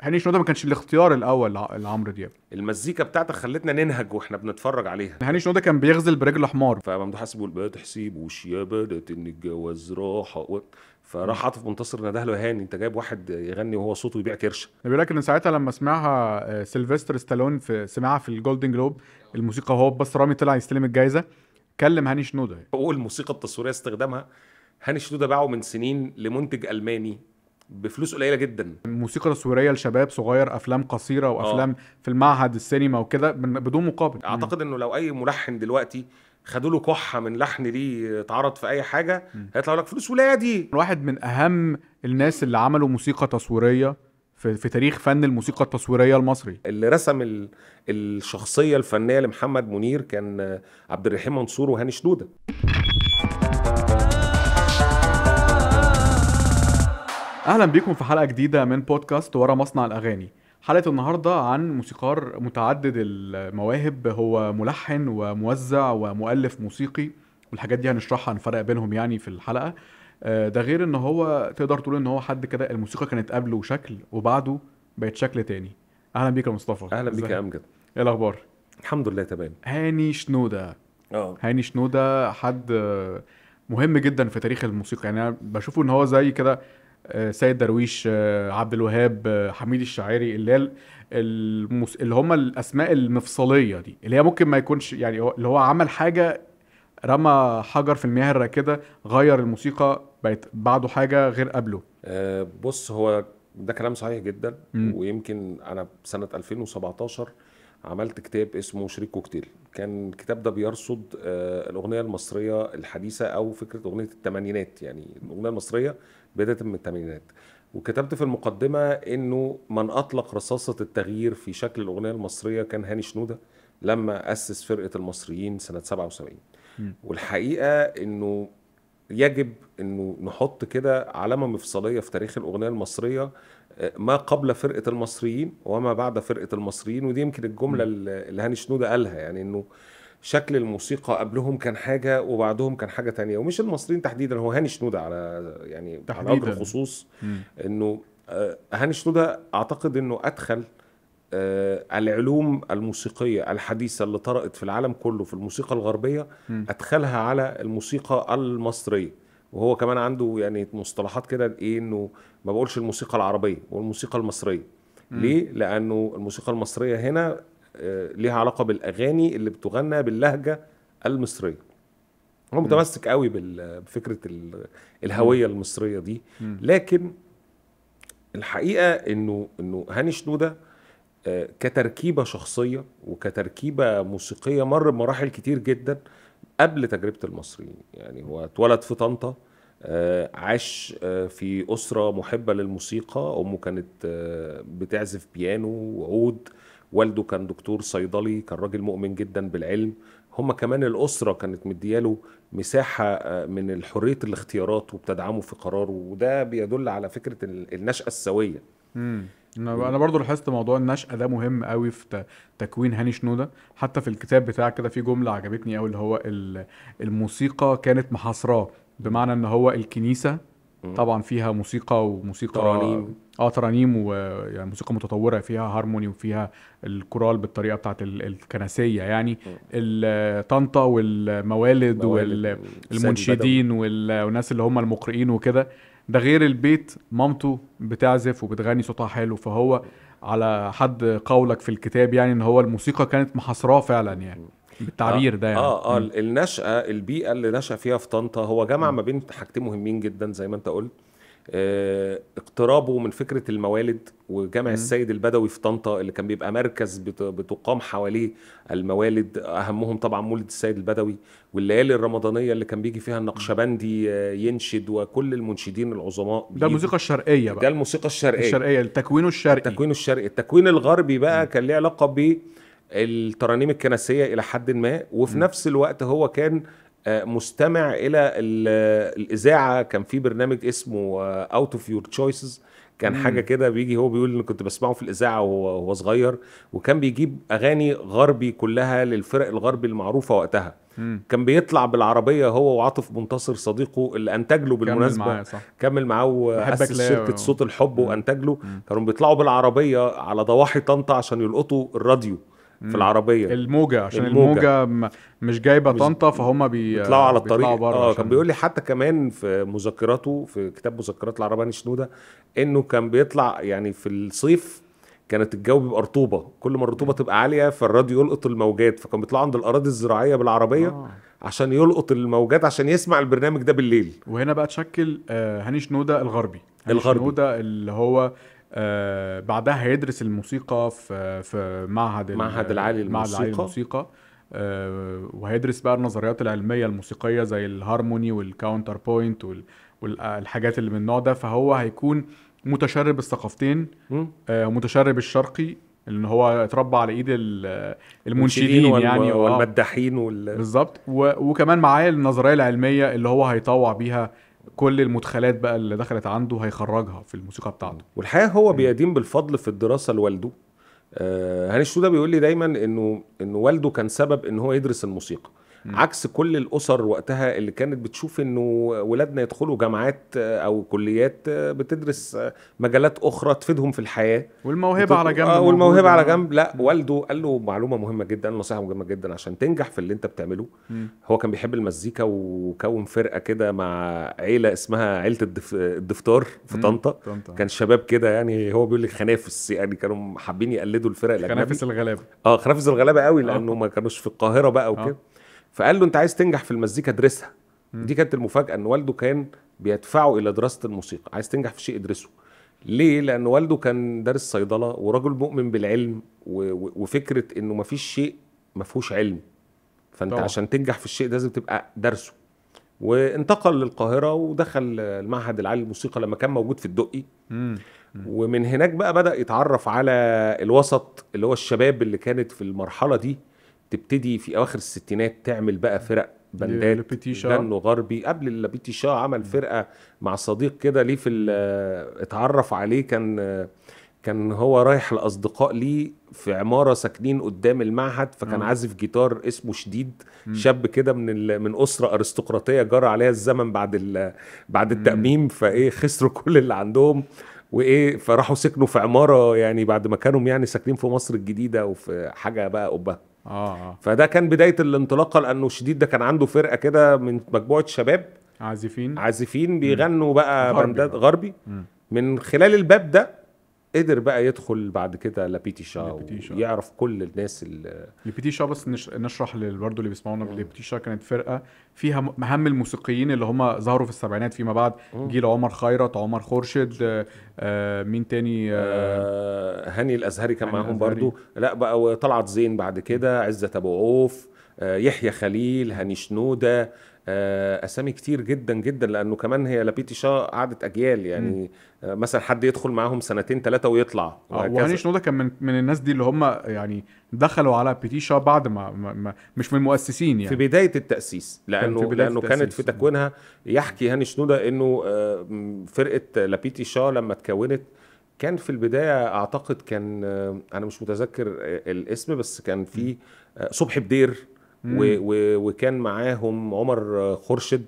هاني شنودة ما كانش الاختيار الاول لعمرو دياب المزيكا بتاعتك خلتنا ننهج واحنا بنتفرج عليها هاني شنودة كان بيغزل برجل حمار فممدوح حسب بيقول بقى وش يا بدت ان الجواز راح فراح عاطف منتصر نداه له هاني انت جايب واحد يغني وهو صوته يبيع انا بيقول لك ان ساعتها لما سمعها آه، سيلفستر ستالون في سمعها في الجولدن جلوب الموسيقى وهو بس رامي طلع يستلم الجائزه كلم هاني شنودة اول الموسيقى التصويريه استخدامها هاني شنودة باعه من سنين لمنتج الماني بفلوس قليله جدا موسيقى تصويريه لشباب صغير افلام قصيره وافلام أوه. في المعهد السينما وكده بدون مقابل اعتقد انه لو اي ملحن دلوقتي خدوا له كحه من لحن ليه اتعرض في اي حاجه هيطلع لك فلوس ولادي واحد من اهم الناس اللي عملوا موسيقى تصويريه في, في تاريخ فن الموسيقى التصويريه المصري اللي رسم ال... الشخصيه الفنيه لمحمد منير كان عبد الرحيم منصور وهاني شنوده اهلا بيكم في حلقه جديده من بودكاست ورا مصنع الاغاني حلقه النهارده عن موسيقار متعدد المواهب هو ملحن وموزع ومؤلف موسيقي والحاجات دي هنشرحها هنفرق بينهم يعني في الحلقه آه، ده غير ان هو تقدر تقول ان هو حد كده الموسيقى كانت قبله شكل وبعده بقت شكل تاني اهلا بيك يا مصطفى اهلا بيك يا امجد ايه الاخبار الحمد لله تمام هاني شنوده اه هاني شنوده حد مهم جدا في تاريخ الموسيقى يعني انا بشوفه ان هو زي كده آه، سيد درويش آه، عبد الوهاب آه، حميد الشاعري اللي هي المس... اللي هم الاسماء المفصليه دي اللي هي ممكن ما يكونش يعني اللي هو عمل حاجه رمى حجر في المياه الراكده غير الموسيقى بقت بعده حاجه غير قبله أه بص هو ده كلام صحيح جدا مم. ويمكن انا سنه 2017 عملت كتاب اسمه شريك كوكتيل كان الكتاب ده بيرصد الاغنيه المصريه الحديثه او فكره اغنيه الثمانينات يعني الاغنيه المصريه بدايه من الثمانينات وكتبت في المقدمه انه من اطلق رصاصه التغيير في شكل الاغنيه المصريه كان هاني شنوده لما اسس فرقه المصريين سنه 77 والحقيقه انه يجب انه نحط كده علامه مفصليه في تاريخ الاغنيه المصريه آه، ما قبل فرقه المصريين وما بعد فرقه المصريين ودي يمكن الجمله اللي هاني شنوده قالها يعني انه شكل الموسيقى قبلهم كان حاجه وبعدهم كان حاجه تانية ومش المصريين تحديدا هو هاني شنوده على يعني تحديداً. على وجه الخصوص انه آه، هاني شنوده اعتقد انه ادخل آه، العلوم الموسيقية الحديثة اللي طرأت في العالم كله في الموسيقى الغربية أدخلها على الموسيقى المصرية وهو كمان عنده يعني مصطلحات كده إيه إنه ما بقولش الموسيقى العربية والموسيقى المصرية ليه؟ لأنه الموسيقى المصرية هنا آه، ليها علاقه بالاغاني اللي بتغنى باللهجه المصريه هو متمسك قوي بفكره الهويه المصريه دي لكن الحقيقه انه انه هاني شنوده آه، كتركيبه شخصيه وكتركيبه موسيقيه مر بمراحل كتير جدا قبل تجربه المصريين يعني هو اتولد في طنطا آه، عاش في اسره محبه للموسيقى امه كانت بتعزف بيانو وعود والده كان دكتور صيدلي كان راجل مؤمن جدا بالعلم هما كمان الأسرة كانت مدياله مساحة آه، من حرية الاختيارات وبتدعمه في قراره وده بيدل على فكرة النشأة السوية مم. انا برضو لاحظت موضوع النشأة ده مهم قوي في تكوين هاني شنودة حتى في الكتاب بتاعك كده في جملة عجبتني قوي اللي هو الموسيقى كانت محاصراه بمعنى ان هو الكنيسة طبعا فيها موسيقى وموسيقى ترانيم اه ترانيم ويعني موسيقى متطوره فيها هارموني وفيها الكورال بالطريقه بتاعت الكنسيه يعني طنطا والموالد والمنشدين والناس اللي هم المقرئين وكده ده غير البيت مامته بتعزف وبتغني صوتها حلو فهو على حد قولك في الكتاب يعني ان هو الموسيقى كانت محاصراه فعلا يعني بالتعبير ده يعني. اه اه النشأة البيئة اللي نشأ فيها في طنطا هو جمع ما بين حاجتين مهمين جدا زي ما انت قلت اه اقترابه من فكرة الموالد وجامع م. السيد البدوي في طنطا اللي كان بيبقى مركز بتقام حواليه الموالد أهمهم طبعا مولد السيد البدوي والليالي الرمضانية اللي كان بيجي فيها النقشبندي آه، ينشد وكل المنشدين العظماء ده الموسيقى الشرقية بقى ده الموسيقى الشرقية الشرقية التكوين الشرقي التكوين الشرقي التكوين الغربي بقى م. كان ليه علاقة بيه الترانيم الكنسيه الى حد ما وفي م. نفس الوقت هو كان آه، مستمع الى الاذاعه كان في برنامج اسمه اوت اوف يور تشويسز كان حاجه كده بيجي هو بيقول ان كنت بسمعه في الاذاعه وهو صغير وكان بيجيب اغاني غربي كلها للفرق الغربي المعروفه وقتها مم. كان بيطلع بالعربيه هو وعاطف منتصر صديقه اللي انتج له بالمناسبه كمل معاه صح كمل معاه واسس شركه و... صوت الحب وانتج له كانوا بيطلعوا بالعربيه على ضواحي طنطا عشان يلقطوا الراديو في العربيه الموجه عشان الموجه, الموجة مش جايبه طنطا فهم بي بيطلعوا على الطريق بيطلعوا اه كان بيقول لي حتى كمان في مذكراته في كتاب مذكرات العربان شنوده انه كان بيطلع يعني في الصيف كانت الجو بيبقى رطوبه كل ما الرطوبه تبقى عاليه فالراديو يلقط الموجات فكان بيطلعوا عند الاراضي الزراعيه بالعربيه آه. عشان يلقط الموجات عشان يسمع البرنامج ده بالليل وهنا بقى تشكل آه، هاني شنوده الغربي الغربي شنوده اللي هو آه بعدها هيدرس الموسيقى في في معهد المعهد العالي للموسيقى المعهد العالي للموسيقى آه وهيدرس بقى النظريات العلميه الموسيقيه زي الهارموني والكاونتر بوينت والحاجات آه، اللي من النوع ده فهو هيكون متشرب الثقافتين آه متشرب الشرقي اللي هو اتربى على ايد المنشدين يعني آه. والمداحين وال... بالظبط و... وكمان معاه النظريه العلميه اللي هو هيطوع بيها كل المدخلات بقى اللي دخلت عنده هيخرجها في الموسيقى بتاعته والحقيقه هو بيدين بالفضل في الدراسه لوالده آه هاني شنودة بيقول لي دايما انه انه والده كان سبب ان هو يدرس الموسيقى م. عكس كل الاسر وقتها اللي كانت بتشوف انه ولادنا يدخلوا جامعات آه، او كليات آه، بتدرس آه، مجالات اخرى تفيدهم في الحياه والموهبه على جنب آه والموهبه على جنب لا والده قال له معلومه مهمه جدا نصيحه مهمه جدا عشان تنجح في اللي انت بتعمله م. هو كان بيحب المزيكا وكون فرقه كده مع عيله اسمها عيله الدف... الدفتار في طنطا كان شباب كده يعني هو بيقول لي خنافس يعني كانوا حابين يقلدوا الفرق الاجنبي خنافس الغلابه اه خنافس الغلابه قوي لانه ما كانوش في القاهره بقى وكده فقال له انت عايز تنجح في المزيكا ادرسها دي كانت المفاجاه ان والده كان بيدفعه الى دراسه الموسيقى عايز تنجح في شيء ادرسه ليه لان والده كان دارس صيدله ورجل مؤمن بالعلم وفكره انه مفيش شيء ما فيهوش علم فانت طبعا. عشان تنجح في الشيء ده لازم تبقى دارسه وانتقل للقاهره ودخل المعهد العالي للموسيقى لما كان موجود في الدقي مم. ومن هناك بقى بدا يتعرف على الوسط اللي هو الشباب اللي كانت في المرحله دي تبتدي في اواخر الستينات تعمل بقى فرق بندات لانه غربي قبل اللابيتي شا عمل فرقه مع صديق كده ليه في اتعرف عليه كان كان هو رايح لاصدقاء ليه في عماره ساكنين قدام المعهد فكان آه. عازف جيتار اسمه شديد م. شاب كده من من اسره ارستقراطيه جرى عليها الزمن بعد بعد التاميم فايه خسروا كل اللي عندهم وايه فراحوا سكنوا في عماره يعني بعد ما كانوا يعني ساكنين في مصر الجديده وفي حاجه بقى قبه آه،, اه فده كان بدايه الانطلاقه لانه شديد ده كان عنده فرقه كده من مجموعه شباب عازفين عازفين بيغنوا بقى غربي غربي من خلال الباب ده قدر بقى يدخل بعد كده لبيتي شا يعرف كل الناس اللي لبيتي شا بس نشرح برضه اللي بيسمعونا لبيتي شا كانت فرقه فيها مهم الموسيقيين اللي هم ظهروا في السبعينات فيما بعد مم. جيل عمر خيرت عمر خورشد آه،, آه مين تاني آه آه هاني الازهري كان معاهم برضه لا بقى وطلعت زين بعد كده عزت ابو عوف آه يحيى خليل هاني شنوده آه، اسامي كتير جدا جدا لانه كمان هي لابيتي شا قعدت اجيال يعني م. آه، مثلا حد يدخل معاهم سنتين ثلاثه ويطلع آه، وهاني شنوده كان من, من الناس دي اللي هم يعني دخلوا على بيتي شا بعد ما, ما مش من المؤسسين يعني في بدايه التاسيس لانه في بداية لانه التأسيس. كانت في تكوينها يحكي هاني شنوده انه فرقه لابيتي شا لما اتكونت كان في البدايه اعتقد كان انا مش متذكر الاسم بس كان في صبحي بدير و و وكان معاهم عمر خورشد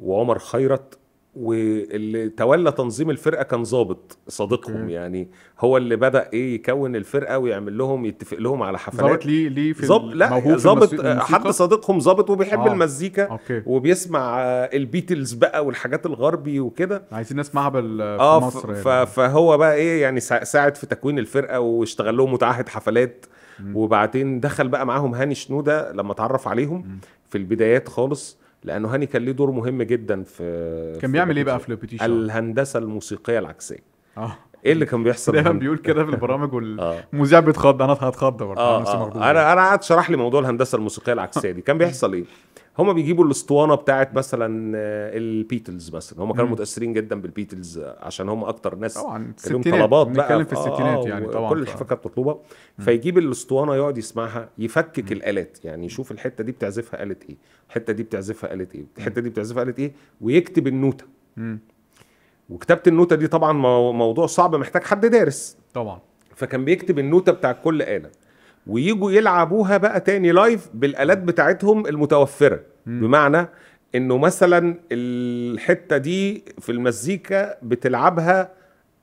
وعمر خيرت واللي تولى تنظيم الفرقه كان ظابط صديقهم مم. يعني هو اللي بدا ايه يكون الفرقه ويعمل لهم يتفق لهم على حفلات ظابط ليه ليه في زب... لا ظابط حد صديقهم ظابط وبيحب آه. المزيكا أوكي. وبيسمع البيتلز بقى والحاجات الغربي وكده عايزين ناس معبل آه في مصر يعني. ف... يعني. فهو بقى ايه يعني ساعد في تكوين الفرقه واشتغل لهم متعهد حفلات وبعدين دخل بقى معاهم هاني شنوده لما اتعرف عليهم مم. في البدايات خالص لانه هاني كان ليه دور مهم جدا في كان بيعمل ايه بقى في لوبيتي شو الهندسه الموسيقيه العكسيه اه ايه اللي كان بيحصل دايما بيقول كده في البرامج والمذيع آه. بيتخض انا هتخض برضه آه, آه, آه انا انا قعدت شرح لي موضوع الهندسه الموسيقيه العكسيه دي كان بيحصل ايه هما بيجيبوا الاسطوانه بتاعت مثلا آه، البيتلز مثلا هما كانوا متاثرين جدا بالبيتلز عشان هم اكتر ناس طبعا لهم طلبات بقى في آه، الستينات يعني آه، طبعا كل الحفله كانت مطلوبه فيجيب الاسطوانه يقعد يسمعها يفكك الالات يعني يشوف الحته دي بتعزفها اله ايه الحته دي بتعزفها اله ايه الحته دي بتعزفها اله ايه ويكتب النوته وكتابه النوته دي طبعا موضوع صعب محتاج حد دارس طبعا فكان بيكتب النوته بتاع كل اله ويجوا يلعبوها بقى تاني لايف بالالات بتاعتهم المتوفره م. بمعنى انه مثلا الحته دي في المزيكا بتلعبها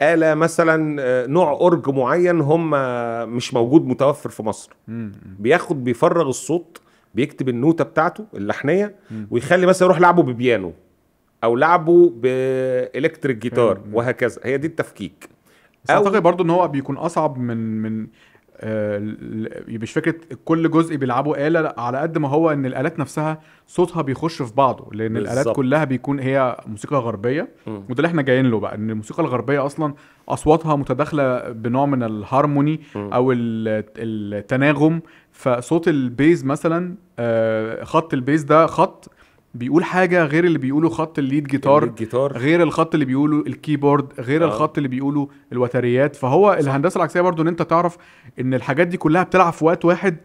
آلة مثلا آه، نوع أورج معين هم مش موجود متوفر في مصر م. بياخد بيفرغ الصوت بيكتب النوتة بتاعته اللحنية م. ويخلي مثلا يروح لعبه ببيانو أو لعبه بإلكتريك جيتار وهكذا هي دي التفكيك بس اعتقد برضه ان هو بيكون اصعب من من آه، مش فكره كل جزء بيلعبه اله على قد ما هو ان الالات نفسها صوتها بيخش في بعضه لان بالزبط. الالات كلها بيكون هي موسيقى غربيه م. وده اللي احنا جايين له بقى ان الموسيقى الغربيه اصلا اصواتها متداخله بنوع من الهارموني م. او التناغم فصوت البيز مثلا آه، خط البيز ده خط بيقول حاجه غير اللي بيقوله خط الليد جيتار غير الخط اللي بيقوله الكيبورد غير آه. الخط اللي بيقوله الوتريات فهو صح. الهندسه العكسيه برضو ان انت تعرف ان الحاجات دي كلها بتلعب في وقت واحد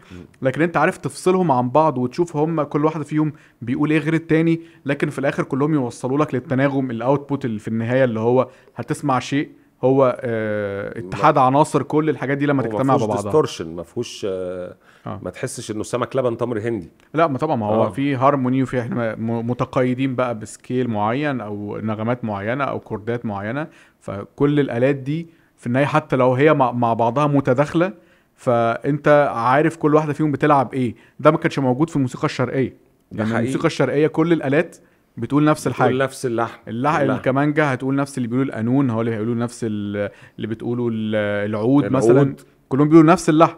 لكن انت عارف تفصلهم عن بعض وتشوف هم كل واحد فيهم بيقول ايه غير التاني لكن في الاخر كلهم يوصلوا لك للتناغم الاوتبوت اللي في النهايه اللي هو هتسمع شيء هو اه اتحاد عناصر كل الحاجات دي لما تجتمع ببعضها ما فيهوش ديستورشن ما فيهوش آه آه. ما تحسش انه سمك لبن تمر هندي لا ما طبعا ما هو آه. في هارموني وفي احنا متقيدين بقى بسكيل معين او نغمات معينه او كوردات معينه فكل الالات دي في النهايه حتى لو هي مع بعضها متداخله فانت عارف كل واحده فيهم بتلعب ايه ده ما كانش موجود في الموسيقى الشرقيه يعني الموسيقى الشرقيه كل الالات بتقول نفس الحاجه بتقول نفس اللحن اللحن, الكمانجه الكمانجا هتقول نفس اللي بيقولوا القانون هو اللي هيقولوا نفس اللي بتقوله العود, العود مثلا كلهم بيقولوا نفس اللحن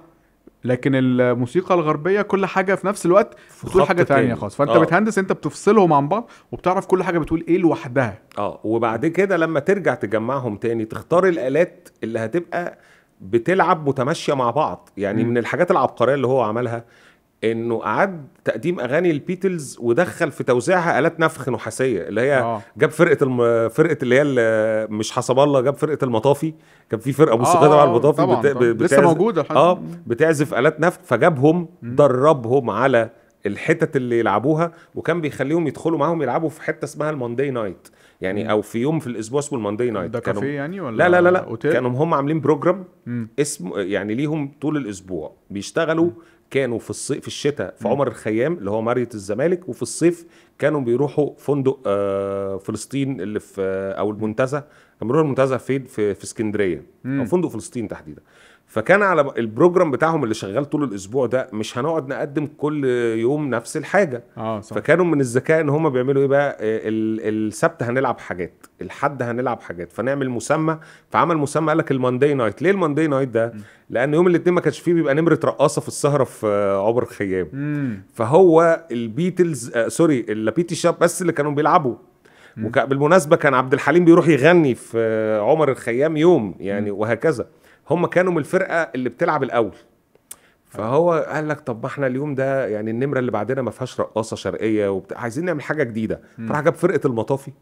لكن الموسيقى الغربيه كل حاجه في نفس الوقت بتقول حاجه تانية خالص فانت آه. بتهندس انت بتفصلهم عن بعض وبتعرف كل حاجه بتقول ايه لوحدها اه وبعد كده لما ترجع تجمعهم تاني تختار الالات اللي هتبقى بتلعب متماشيه مع بعض يعني م. من الحاجات العبقريه اللي هو عملها انه اعاد تقديم اغاني البيتلز ودخل في توزيعها الات نفخ نحاسيه اللي هي آه. جاب فرقه الم... فرقه اللي هي اللي مش حسب الله جاب فرقه المطافي كان في فرقه موسيقيه تبع آه, آه المطافي بت... ب... بتعزف... لسه موجوده حاجة. اه بتعزف الات نفخ فجابهم م. دربهم على الحتت اللي يلعبوها وكان بيخليهم يدخلوا معاهم يلعبوا في حته اسمها الماندي نايت يعني م. او في يوم في الاسبوع اسمه الماندي نايت ده كانوا كافيه يعني ولا لا لا لا, لا. كانوا هم عاملين بروجرام اسمه يعني ليهم طول الاسبوع بيشتغلوا م. كانوا في الصيف في الشتاء في عمر الخيام اللي هو مارية الزمالك وفي الصيف كانوا بيروحوا فندق آه، فلسطين اللي في آه، او المنتزه كانوا بيروحوا المنتزه فين في, في اسكندريه او فندق فلسطين تحديدا فكان على البروجرام بتاعهم اللي شغال طول الاسبوع ده مش هنقعد نقدم كل يوم نفس الحاجه اه صح. فكانوا من الذكاء ان هم بيعملوا ايه بقى آه، السبت هنلعب حاجات الحد هنلعب حاجات فنعمل مسمى فعمل مسمى قال لك الماندي نايت ليه الماندي نايت ده م. لان يوم الاثنين ما كانش فيه بيبقى نمره رقاصه في السهره في عبر الخيام فهو البيتلز آه سوري اللابيتي شاب بس اللي كانوا بيلعبوا وبالمناسبه كان عبد الحليم بيروح يغني في عمر الخيام يوم يعني م. وهكذا هم كانوا من الفرقه اللي بتلعب الاول فهو قال لك طب ما احنا اليوم ده يعني النمره اللي بعدنا ما فيهاش رقاصه شرقيه وبت... عايزين نعمل حاجه جديده فراح جاب فرقه المطافي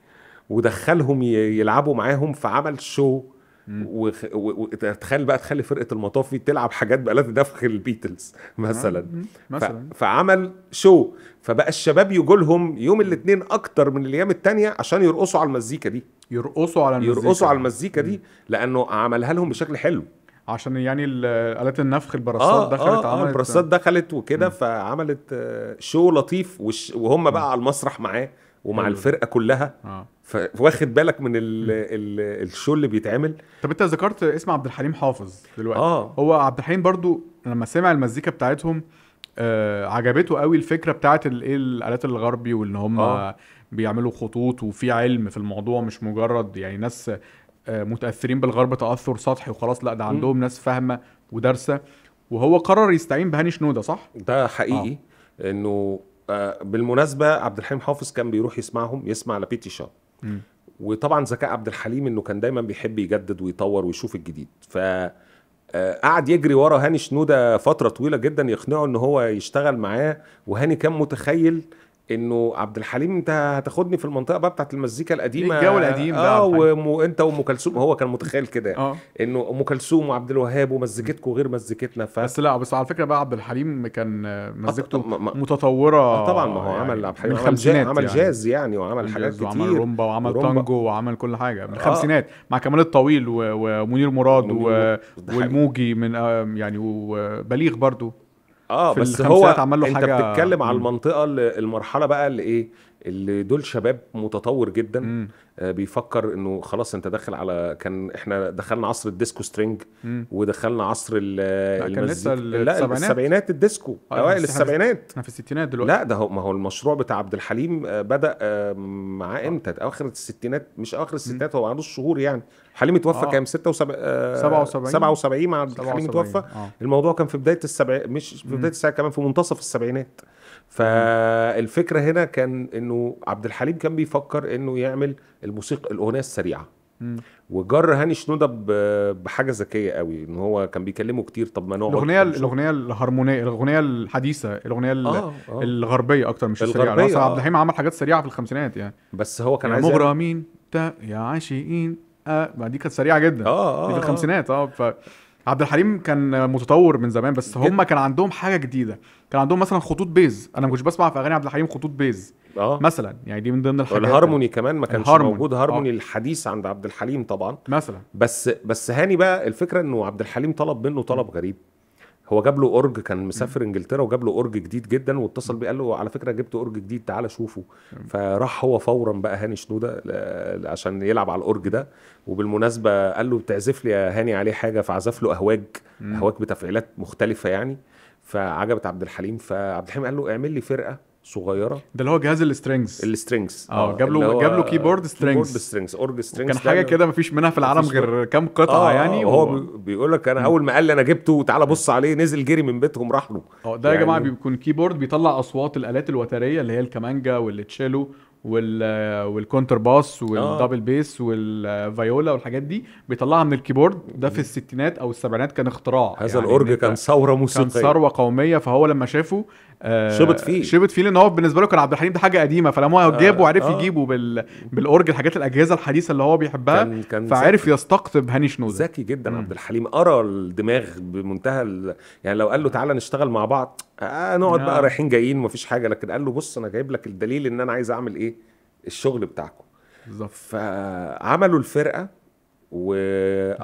ودخلهم يلعبوا معاهم فعمل شو وتخيل بقى تخلي فرقه المطافي تلعب حاجات بالات دفخ البيتلز مثلا مثلا فعمل شو فبقى الشباب يجولهم يوم الاثنين اكتر من الايام الثانيه عشان يرقصوا على المزيكا دي يرقصوا على المزيكا يرقصوا على المزيكا دي لانه عملها لهم بشكل حلو عشان يعني الات النفخ البراسات آه دخلت آه, آه، عملت البراسات دخلت وكده فعملت شو لطيف وهم بقى على المسرح معاه ومع الفرقه كلها آه. فواخد بالك من الـ الـ الشو اللي بيتعمل طب انت ذكرت اسم عبد الحليم حافظ دلوقتي اه هو عبد الحليم برضو لما سمع المزيكا بتاعتهم آه عجبته قوي الفكره بتاعت الايه الالات الغربي وان هم آه. بيعملوا خطوط وفي علم في الموضوع مش مجرد يعني ناس آه متاثرين بالغرب تاثر سطحي وخلاص لا ده عندهم م. ناس فاهمه ودارسه وهو قرر يستعين بهاني شنوده صح ده حقيقي آه. انه آه، بالمناسبه عبد الحليم حافظ كان بيروح يسمعهم يسمع لبيتي شاب وطبعا ذكاء عبد الحليم انه كان دايما بيحب يجدد ويطور ويشوف الجديد ف آه، قعد يجري ورا هاني شنوده فتره طويله جدا يقنعه ان هو يشتغل معاه وهاني كان متخيل انه عبد الحليم انت هتاخدني في المنطقه بقى بتاعت المزيكا القديمه الجو القديم اه وانت وام كلثوم هو كان متخيل كده آه. انه ام كلثوم وعبد الوهاب ومزيكتكم غير مزيكتنا ف... بس لا بس على فكره بقى عبد الحليم كان مزيكته أط... م... متطوره آه، طبعا ما هو يعني عمل عبد الحليم عمل, جاز, عمل يعني. جاز يعني وعمل حاجات كتير وعمل رومبا وعمل رومبا. تانجو وعمل كل حاجه من آه. الخمسينات آه. مع كمال الطويل و... ومنير مراد و... والموجي من آه، يعني وبليغ برضو اه بس هو عمل له انت حاجة... بتتكلم على المنطقه اللي المرحله بقى اللي ايه اللي دول شباب متطور جدا مم. آه، بيفكر انه خلاص انت داخل على كان احنا دخلنا عصر الديسكو سترينج ودخلنا عصر ال كان لسه السبعينات, السبعينات الديسكو آه، اوائل السبعينات احنا في الستينات دلوقتي لا ده هو ما هو المشروع بتاع عبد الحليم آه، بدا معاه امتى اواخر الستينات مش اواخر الستينات هو معلوش شهور يعني حليم اتوفى كام 76 77 مع عبد الحليم اتوفى الموضوع كان في بدايه السبع مش في بدايه السبعينات كمان في منتصف السبعينات فالفكره هنا كان انه عبد الحليم كان بيفكر انه يعمل الموسيقى الاغنيه السريعه مم. وجر هاني شنوده بحاجه ذكيه قوي ان هو كان بيكلمه كتير طب ما نقعد الاغنيه الاغنيه الهرمونيه الاغنيه الحديثه الاغنيه آه آه. الغربيه اكتر مش الغربية السريعه آه. عبد الحليم عمل حاجات سريعه في الخمسينات يعني بس هو كان عايز مغرمين يا عاشقين آه دي كانت سريعه جدا اه اه في آه. الخمسينات اه ف عبد الحليم كان متطور من زمان بس هم كان عندهم حاجه جديده كان عندهم مثلا خطوط بيز انا ما كنتش بسمع في اغاني عبد الحليم خطوط بيز اه مثلا يعني دي من ضمن الحاجات الهارموني كمان ما كانش الهارموني. موجود هارموني آه. الحديث عند عبد الحليم طبعا مثلا بس بس هاني بقى الفكره انه عبد الحليم طلب منه طلب غريب هو جاب له اورج كان مسافر انجلترا وجاب له اورج جديد جدا واتصل بيه قال له على فكره جبت اورج جديد تعالى شوفه فراح هو فورا بقى هاني شنوده عشان يلعب على الاورج ده وبالمناسبه قال له بتعزف لي يا هاني عليه حاجه فعزف له اهواج اهواج بتفعيلات مختلفه يعني فعجبت عبد الحليم فعبد الحليم قال له اعمل لي فرقه صغيره ده اللي هو جهاز السترينجز السترينجز اه جاب آه، له جاب له كيبورد سترينجز كيبورد سترينجز اورج سترينجز كان حاجه كده مفيش منها في العالم غير كام قطعه آه يعني هو و... بيقول لك انا اول ما قال لي انا جبته تعالى بص آه. عليه نزل جري من بيتهم راح له اه ده يعني... يا جماعه يعني بيكون كيبورد بيطلع اصوات الالات الوتريه اللي هي الكمانجا والتشيلو وال والكونتر باس والدبل بيس والفيولا والحاجات دي بيطلعها من الكيبورد ده في الستينات او السبعينات كان اختراع هذا يعني الاورج كان ثوره موسيقيه كان ثروه قوميه فهو لما شافه آه، شبط فيه شبط فيه لان هو بالنسبه له كان عبد الحليم ده حاجه قديمه فلما هو جابه آه عرف آه يجيبه بال بالاورج الحاجات الاجهزه الحديثه اللي هو بيحبها كان كان فعرف زكي. يستقطب هاني شنودة ذكي جدا مم. عبد الحليم قرا الدماغ بمنتهى ال... يعني لو قال له تعالى نشتغل مع بعض آه نقعد بقى نعم. رايحين جايين مفيش حاجه لكن قال له بص انا جايب لك الدليل ان انا عايز اعمل ايه الشغل بتاعكم بالظبط فعملوا الفرقه و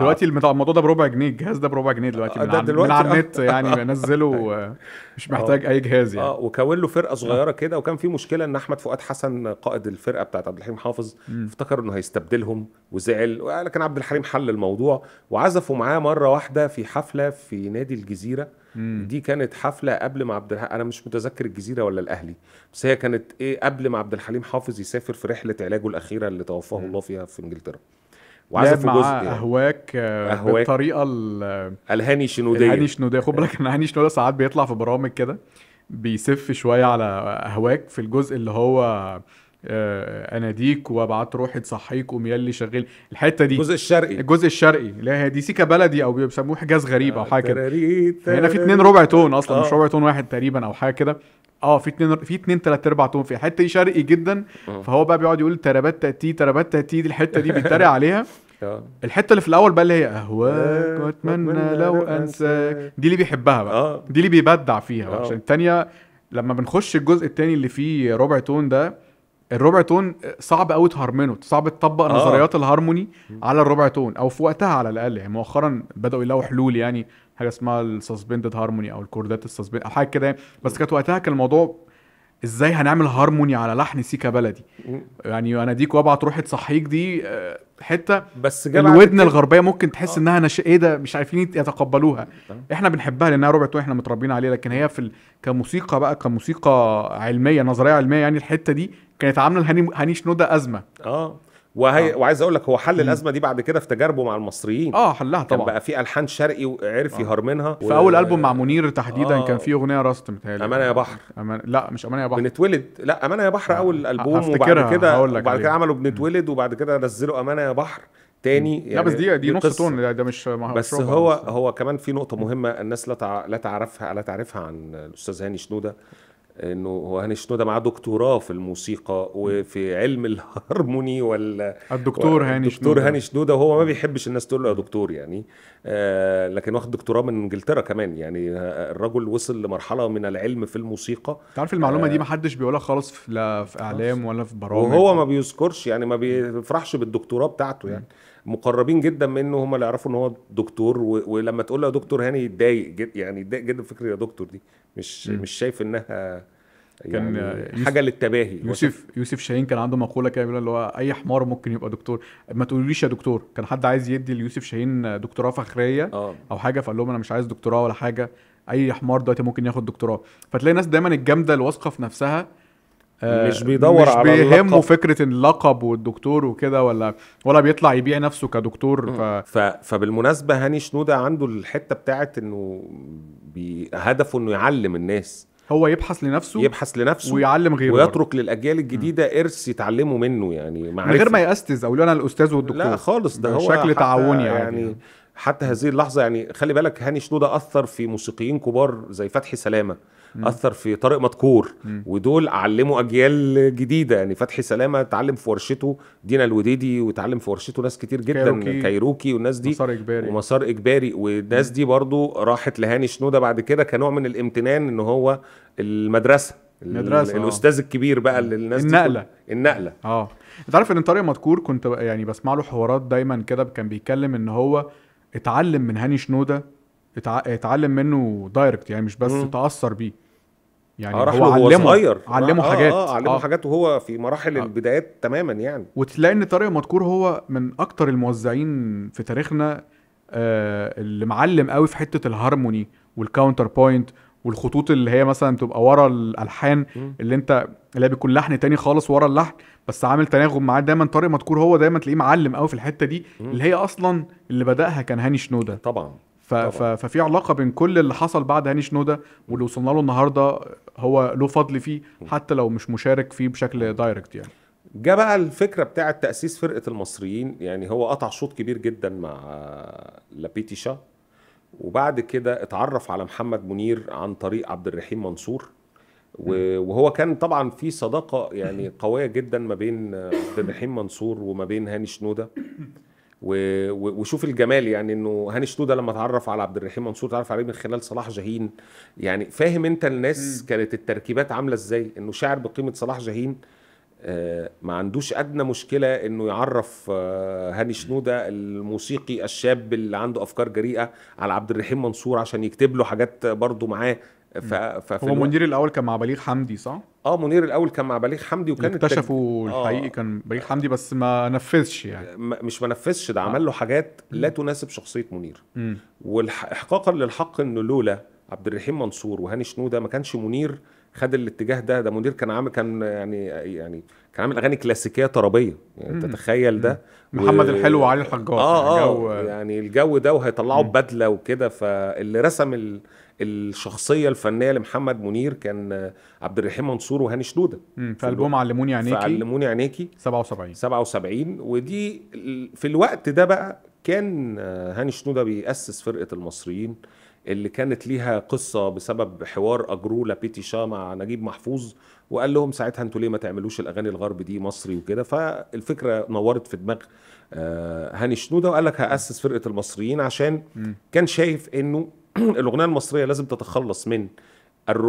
دلوقتي آه. الموضوع ده بربع جنيه الجهاز ده بربع جنيه دلوقتي آه، من, دلوقتي من على النت آه. يعني بنزله مش محتاج اي جهاز يعني اه وكون له فرقه صغيره كده وكان في مشكله ان احمد فؤاد حسن قائد الفرقه بتاعت عبد الحليم حافظ افتكر انه هيستبدلهم وزعل لكن عبد الحليم حل الموضوع وعزفوا معاه مره واحده في حفله في نادي الجزيره دي كانت حفله قبل ما عبد الحليم انا مش متذكر الجزيره ولا الاهلي بس هي كانت ايه قبل ما عبد الحليم حافظ يسافر في رحله علاجه الاخيره اللي توفاه الله فيها في انجلترا في جزء يعني. اهواك, آه، أهواك بالطريقه الهاني شنوديه الهاني شنوديه خد بالك ان هاني شنوديه ساعات بيطلع في برامج كده بيسف شويه على اهواك في الجزء اللي هو آه، اناديك وابعت روحي تصحيك وميالي شغال الحته دي الجزء الشرقي الجزء الشرقي لا هي دي سيكا بلدي او بيسموه حجاز غريب او حاجه كده يعني هنا في اتنين ربع تون اصلا أوه. مش آه. ربع تون واحد تقريبا او حاجه كده اه في اتنين في اتنين تلات اربع توم في الحته دي شرقي جدا اه. فهو بقى بيقعد يقول ترابات تاتي ترابات تاتي دي الحته دي بيتريق عليها اه. الحته اللي في الاول بقى اللي هي اهواك واتمنى لو انساك دي اللي بيحبها بقى اه. دي اللي بيبدع فيها بقى عشان الثانيه لما بنخش الجزء الثاني اللي فيه ربع تون ده الربع تون صعب قوي تهرمنه صعب تطبق نظريات الهارموني على الربع تون او في وقتها على الاقل يعني مؤخرا بداوا يلاقوا حلول يعني حاجه اسمها السسبندد هارموني او الكوردات السسبند او حاجه كده بس كانت وقتها كان الموضوع ازاي هنعمل هارموني على لحن سيكا بلدي يعني اناديك وابعت روحي تصحيك دي آه، حته بس الودن الغربيه ممكن تحس آه. انها نش... ايه ده مش عارفين يتقبلوها طبعا. احنا بنحبها لانها ربع احنا متربيين عليها لكن هي في ال... كموسيقى بقى كموسيقى علميه نظريه علميه يعني الحته دي كانت عامله لهاني هاني شنوده ازمه اه وهي آه. وعايز اقول لك هو حل الازمه دي بعد كده في تجاربه مع المصريين اه حلها طبعا كان بقى في الحان شرقي وعرف آه. يهرمنها في و... اول البوم مع منير تحديدا آه. كان في اغنيه راست متهيألي امانه يا بحر أمان... لا مش امانه يا بحر بنتولد لا امانه يا بحر آه. اول البوم وبعد كده وبعد كده عملوا بنتولد وبعد كده نزلوا امانه يا بحر تاني يعني لا بس دي دي نص تون ده مش بس هو بس. هو كمان في نقطه مهمه الناس لا تع... لا تعرفها لا تعرفها عن الاستاذ هاني شنوده انه هو هاني شنوده معاه دكتوراه في الموسيقى وفي علم الهارموني ولا الدكتور هاني شنوده الدكتور هاني شنوده وهو ما بيحبش الناس تقول له يا دكتور يعني آه لكن واخد دكتوراه من انجلترا كمان يعني آه، الرجل وصل لمرحله من العلم في الموسيقى تعرف المعلومه آه دي ما حدش بيقولها خالص في لا في اعلام ولا في برامج وهو ما بيذكرش يعني ما بيفرحش بالدكتوراه بتاعته يعني مقربين جدا منه هم اللي يعرفوا ان هو دكتور ولما تقول له يا دكتور هاني يتضايق يعني يتضايق جدا فكره يا دكتور دي مش م. مش شايف انها يعني كان حاجه للتباهي يوسف يوسف شاهين كان عنده مقوله كده بيقول اللي هو اي حمار ممكن يبقى دكتور ما تقوليش يا دكتور كان حد عايز يدي ليوسف شاهين دكتوراه فخريه أوه. او حاجه فقال لهم انا مش عايز دكتوراه ولا حاجه اي حمار دلوقتي ممكن ياخد دكتوراه فتلاقي الناس دايما الجامده الواثقه في نفسها آه، مش بيدور مش على بيهمه فكره اللقب والدكتور وكده ولا ولا بيطلع يبيع نفسه كدكتور ف... ف... فبالمناسبه هاني شنوده عنده الحته بتاعت انه بي... هدفه انه يعلم الناس هو يبحث لنفسه يبحث لنفسه ويعلم غيره ويترك للاجيال الجديده ارث يتعلموا منه يعني معرفة. من غير ما يأستز او انا الاستاذ والدكتور لا خالص ده هو شكل تعاوني يعني, يعني حتى هذه اللحظه يعني خلي بالك هاني شنوده اثر في موسيقيين كبار زي فتحي سلامه اثر في طارق مدكور ودول علموا اجيال جديده يعني فتحي سلامه اتعلم في ورشته دينا الوديدي واتعلم في ورشته ناس كتير جدا كيروكي, كيروكي والناس دي مسار اجباري ومسار اجباري والناس دي برضو راحت لهاني شنوده بعد كده كنوع من الامتنان ان هو المدرسه المدرسه آه. الاستاذ الكبير بقى اللي الناس النقله دي النقله اه انت عارف ان طارق مدكور كنت يعني بسمع له حوارات دايما كده كان بيتكلم ان هو اتعلم من هاني شنوده اتعلم منه دايركت يعني مش بس م. تاثر بيه يعني آه، هو, علمه صغير علمه آه حاجات آه آه علمه آه. حاجات وهو في مراحل آه. البدايات تماما يعني وتلاقي ان طارق مدكور هو من اكتر الموزعين في تاريخنا آه اللي معلم قوي في حته الهارموني والكاونتر بوينت والخطوط اللي هي مثلا تبقى ورا الالحان اللي انت اللي بيكون لحن تاني خالص ورا اللحن بس عامل تناغم معاه دايما طارق مدكور هو دايما تلاقيه معلم قوي في الحته دي اللي هي اصلا اللي بداها كان هاني شنوده طبعا ف... ف... ففي علاقه بين كل اللي حصل بعد هاني شنوده واللي وصلنا له النهارده هو له فضل فيه حتى لو مش مشارك فيه بشكل دايركت يعني جه بقى الفكره بتاعه تاسيس فرقه المصريين يعني هو قطع شوط كبير جدا مع لابيتيشا وبعد كده اتعرف على محمد منير عن طريق عبد الرحيم منصور وهو كان طبعا في صداقه يعني قويه جدا ما بين عبد الرحيم منصور وما بين هاني شنوده وشوف الجمال يعني انه هاني شتوده لما اتعرف على عبد الرحيم منصور اتعرف عليه من خلال صلاح جاهين يعني فاهم انت الناس م. كانت التركيبات عامله ازاي انه شاعر بقيمه صلاح جاهين آه، ما عندوش ادنى مشكله انه يعرف آه، هاني شنوده الموسيقي الشاب اللي عنده افكار جريئه على عبد الرحيم منصور عشان يكتب له حاجات برضه معاه ف... هو منير الاول كان مع بليغ حمدي صح؟ اه منير الاول كان مع بليغ حمدي وكان اكتشفوا آه. الحقيقي آه كان بليغ حمدي بس ما نفذش يعني مش ما نفذش ده عمل له حاجات لا تناسب شخصيه منير واحقاقا للحق انه لولا عبد الرحيم منصور وهاني شنوده ما كانش منير خد الاتجاه ده ده منير كان عامل كان يعني يعني كان عامل اغاني كلاسيكيه طربيه يعني تتخيل ده محمد الحلو وعلي الحجار اه يعني اه الجو... يعني الجو ده وهيطلعوا ببدله وكده فاللي رسم ال... الشخصيه الفنيه لمحمد منير كان عبد الرحيم منصور وهاني شنوده في البوم علموني عينيكي علموني عينيكي 77 77 ودي في الوقت ده بقى كان آه، هاني شنوده بيأسس فرقه المصريين اللي كانت ليها قصه بسبب حوار اجرولا بيتي شا مع نجيب محفوظ وقال لهم ساعتها انتوا ليه ما تعملوش الاغاني الغرب دي مصري وكده فالفكره نورت في دماغ آه، هاني شنوده وقال لك هاسس فرقه المصريين عشان كان شايف انه الاغنيه المصريه لازم تتخلص من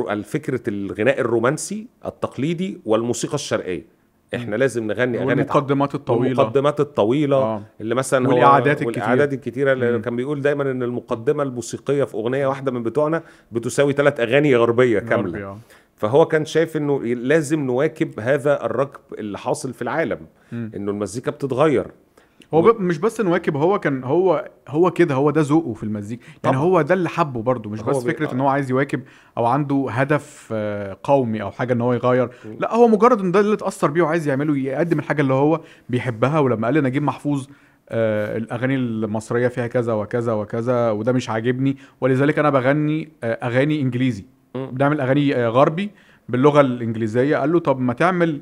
الفكره الغناء الرومانسي التقليدي والموسيقى الشرقيه احنا لازم نغني اغاني المقدمات الطويله المقدمات الطويله آه. اللي مثلا والاعادات الكتيره الكتيره اللي كان بيقول دايما ان المقدمه الموسيقيه في اغنيه واحده من بتوعنا بتساوي ثلاث اغاني غربيه كامله آه. فهو كان شايف انه لازم نواكب هذا الركب اللي حاصل في العالم انه المزيكا بتتغير هو و... مش بس نواكب هو كان هو هو كده هو ده ذوقه في المزيكا يعني هو ده اللي حبه برضه مش بس فكره آه. ان هو عايز يواكب او عنده هدف آه، قومي او حاجه ان هو يغير لا هو مجرد ان ده اللي اتاثر بيه وعايز يعمله يقدم الحاجه اللي هو بيحبها ولما قال نجيب محفوظ آه الاغاني المصريه فيها كذا وكذا وكذا وده مش عاجبني ولذلك انا بغني آه اغاني انجليزي بنعمل اغاني آه غربي باللغه الانجليزيه قال له طب ما تعمل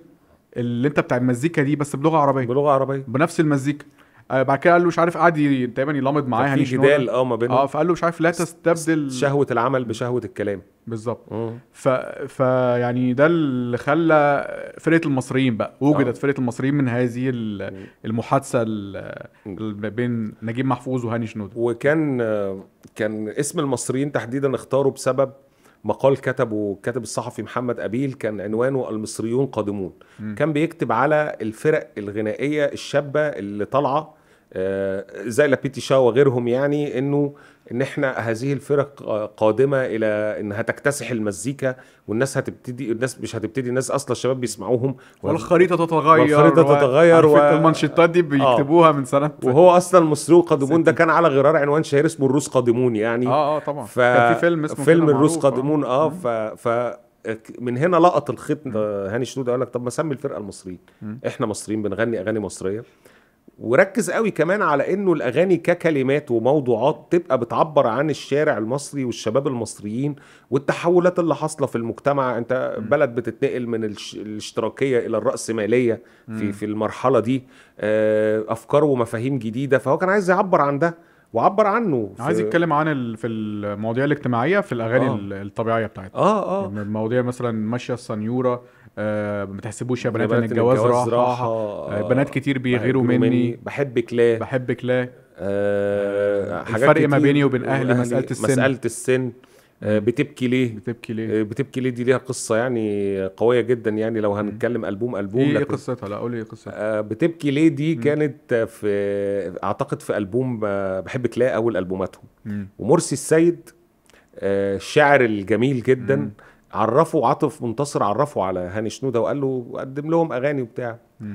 اللي انت بتاع المزيكا دي بس بلغه عربيه بلغه عربيه بنفس المزيكا آه بعد كده قال له مش عارف قعد تقريبا يلامض معاها في جدال اه ما بين اه فقال له مش عارف لا تستبدل شهوه العمل بشهوه الكلام بالظبط ف... ف يعني ده اللي خلى فرقه المصريين بقى وجدت اه. فرقه المصريين من هذه المحادثه اللي بين نجيب محفوظ وهاني شنودة وكان آه، كان اسم المصريين تحديدا اختاره بسبب مقال كتبه الكاتب الصحفي محمد قبيل كان عنوانه المصريون قادمون م. كان بيكتب على الفرق الغنائية الشابة اللي طالعة آه، زي لابيتي شاو وغيرهم يعني انه ان احنا هذه الفرق قادمه الى انها تكتسح المزيكا والناس هتبتدي الناس مش هتبتدي الناس اصلا الشباب بيسمعوهم والخريطه تتغير والخريطه تتغير و... المانشيتات دي بيكتبوها آه. من سنه آه. وهو اصلا مسروق قادمون ده كان على غرار عنوان شهير اسمه الروس قادمون يعني اه اه طبعا ف... كان في فيلم اسمه فيلم الروس قادمون اه, آه ف... ف... من هنا لقط الخيط آه، هاني شنودة قال لك طب ما سمي الفرقه المصريين احنا مصريين بنغني اغاني مصريه وركز قوي كمان على انه الاغاني ككلمات وموضوعات تبقى بتعبر عن الشارع المصري والشباب المصريين والتحولات اللي حاصله في المجتمع انت م. بلد بتتنقل من الاشتراكيه الى الراسماليه في في المرحله دي آه، افكار ومفاهيم جديده فهو كان عايز يعبر عن ده وعبر عنه عايز يتكلم عن ال... في المواضيع الاجتماعيه في الاغاني آه. الطبيعيه بتاعتها اه اه مواضيع مثلا ماشيه السنيوره آه ما تحسبوش يا بنات ان الجواز, الجواز راحه, راحة آه بنات كتير بيغيروا مني, مني بحبك لا بحبك لا آه, آه، الفرق ما بيني وبين اهلي مساله السن مساله السن آه، بتبكي ليه بتبكي ليه آه، بتبكي ليه دي ليها قصه يعني قويه جدا يعني لو هنتكلم البوم البوم ايه, إيه قصتها لا قول ايه قصتها بتبكي ليه دي كانت في اعتقد في البوم بحبك لا اول البوماتهم ومرسي السيد الشاعر الجميل جدا عرفوا عاطف منتصر عرفوا على هاني شنوده وقال له قدم لهم اغاني وبتاع م.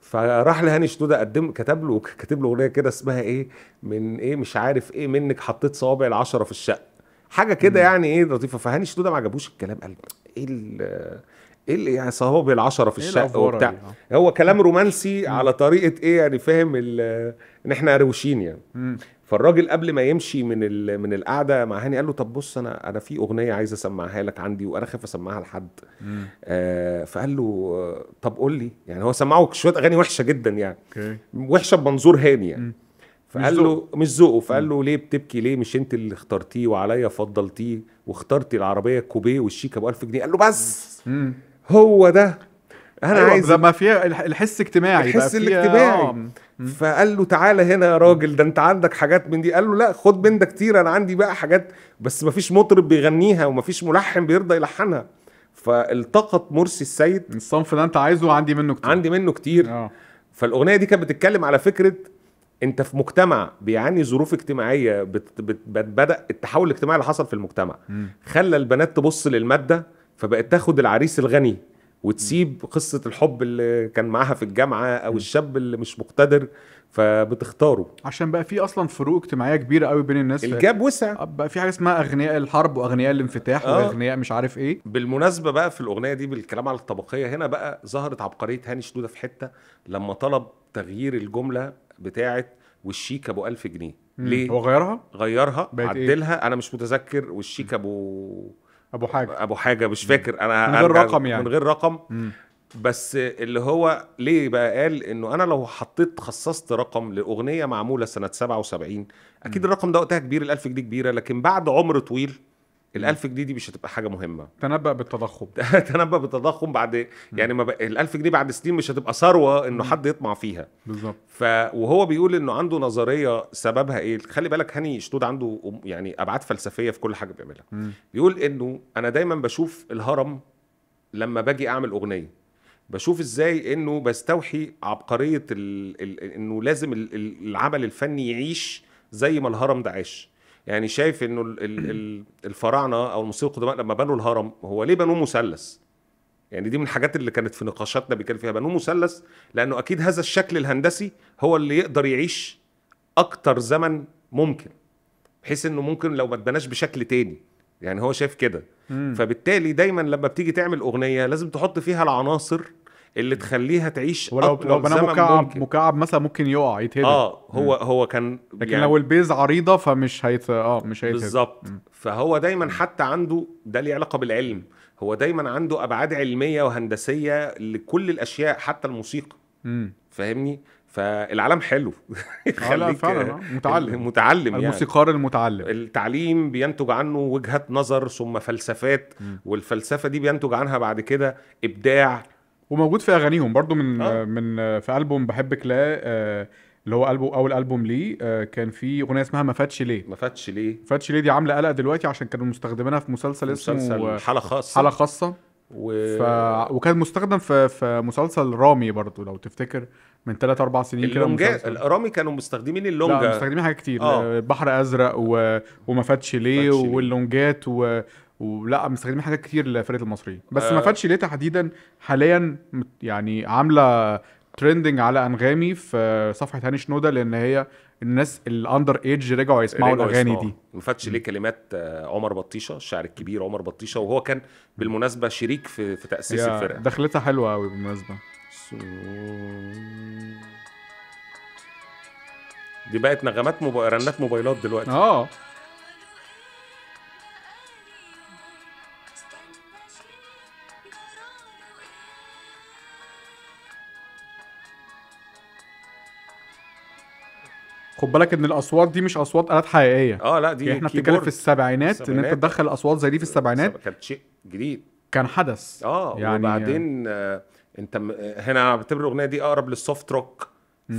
فراح لهاني شنوده قدم كتب له كاتب له اغنيه كده اسمها ايه من ايه مش عارف ايه منك حطيت صوابع العشره في الشق حاجه كده يعني ايه لطيفه فهاني شنوده ما عجبوش الكلام قال ايه ايه يعني صوابع العشره في الشق إيه وبتاع آه. هو كلام رومانسي على طريقه ايه يعني فاهم ان احنا روشين يعني م. فالراجل قبل ما يمشي من من القعده مع هاني قال له طب بص انا انا في اغنيه عايز اسمعها لك عندي وانا خايف اسمعها لحد آه فقال له طب قول لي يعني هو سمعه شويه اغاني وحشه جدا يعني okay. وحشه بمنظور هاني يعني مم. فقال له مش ذوقه فقال له ليه بتبكي ليه مش انت اللي اخترتيه وعليا فضلتيه واخترتي العربيه الكوبيه والشيك ابو 1000 جنيه قال له بس مم. هو ده انا أيوة عايز ما فيها الحس اجتماعي الحس الاجتماعي آه. فقال له تعالى هنا يا راجل ده انت عندك حاجات من دي قال له لا خد من ده كتير انا عندي بقى حاجات بس ما فيش مطرب بيغنيها وما فيش ملحن بيرضى يلحنها فالتقط مرسي السيد الصنف ده انت عايزه عندي منه كتير عندي منه كتير آه. فالاغنيه دي كانت بتتكلم على فكره انت في مجتمع بيعاني ظروف اجتماعيه بت بت بت بدا التحول الاجتماعي اللي حصل في المجتمع خلى البنات تبص للماده فبقت تاخد العريس الغني وتسيب قصه الحب اللي كان معاها في الجامعه او الشاب اللي مش مقتدر فبتختاره عشان بقى في اصلا فروق اجتماعيه كبيره قوي بين الناس الجاب وسع آه، بقى في حاجه اسمها اغنياء الحرب واغنياء الانفتاح آه. واغنياء مش عارف ايه بالمناسبه بقى في الاغنيه دي بالكلام على الطبقيه هنا بقى ظهرت عبقريه هاني شدوده في حته لما طلب تغيير الجمله بتاعه والشيك ابو 1000 جنيه ليه هو غيرها غيرها إيه؟ عدلها إيه؟ انا مش متذكر والشيك ابو ابو حاجه ابو حاجه مش فاكر انا من غير رقم يعني من غير رقم مم. بس اللي هو ليه بقى قال انه انا لو حطيت خصصت رقم لاغنيه معموله سنه 77 اكيد مم. الرقم ده وقتها كبير ال 1000 جنيه كبيره لكن بعد عمر طويل ال1000 جنيه دي مش هتبقى حاجه مهمه تنبأ بالتضخم تنبأ بالتضخم بعد يعني ما بق... ال1000 جنيه بعد سنين مش هتبقى ثروه انه حد يطمع فيها بالظبط ف وهو بيقول انه عنده نظريه سببها ايه خلي بالك هاني شتود عنده يعني ابعاد فلسفيه في كل حاجه بيعملها م. بيقول انه انا دايما بشوف الهرم لما باجي اعمل اغنيه بشوف ازاي انه بستوحي عبقريه ال... ال... انه لازم العمل الفني يعيش زي ما الهرم ده عاش يعني شايف انه الفراعنه او المصريين القدماء لما بنوا الهرم هو ليه بنوه مثلث؟ يعني دي من الحاجات اللي كانت في نقاشاتنا بيتكلم فيها بنوه مثلث لانه اكيد هذا الشكل الهندسي هو اللي يقدر يعيش اكتر زمن ممكن بحيث انه ممكن لو ما اتبناش بشكل تاني يعني هو شايف كده فبالتالي دايما لما بتيجي تعمل اغنيه لازم تحط فيها العناصر اللي تخليها تعيش ولو لو بناء مكعب ممكن. مكعب مثلا ممكن يقع يتهدى اه هو م. هو كان لكن يعني لو البيز عريضه فمش هيت اه مش هيتهدم بالظبط فهو دايما حتى عنده ده ليه علاقه بالعلم هو دايما عنده ابعاد علميه وهندسيه لكل الاشياء حتى الموسيقى م. فاهمني فالعالم حلو آه، خليك فعلا آه، متعلم متعلم يعني الموسيقار المتعلم التعليم بينتج عنه وجهات نظر ثم فلسفات م. والفلسفه دي بينتج عنها بعد كده ابداع وموجود في اغانيهم برضو من آه. من في البوم بحبك لا آه، اللي هو البوم اول البوم ليه آه، كان في اغنيه اسمها ما فاتش ليه ما فاتش ليه ما فاتش ليه دي عامله قلق دلوقتي عشان كانوا مستخدمينها في مسلسل, مسلسل اسمه حاله خاصه حاله خاصه و... ف... وكان مستخدم في في مسلسل رامي برضو لو تفتكر من 3 4 سنين كده اللونجات رامي كانوا مستخدمين اللونجا لا مستخدمين حاجات كتير آه. بحر ازرق و... وما فاتش ليه واللونجات و... ولا مستخدمين حاجات كتير للفرقه المصري بس آه. ما فاتش ليه تحديدا حاليا يعني عامله ترندنج على انغامي في صفحه هاني شنوده لان هي الناس الاندر ايج رجعوا يسمعوا الاغاني دي ما فاتش ليه كلمات آه، عمر بطيشه الشاعر الكبير عمر بطيشه وهو كان بالمناسبه شريك في, في تاسيس الفرقه دخلتها حلوه قوي بالمناسبه دي بقت نغمات رنات موبايلات دلوقتي اه خد بالك ان الاصوات دي مش اصوات الات حقيقيه اه لا دي يعني احنا بنتكلم في السبعينات ان انت تدخل اصوات زي دي في السبعينات كانت شيء جديد كان حدث اه يعني وبعدين آه انت آه، هنا انا بعتبر الاغنيه دي اقرب للسوفت روك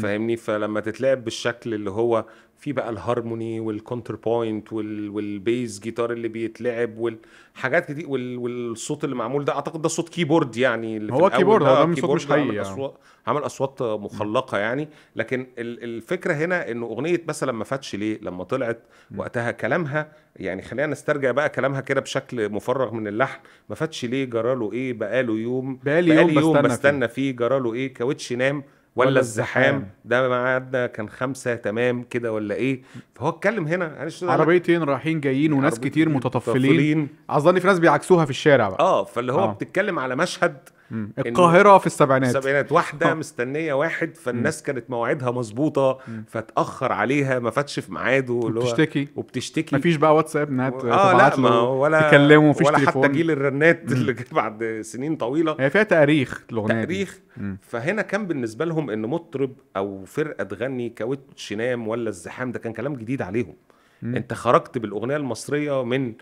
فاهمني فلما تتلعب بالشكل اللي هو في بقى الهارموني والكونتر بوينت والبيز جيتار اللي بيتلعب والحاجات دي والصوت اللي معمول ده اعتقد ده صوت كيبورد يعني اللي هو كيبورد هو آه، ده صوت مش حقيقي عمل, آه. يعني. أصوات عمل اصوات مخلقه يعني لكن الفكره هنا انه اغنيه مثلا ما فاتش ليه لما طلعت وقتها كلامها يعني خلينا نسترجع بقى كلامها كده بشكل مفرغ من اللحن ما فاتش ليه جراله ايه بقاله يوم بقالي, بقالي يوم, يوم بستنى, بستنى فيه, فيه جراله ايه كاوتش نام ولا الزحام ده معادنا كان خمسة تمام كده ولا ايه فهو اتكلم هنا معلش عربيتين رايحين جايين وناس كتير متطفلين اظن في ناس بيعكسوها في الشارع بقى اه فاللي هو آه. بتتكلم على مشهد القاهره في السبعينات السبعينات واحده آه. مستنيه واحد فالناس كانت مواعيدها مظبوطه فاتاخر عليها ما فاتش في ميعاده وبتشتكي وبتشتكي مفيش بقى واتساب انها و... آه لا ما ولا تكلمه مفيش ولا تليفون. حتى جيل الرنات اللي جه بعد سنين طويله هي فيها تاريخ الاغنيه تاريخ مم. فهنا كان بالنسبه لهم ان مطرب او فرقه تغني كوتش نام ولا الزحام ده كان كلام جديد عليهم مم. انت خرجت بالاغنيه المصريه من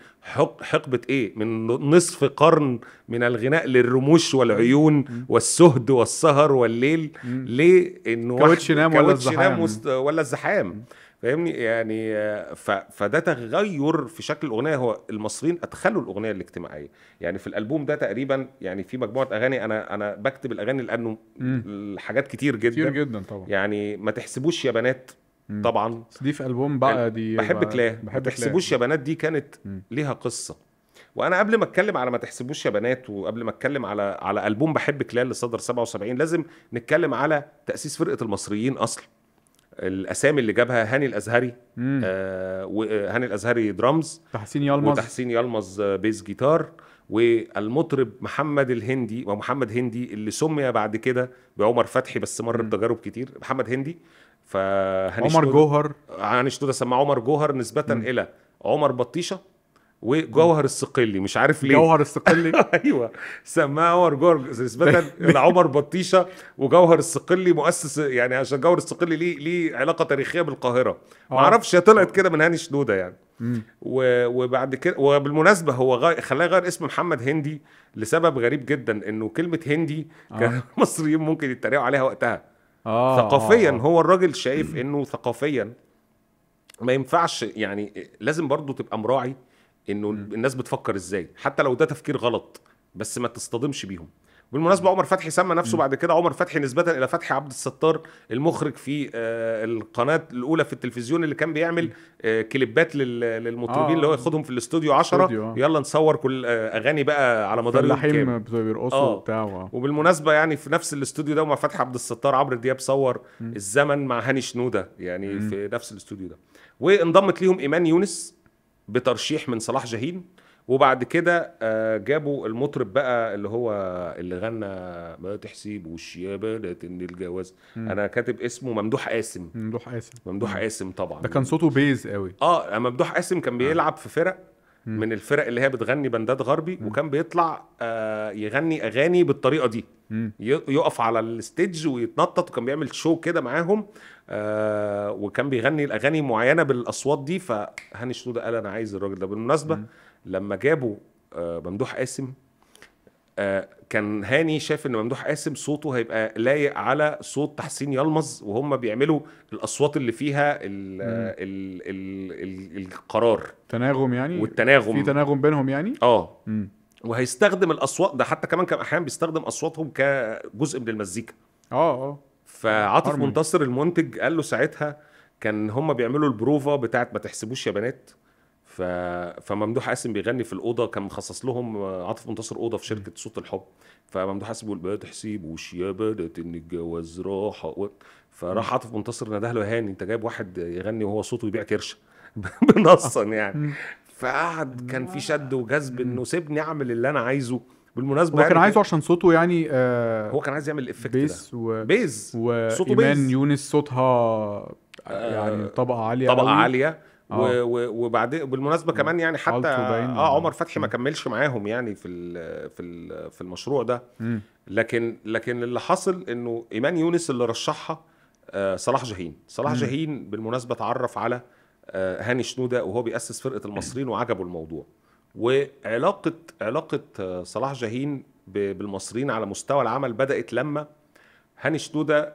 حقبه ايه من نصف قرن من الغناء للرموش والعيون مم. والسهد والسهر والليل مم. ليه انه كاوتش نام ولا الزحام مست... ولا الزحام فاهمني يعني ف... فده تغير في شكل الاغنيه هو المصريين ادخلوا الاغنيه الاجتماعيه يعني في الالبوم ده تقريبا يعني في مجموعه اغاني انا انا بكتب الاغاني لانه الحاجات كتير جدا كتير جدا طبعا يعني ما تحسبوش يا بنات مم. طبعا دي في البوم بقى يعني دي بحب كلا كلاه ما تحسبوش يا بنات دي كانت ليها قصه وانا قبل ما اتكلم على ما تحسبوش يا بنات وقبل ما اتكلم على على البوم بحب كلاه اللي صدر 77 لازم نتكلم على تاسيس فرقه المصريين اصلا الاسامي اللي جابها هاني الازهري آه وهاني آه، الازهري درامز تحسين يلمز وتحسين يلمز بيز آه، جيتار والمطرب محمد الهندي ومحمد هندي اللي سمي بعد كده بعمر فتحي بس مر بتجارب كتير محمد هندي فهاني عمر جوهر هاني شنودة سماه عمر جوهر نسبة م. إلى عمر بطيشة وجوهر الصقلي مش عارف ليه جوهر الصقلي ايوه سماه عمر جوهر نسبة لعمر بطيشة وجوهر الصقلي مؤسس يعني عشان جوهر الصقلي ليه ليه علاقة تاريخية بالقاهرة آه. ما اعرفش هي طلعت كده من هاني شنودة يعني وبعد كده وبالمناسبة هو غا... خلاه يغير اسم محمد هندي لسبب غريب جدا انه كلمة هندي آه. كان المصريين ممكن يتريقوا عليها وقتها آه ثقافيا آه،, آه. هو الراجل شايف انه ثقافيا ما ينفعش يعني لازم برضو تبقى مراعي انه الناس بتفكر ازاي حتى لو ده تفكير غلط بس ما تصطدمش بيهم بالمناسبه عمر فتحي سمى نفسه بعد كده عمر فتحي نسبه الى فتحي عبد الستار المخرج في آه، القناه الاولى في التلفزيون اللي كان بيعمل آه، كليبات للمطربين آه اللي هو ياخدهم في الاستوديو 10 آه. يلا نصور كل اغاني بقى على مدار الكام بيرقصوا آه. وبتاع وبالمناسبه يعني في نفس الاستوديو ده عمر فتحي عبد الستار عمرو دياب صور م. الزمن مع هاني شنوده يعني م. في نفس الاستوديو ده وانضمت ليهم ايمان يونس بترشيح من صلاح جاهين وبعد كده آه، جابوا المطرب بقى اللي هو اللي غنى ما تحسبوش يا بنات ان الجواز مم. انا كاتب اسمه ممدوح قاسم ممدوح قاسم ممدوح قاسم طبعا ده كان صوته بيز قوي اه ممدوح قاسم كان بيلعب في فرق مم. من الفرق اللي هي بتغني بندات غربي مم. وكان بيطلع آه يغني اغاني بالطريقه دي مم. يقف على الستيج ويتنطط وكان بيعمل شو كده معاهم آه وكان بيغني الاغاني معينه بالاصوات دي فهاني شنوده قال انا عايز الراجل ده بالمناسبه مم. لما جابوا آه، ممدوح قاسم آه، كان هاني شاف ان ممدوح قاسم صوته هيبقى لايق على صوت تحسين يلمظ وهم بيعملوا الاصوات اللي فيها الـ الـ الـ الـ القرار تناغم يعني والتناغم في تناغم بينهم يعني اه مم. وهيستخدم الاصوات ده حتى كمان كان احيانا بيستخدم اصواتهم كجزء من المزيكا اه اه فعاطف منتصر المنتج قال له ساعتها كان هم بيعملوا البروفا بتاعت ما تحسبوش يا بنات ف... فممدوح قاسم بيغني في الاوضه كان مخصص لهم آه، عاطف منتصر اوضه في شركه صوت الحب فممدوح قاسم بيقول بقيت حسيب يا بدت ان الجواز راحه و... فراح عاطف منتصر نده له هاني انت جايب واحد يغني وهو صوته يبيع كرش بنصا يعني فقعد كان في شد وجذب انه سيبني اعمل اللي انا عايزه بالمناسبه هو كان يعني عايزه عشان صوته يعني آه هو كان عايز يعمل الافكت بيس ده. و... بيز وصوته بيز يونس صوتها آه، يعني طبقه عاليه طبقه عاليه و... آه. وبعدين بالمناسبه كمان يعني حتى اه عمر فتحي ما كملش معاهم يعني في ال في ال في المشروع ده لكن لكن اللي حصل انه ايمان يونس اللي رشحها آه، صلاح جاهين صلاح جاهين بالمناسبه اتعرف على آه، هاني شنوده وهو بيأسس فرقه المصريين وعجبه الموضوع وعلاقه علاقه صلاح جاهين بالمصريين على مستوى العمل بدأت لما هاني شنوده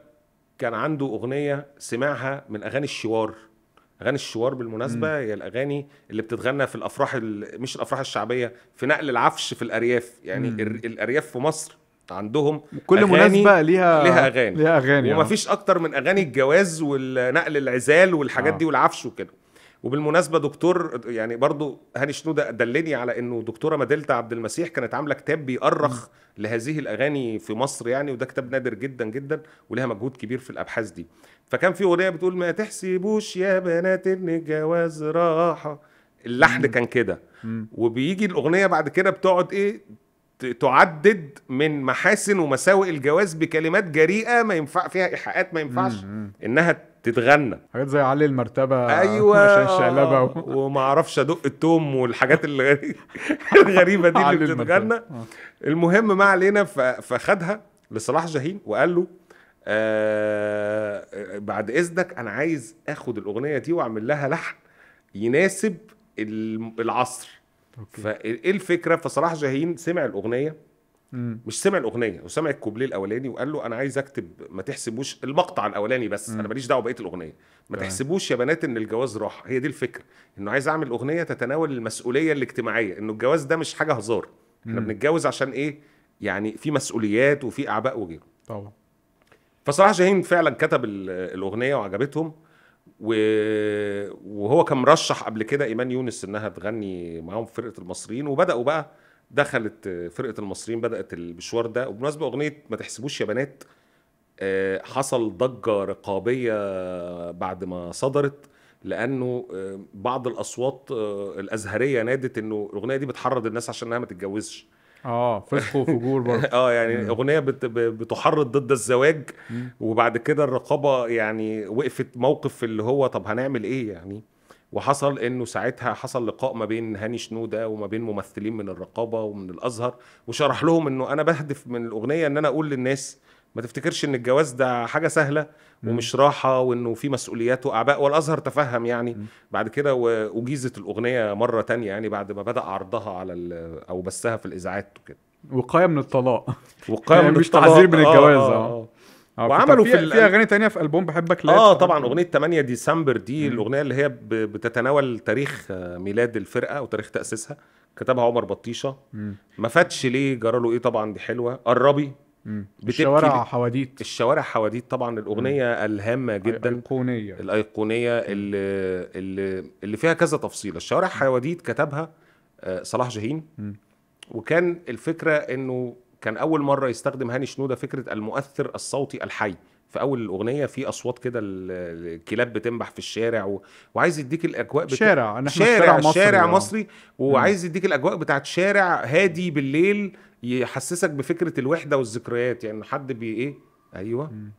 كان عنده اغنيه سمعها من اغاني الشوار اغاني الشوار بالمناسبه مم. هي الاغاني اللي بتتغنى في الافراح مش الافراح الشعبيه في نقل العفش في الارياف يعني مم. الارياف في مصر عندهم كل أغاني مناسبه ليها ليها اغاني ليها اغاني ومفيش آه. اكتر من اغاني الجواز ونقل العزال والحاجات آه. دي والعفش وكده وبالمناسبه دكتور يعني برضو هاني شنوده دلني على انه دكتوره مدلتا عبد المسيح كانت عامله كتاب بيأرخ م. لهذه الاغاني في مصر يعني وده كتاب نادر جدا جدا ولها مجهود كبير في الابحاث دي فكان في اغنيه بتقول ما تحسبوش يا بنات ان الجواز راحه اللحن كان كده وبيجي الاغنيه بعد كده بتقعد ايه تعدد من محاسن ومساوئ الجواز بكلمات جريئه ما ينفع فيها ايحاءات ما ينفعش انها تتغنى حاجات زي علي المرتبه ايوه عشان الشقلبه و... وما اعرفش ادق التوم والحاجات الغريبه الغريبه دي اللي بتتغنى آه. المهم ما علينا ف... فخدها لصلاح جاهين وقال له آه بعد اذنك انا عايز اخد الاغنيه دي واعمل لها لحن يناسب العصر فايه الفكره فصلاح جاهين سمع الاغنيه مم. مش سمع الاغنيه وسمع الكوبليه الاولاني وقال له انا عايز اكتب ما تحسبوش المقطع الاولاني بس مم. انا ماليش دعوه بقيه الاغنيه ما تحسبوش يا بنات ان الجواز راح هي دي الفكره انه عايز اعمل اغنيه تتناول المسؤوليه الاجتماعيه انه الجواز ده مش حاجه هزار احنا بنتجوز عشان ايه يعني في مسؤوليات وفي اعباء وغيره طبعا فصراحه شاهين فعلا كتب الاغنيه وعجبتهم و... وهو كان مرشح قبل كده ايمان يونس انها تغني معاهم فرقه المصريين وبداوا بقى دخلت آه، فرقه المصريين بدات المشوار ده وبمناسبه اغنيه ما تحسبوش يا بنات آه، حصل ضجه رقابيه بعد ما صدرت لانه آه، بعض الاصوات الازهريه نادت انه الاغنيه دي بتحرض الناس عشان انها ما تتجوزش اه فسخ وفجور برضه اه يعني اغنيه بت بتحرض ضد الزواج وبعد كده الرقابه يعني وقفت موقف اللي هو طب هنعمل ايه يعني وحصل انه ساعتها حصل لقاء ما بين هاني شنوده وما بين ممثلين من الرقابه ومن الازهر وشرح لهم انه انا بهدف من الاغنيه ان انا اقول للناس ما تفتكرش ان الجواز ده حاجه سهله ومش راحه وانه في مسؤوليات واعباء والازهر تفهم يعني بعد كده واجيزت الاغنيه مره تانية يعني بعد ما بدا عرضها على او بثها في الاذاعات وكده وقايه من الطلاق وقايه يعني من الطلاق مش تعذير من آه، الجواز اه, آه. آه. آه، وعملوا في, في اغاني تانية في البوم بحبك لا اه طبعا اغنيه 8 ديسمبر دي مم. الاغنيه اللي هي بتتناول تاريخ آه، ميلاد الفرقه وتاريخ تاسيسها كتبها عمر بطيشه ما فاتش ليه جرى له ايه طبعا دي حلوه قربي الشوارع حواديت الشوارع حواديت طبعا الاغنيه مم. الهامه جدا الايقونيه الايقونيه اللي, اللي اللي فيها كذا تفصيله الشوارع حواديت كتبها آه، صلاح جاهين وكان الفكره انه كان اول مره يستخدم هاني شنوده فكره المؤثر الصوتي الحي في اول الاغنيه في اصوات كده الكلاب بتنبح في الشارع و... وعايز يديك الاجواء بتا... شارع أنا شارع مصري شارع آه. مصري وعايز يديك الاجواء بتاعت شارع هادي بالليل يحسسك بفكره الوحده والذكريات يعني حد بي ايه ايوه مم.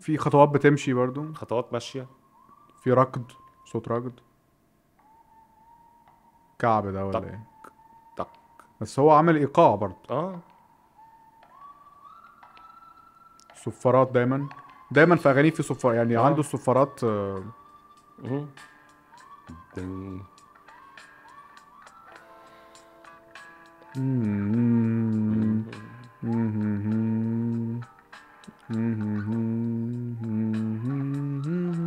في خطوات بتمشي برضو خطوات ماشيه في ركض صوت ركض كعب ده ولا ايه طق بس هو عمل ايقاع برضه اه صفارات دايما دايما في اغانيه في صفار يعني آه. عنده الصفارات آه.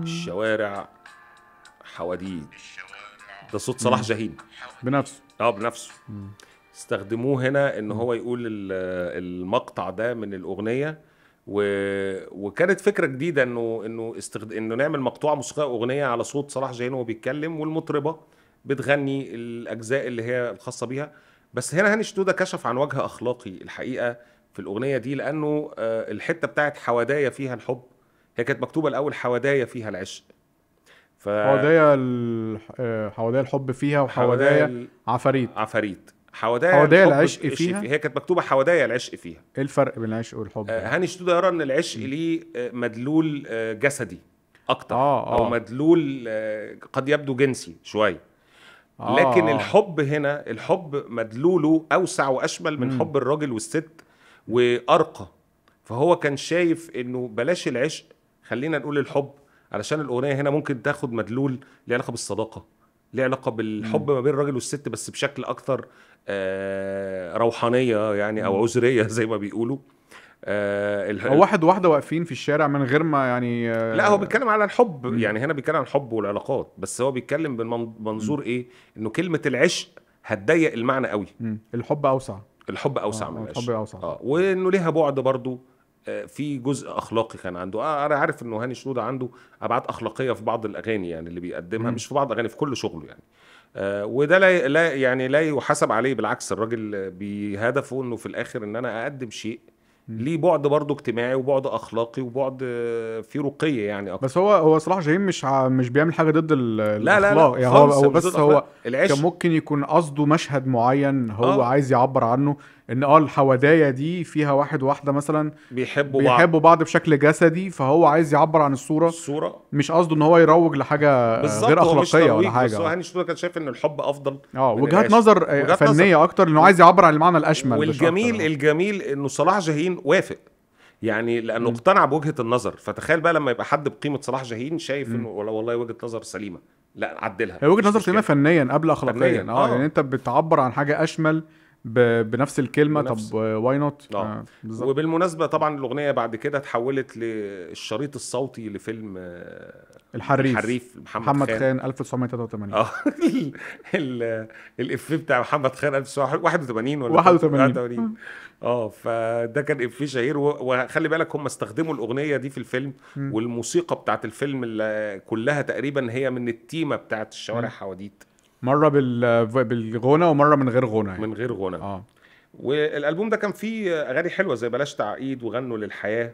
الشوارع حواديت ده صوت صلاح جاهين بنفسه اه بنفسه استخدموه هنا ان هو يقول المقطع ده من الاغنيه و... وكانت فكره جديده انه انه استخد... انه نعمل مقطوعه موسيقيه اغنيه على صوت صلاح جاهين وهو بيتكلم والمطربه بتغني الاجزاء اللي هي الخاصه بيها بس هنا هاني شنوده كشف عن وجه اخلاقي الحقيقه في الاغنيه دي لانه آه، الحته بتاعت حودايا فيها الحب هي كانت مكتوبه الاول حودايا فيها العشق ف... حودايا ال... آه، حودايا الحب فيها وحودايا عفاريت عفاريت حودايا حودايا العشق فيها هي كانت مكتوبه حودايا العشق فيها ايه الفرق بين العشق والحب آه يعني؟ هاني شتوده يرى ان العشق ليه آه، مدلول آه، جسدي اكتر آه آه. او مدلول آه، قد يبدو جنسي شويه آه لكن الحب هنا الحب مدلوله اوسع واشمل من م. حب الراجل والست وارقى فهو كان شايف انه بلاش العشق خلينا نقول الحب علشان الاغنيه هنا ممكن تاخد مدلول ليه علاقه بالصداقه ليه علاقه بالحب ما بين الراجل والست بس بشكل اكثر آه، روحانيه يعني او عذريه زي ما بيقولوا آه هو واحد وواحده واقفين في الشارع من غير ما يعني آه لا هو بيتكلم على الحب يعني هنا بيتكلم عن الحب والعلاقات بس هو بيتكلم بمنظور ايه انه كلمه العشق هتضيق المعنى قوي الحب اوسع الحب اوسع آه من العشق الحب اوسع اه وانه ليها بعد برضه في جزء اخلاقي كان عنده آه، انا عارف انه هاني شنودة عنده ابعاد اخلاقيه في بعض الاغاني يعني اللي بيقدمها مش في بعض الاغاني في كل شغله يعني آه وده لا, لا يعني لا يحاسب عليه بالعكس الراجل بهدفه انه في الاخر ان انا اقدم شيء ليه بعد برضه اجتماعي وبعد اخلاقي وبعد فيه رقيه يعني أكثر. بس هو هو صلاح جاهين مش ع... مش بيعمل حاجه ضد ال... لا الاخلاق لا لا يعني هو, بس هو كان ممكن يكون قصده مشهد معين هو آه. عايز يعبر عنه ان اه الحودايه دي فيها واحد واحده مثلا بيحبوا بعض بيحبوا بعض بشكل جسدي فهو عايز يعبر عن الصوره الصوره مش قصده ان هو يروج لحاجه غير اخلاقيه ولا حاجه بس هو هاني شنودة كان شايف ان الحب افضل اه, آه، وجهات نظر وجهات فنيه نظر. اكتر لانه عايز يعبر عن المعنى الاشمل والجميل الجميل انه صلاح جاهين وافق يعني لانه م. اقتنع بوجهه النظر فتخيل بقى لما يبقى حد بقيمه صلاح جاهين م. انه والله وجهه نظر سليمه لا عدلها هي وجهه نظر سليمه فنيا قبل اخلاقيا آه،, اه يعني انت بتعبر عن حاجه اشمل بنفس الكلمه بنفس. طب واي نوت آه. آه، وبالمناسبه طبعا الاغنيه بعد كده اتحولت للشريط الصوتي لفيلم آه، الحريف الحريف محمد, محمد خان. خان 1983 اه الافيه بتاع محمد خان 1981 ولا 81 اه فده كان افيه شهير وخلي بالك هم استخدموا الاغنيه دي في الفيلم م. والموسيقى بتاعت الفيلم اللي كلها تقريبا هي من التيمه بتاعت الشوارع حواديت مره بالغنى ومره من غير غنى يعني. من غير غنى اه والالبوم ده كان فيه اغاني حلوه زي بلاش تعقيد وغنوا للحياه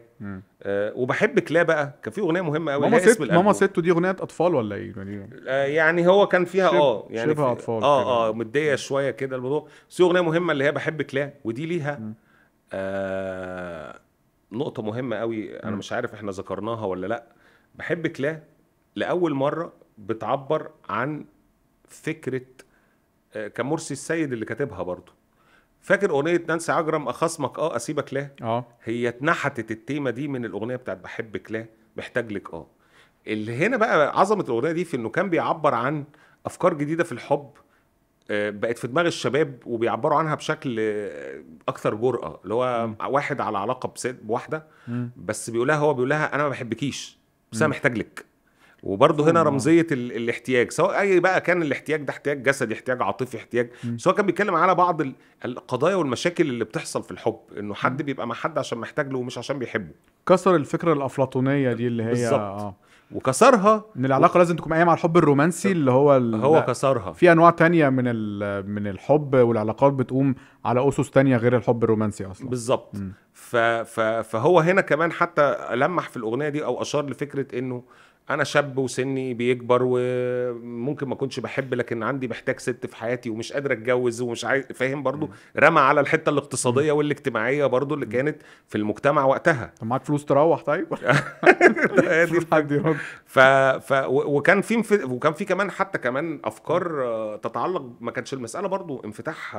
آه وبحب كلا بقى كان فيه اغنيه مهمه قوي ماما ست ماما ستو دي اغنيه اطفال ولا ايه يعني آه يعني هو كان فيها شب... اه يعني شبه اطفال اه اه مديه شويه كده الموضوع بس اغنيه مهمه اللي هي بحب كلا ودي ليها آه نقطه مهمه قوي انا مش عارف احنا ذكرناها ولا لا بحب كلا لاول مره بتعبر عن فكره آه، كان مرسي السيد اللي كاتبها برضه فاكر اغنيه نانسي عجرم اخصمك اه اسيبك لا اه هي اتنحتت التيمه دي من الاغنيه بتاعت بحبك لا محتاج لك اه اللي هنا بقى عظمه الاغنيه دي في انه كان بيعبر عن افكار جديده في الحب آه، بقت في دماغ الشباب وبيعبروا عنها بشكل آه، اكثر جرأه اللي هو م. واحد على علاقه بواحده بس بيقولها هو بيقولها انا ما بحبكيش بس انا محتاج لك وبرضه هنا رمزيه ال... الاحتياج سواء اي بقى كان الاحتياج ده احتياج جسدي احتياج عاطفي احتياج سواء كان بيتكلم على بعض ال... القضايا والمشاكل اللي بتحصل في الحب انه حد بيبقى مع حد عشان محتاج له ومش عشان بيحبه كسر الفكره الافلاطونيه دي اللي هي بالظبط آه. وكسرها ان العلاقه و... لازم تكون قايمه على الحب الرومانسي اللي هو ال... هو كسرها في انواع تانية من ال... من الحب والعلاقات بتقوم على اسس تانية غير الحب الرومانسي اصلا بالظبط ف... ف... فهو هنا كمان حتى لمح في الاغنيه دي او اشار لفكره انه انا شاب وسني بيكبر وممكن ما كنتش بحب لكن عندي محتاج ست في حياتي ومش قادر اتجوز ومش عايز فاهم برضو رمى على الحته الاقتصاديه والاجتماعيه برضو اللي كانت في المجتمع وقتها طب معاك فلوس تروح طيب دي ف... ف... وكان في وكان في كمان حتى كمان افكار تتعلق ما كانش المساله برضو انفتاح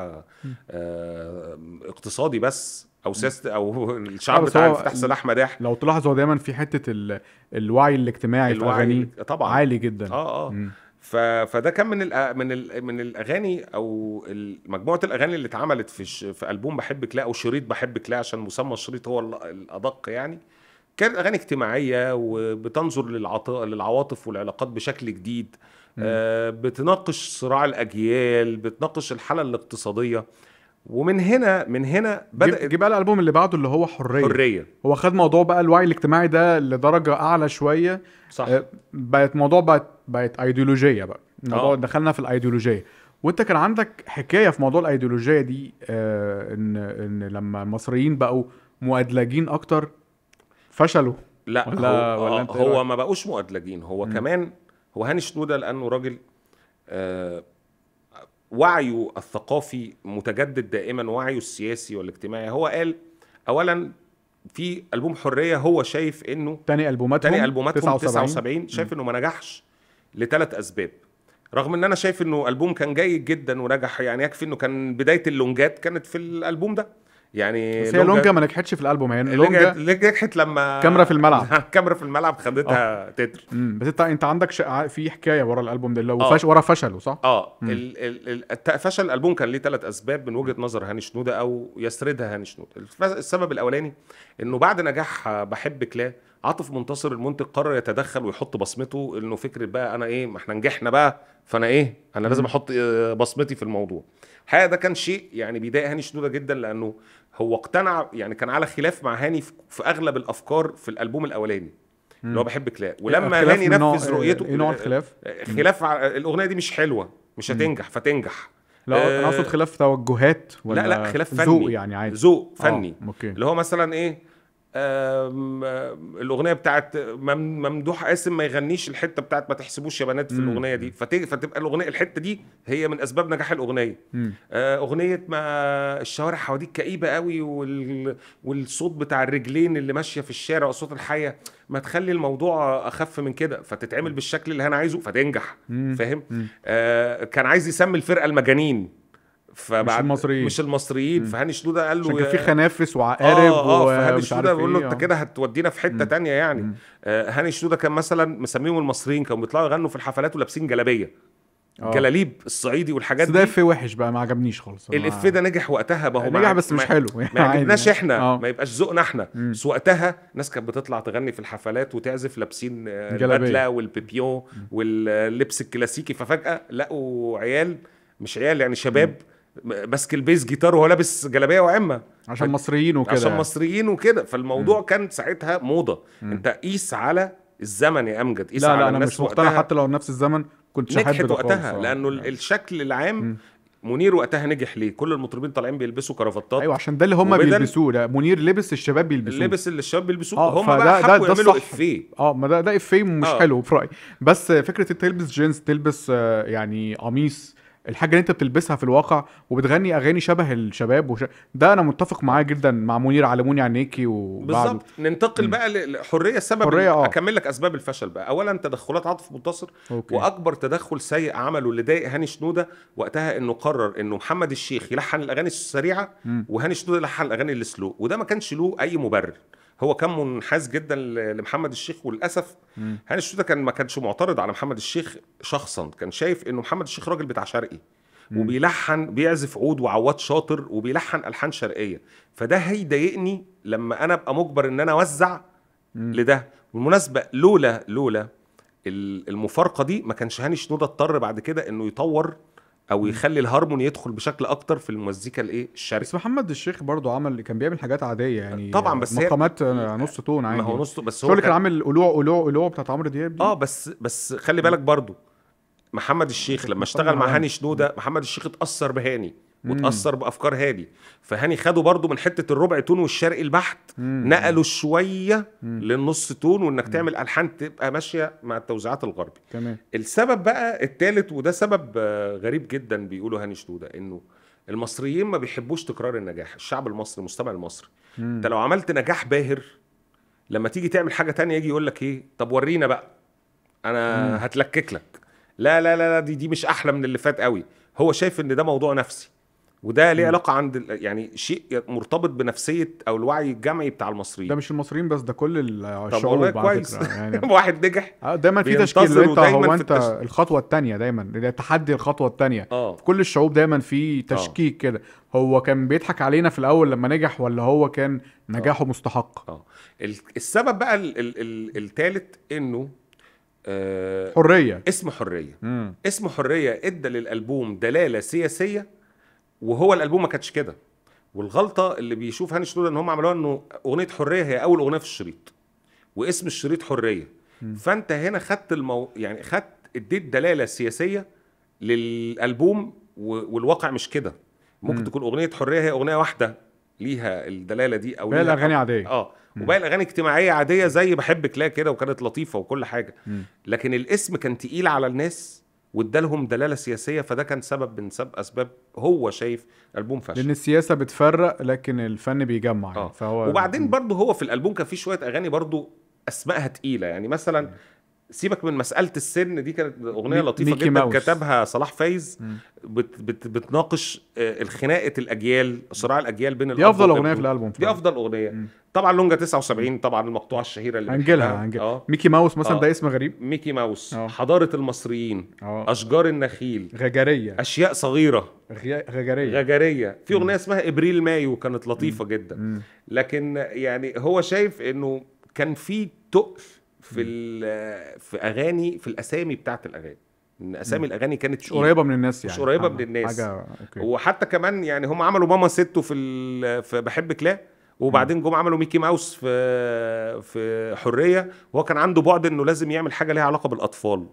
آه، اقتصادي بس او سياسه او الشعب بتاع الفتح سلاح مداح لو تلاحظ هو دايما في حته ال... الوعي الاجتماعي الوعي في الاغاني طبعا عالي جدا اه اه ف... فده كان من الأ... من ال... من الاغاني او مجموعه الاغاني اللي اتعملت في ش... في البوم بحبك لا او شريط بحبك لا عشان مسمى الشريط هو الادق يعني كانت اغاني اجتماعيه وبتنظر للعط... للعواطف والعلاقات بشكل جديد آه بتناقش صراع الاجيال بتناقش الحاله الاقتصاديه ومن هنا من هنا بدا جه بقى الالبوم اللي بعده اللي هو حريه حريه هو خد موضوع بقى الوعي الاجتماعي ده لدرجه اعلى شويه صح آه، بقت موضوع بقت بقت ايديولوجيه بقى الموضوع آه. دخلنا في الايديولوجيه وانت كان عندك حكايه في موضوع الايديولوجيه دي آه ان ان لما المصريين بقوا مؤدلجين اكتر فشلوا لا ولا هو, ولا آه، انت إيه هو ما بقوش مؤدلجين هو م. كمان هو هاني شنوده لانه راجل آه وعيه الثقافي متجدد دائما وعيه السياسي والاجتماعي هو قال اولا في البوم حريه هو شايف انه تاني البومات تاني البومات 79, 79 شايف انه ما نجحش لثلاث اسباب رغم ان انا شايف انه البوم كان جيد جدا ونجح يعني يكفي انه كان بدايه اللونجات كانت في الالبوم ده يعني بس هي لونجا ما نجحتش في الالبوم هي لونجا نجحت لما كاميرا في الملعب كاميرا في الملعب خدتها اه. تتر بس انت انت عندك ش... في حكايه ورا الالبوم ده اللي اه. فش... ورا فشله صح؟ اه ال... ال... ال... فشل الالبوم كان ليه ثلاث اسباب من وجهه نظر هاني شنوده او يسردها هاني شنوده السبب الاولاني انه بعد نجاح بحب كلاه عاطف منتصر المنتج قرر يتدخل ويحط بصمته انه فكره بقى انا ايه ما احنا نجحنا بقى فانا ايه انا لازم احط آه، بصمتي في الموضوع الحقيقه ده كان شيء يعني بيضايق هاني شنوده جدا لانه هو اقتنع يعني كان على خلاف مع هاني في اغلب الافكار في الالبوم الاولاني اللي هو بحب كلاب آه، ولما هاني نفذ رؤيته ايه نوع الخلاف؟ آه، خلاف الاغنيه دي مش حلوه مش هتنجح فتنجح لا انا اقصد خلاف توجهات ولا لا لا خلاف فني ذوق يعني عادي ذوق فني اللي هو مثلا ايه الاغنيه بتاعت ممدوح قاسم ما يغنيش الحته بتاعت ما تحسبوش يا بنات في الاغنيه دي فتبقى الاغنيه الحته دي هي من اسباب نجاح الاغنيه آه، اغنيه ما الشوارع حواديك كئيبه قوي والصوت بتاع الرجلين اللي ماشيه في الشارع وصوت الحياه ما تخلي الموضوع اخف من كده فتتعمل بالشكل اللي انا عايزه فتنجح فاهم آه، كان عايز يسمي الفرقه المجانين فبعد مش المصريين مش المصريين فهاني شنوده قال له عشان كان في خنافس وعقارب اه اه فهاني شنوده بيقول له إيه، انت آه. كده هتودينا في حته تانية يعني آه هاني شنوده كان مثلا مسميهم المصريين كانوا بيطلعوا يغنوا في الحفلات ولابسين جلابيه آه. جلاليب الصعيدي والحاجات دي ده في وحش بقى ما عجبنيش خالص الاف ده نجح وقتها ما هو نجح بس مش حلو ما عجبناش يعني. احنا أوه. ما يبقاش ذوقنا احنا بس وقتها ناس كانت بتطلع تغني في الحفلات وتعزف لابسين آه، البدله والبيبيون واللبس الكلاسيكي ففجاه لقوا عيال مش عيال يعني شباب مم. ماسك البيز جيتار وهو لابس جلابيه وعمه عشان مصريين وكده عشان مصريين وكده فالموضوع م. كان ساعتها موضه م. انت قيس على الزمن يا امجد قيس لا على لا انا مش مقتنع حتى لو نفس الزمن كنت نجحت وقتها لانه يعني. الشكل العام م. منير وقتها نجح ليه؟ كل المطربين طالعين بيلبسوا كرافتات ايوه عشان ده اللي هم بيلبسوه ده منير لبس الشباب بيلبسوه لبس اللي الشباب بيلبسوه آه هم بقى حبوا يعملوا افيه اه ما ده ده افيه مش آه. حلو في رايي بس فكره انت تلبس جينز تلبس آه، يعني قميص الحاجه اللي انت بتلبسها في الواقع وبتغني اغاني شبه الشباب وش... ده انا متفق معاه جدا مع منير علموني عينيكي بالظبط ننتقل م. بقى لحريه السبب حرية آه. اكمل لك اسباب الفشل بقى اولا تدخلات عاطف منتصر أوكي. واكبر تدخل سيء عمله اللي ضايق هاني شنوده وقتها انه قرر انه محمد الشيخ يلحن الاغاني السريعه م. وهاني شنوده يلحن الاغاني السلو وده ما كانش له اي مبرر هو كان منحاز جدا لمحمد الشيخ وللاسف هاني الشوطه كان ما كانش معترض على محمد الشيخ شخصا كان شايف انه محمد الشيخ راجل بتاع شرقي وبيلحن بيعزف عود وعواد شاطر وبيلحن الحان شرقيه فده هيضايقني لما انا ابقى مجبر ان انا اوزع لده بالمناسبه لولا لولا المفارقه دي ما كانش هاني شنوده اضطر بعد كده انه يطور او يخلي الهارموني يدخل بشكل اكتر في المزيكا الايه الشرقي بس محمد الشيخ برضه عمل كان بيعمل حاجات عاديه يعني طبعا بس مقامات آه، نص تون عادي ما هو نص بس هو كان عامل قلوع قلوع قلوع بتاعت عمرو دياب دي اه بس بس خلي بالك برضه محمد الشيخ لما اشتغل مع هاني شنوده محمد الشيخ اتاثر بهاني وتاثر بافكار هادي فهاني خدوا برضو من حته الربع تون والشرقي البحت مم. نقلوا شويه مم. للنص تون وانك مم. تعمل الحان تبقى ماشيه مع التوزيعات الغربي تمام السبب بقى الثالث وده سبب غريب جدا بيقولوا هاني شنوده انه المصريين ما بيحبوش تكرار النجاح الشعب المصري المستمع المصري انت لو عملت نجاح باهر لما تيجي تعمل حاجه تانية يجي يقول لك ايه طب ورينا بقى انا هتلكك لك لا لا لا دي دي مش احلى من اللي فات قوي هو شايف ان ده موضوع نفسي وده ليه علاقه عند يعني شيء مرتبط بنفسيه او الوعي الجمعي بتاع المصريين ده مش المصريين بس ده كل الشعوب كويس يعني واحد نجح آه، دايما في تشكيل انت هو انت التش... الخطوه الثانيه دايما يعني تحدي الخطوه الثانيه آه. في كل الشعوب دايما في آه. تشكيك كده هو كان بيضحك علينا في الاول لما نجح ولا هو كان نجاحه أوه. مستحق اه السبب بقى الثالث انه آه حريه اسم حريه مم. اسم حريه ادى للالبوم دلاله سياسيه وهو الالبوم ما كانش كده والغلطه اللي بيشوف هاني شنودة ان هم عملوها انه اغنيه حريه هي اول اغنيه في الشريط واسم الشريط حريه م. فانت هنا خدت المو... يعني خدت اديت دلاله سياسيه للالبوم و... والواقع مش كده ممكن م. تكون اغنيه حريه هي اغنيه واحده ليها الدلاله دي او باقي الاغاني عاديه اه وباقي الاغاني اجتماعيه عاديه زي بحبك لا كده وكانت لطيفه وكل حاجه م. لكن الاسم كان تقيل على الناس وادالهم دلاله سياسيه فده كان سبب من سبب اسباب هو شايف البوم فشل لان السياسه بتفرق لكن الفن بيجمع يعني، آه. فهو وبعدين برضه هو في الالبوم كان في شويه اغاني برضه اسمائها تقيله يعني مثلا سيبك من مساله السن دي كانت اغنيه لطيفه جدا ماوس. كتبها صلاح فايز بت بت بتناقش آه، الخناقه الاجيال صراع الاجيال بين دي افضل اغنيه في الالبوم دي افضل اغنيه مم. طبعا لونجا 79 طبعا المقطوعه الشهيره اللي هنجيلها هنجيلها آه. ميكي ماوس مثلا آه. ده اسم غريب ميكي ماوس آه. حضاره المصريين آه. اشجار النخيل غجريه اشياء صغيره غجريه غجريه في اغنيه اسمها ابريل مايو كانت لطيفه مم. جدا مم. لكن يعني هو شايف انه كان في تقف في في اغاني في الاسامي بتاعت الاغاني ان اسامي الاغاني كانت مش قريبه من الناس يعني مش قريبه من الناس حاجه أوكي. وحتى كمان يعني هم عملوا ماما ستو في في بحبك لا وبعدين جم عملوا ميكي ماوس في في حريه وهو كان عنده بعد انه لازم يعمل حاجه ليها علاقه بالاطفال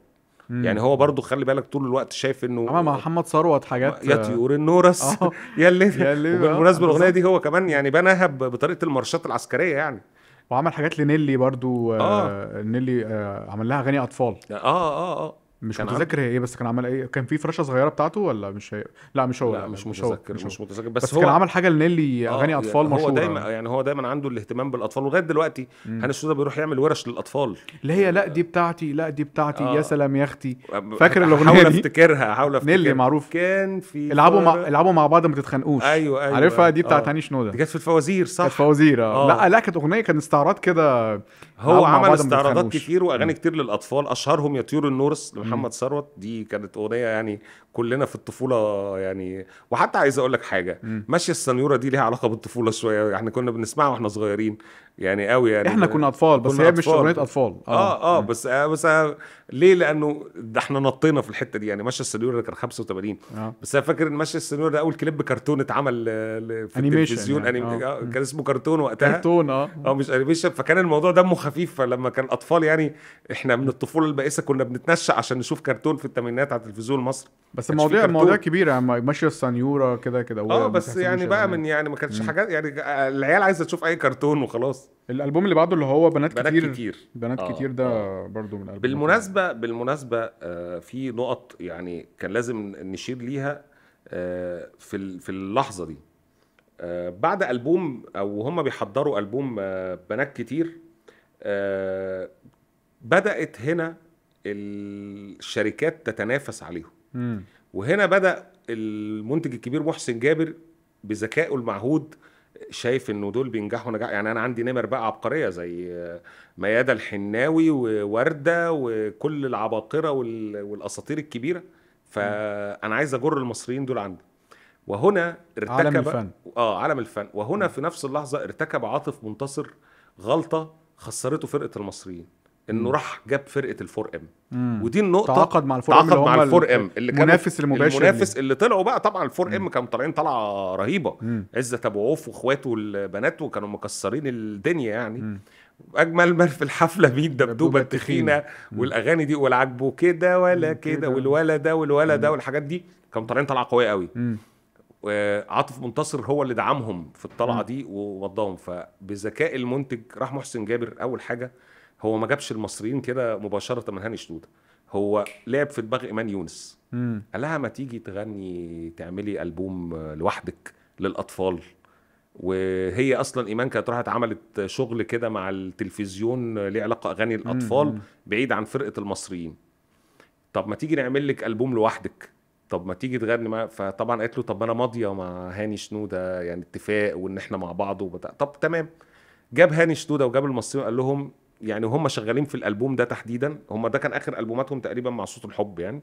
مم. يعني هو برضه خلي بالك طول الوقت شايف انه عمل مع محمد ثروت حاجات يا طيور النورس آه. يا اللي بالمناسبه آه، الاغنيه دي هو كمان يعني بناها بطريقه المارشات العسكريه يعني وعمل حاجات لنيلي برضو آه. آه نيلي آه عمل لها اغاني اطفال اه اه اه مش كان متذكر هي ايه بس كان عمل ايه كان في فراشه صغيره بتاعته ولا مش هي... لا مش هو لا, مش, مش متذكر مش, مش متذكر بس, بس هو كان عمل حاجه لنيلي آه، اغاني آه اطفال يعني مشهوره هو دايما يعني هو دايما عنده الاهتمام بالاطفال ولغايه دلوقتي هاني السوده بيروح يعمل ورش للاطفال اللي هي لا دي بتاعتي لا دي بتاعتي آه يا سلام يا اختي فاكر الاغنيه دي حاول افتكرها حاول افتكرها نيلي معروف كان في العبوا مع العبوا مع بعض ما تتخانقوش ايوه ايوه عارفها دي بتاعت آه. هاني شنوده دي كانت في الفوازير صح كانت فوازير آه. لا لا كانت اغنيه كان استعراض كده هو عمل استعراضات كتير واغاني كتير للاطفال اشهرهم يا طيور النورس لمحمد ثروت دي كانت اغنيه يعني كلنا في الطفوله يعني وحتى عايز اقول لك حاجه ماشيه السنيوره دي ليها علاقه بالطفوله شويه يعني كنا بنسمعها واحنا صغيرين يعني قوي يعني احنا كنا اطفال بس هي مش اغنيه اطفال اه اه, آه بس آه بس آه ليه لانه ده احنا نطينا في الحته دي يعني ماشي السنيور ده كان 85 آه. بس انا فاكر ان ماشي السنيور ده اول كليب كرتون اتعمل آه، في التلفزيون يعني. أنيم... آه. آه. كان اسمه كرتون وقتها كرتون اه اه مش انيميشن فكان الموضوع دمه خفيف فلما كان اطفال يعني احنا من الطفوله البائسه كنا بنتنشأ عشان نشوف كرتون في الثمانينات على التلفزيون المصري بس المواضيع المواضيع كبيره ماشي يعني. السنيوره كده كده اه بس يعني بقى من يعني ما كانتش حاجات يعني آه، العيال عايزه تشوف اي كرتون وخلاص الالبوم اللي بعده اللي هو بنات, بنات كتير, كتير بنات آه كتير ده آه. برضو من الالبوم بالمناسبه ده. بالمناسبه آه في نقط يعني كان لازم نشير ليها آه في في اللحظه دي آه بعد البوم او هم بيحضروا البوم آه بنات كتير آه بدات هنا الشركات تتنافس عليهم وهنا بدا المنتج الكبير محسن جابر بذكائه المعهود آه شايف انه دول بينجحوا نجاح يعني انا عندي نمر بقى عبقريه زي ميادة الحناوي ووردة وكل العباقرة والاساطير الكبيرة فانا عايز اجر المصريين دول عندي وهنا ارتكب عالم الفن اه عالم الفن وهنا في نفس اللحظة ارتكب عاطف منتصر غلطة خسرته فرقة المصريين انه راح جاب فرقه الفور ام مم. ودي النقطه تعاقد مع الفور تعاقد ام مع الفور ام اللي كان المنافس المباشر المنافس اللي, اللي طلعوا بقى طبعا الفور ام كانوا طالعين طلعه رهيبه مم. عزت ابو عوف واخواته البنات وكانوا مكسرين الدنيا يعني مم. اجمل من في الحفله مين دبدوبه التخينه والاغاني دي ولا عاجبه كده ولا كده والولا ده والولا ده والحاجات دي كانوا طالعين طلعه قويه قوي وعاطف منتصر هو اللي دعمهم في الطلعه دي ووضاهم فبذكاء المنتج راح محسن جابر اول حاجه هو ما جابش المصريين كده مباشره من هاني شنوده هو لعب في دماغ ايمان يونس قال لها ما تيجي تغني تعملي البوم لوحدك للاطفال وهي اصلا ايمان كانت راحت عملت شغل كده مع التلفزيون ليه علاقه اغاني الاطفال بعيد عن فرقه المصريين طب ما تيجي نعمل لك البوم لوحدك طب ما تيجي تغني معاه فطبعا قالت له طب انا ماضيه مع هاني شنوده يعني اتفاق وان احنا مع بعض وبتاع طب تمام جاب هاني شنوده وجاب المصريين قال لهم يعني هم شغالين في الالبوم ده تحديدا هم ده كان اخر البوماتهم تقريبا مع صوت الحب يعني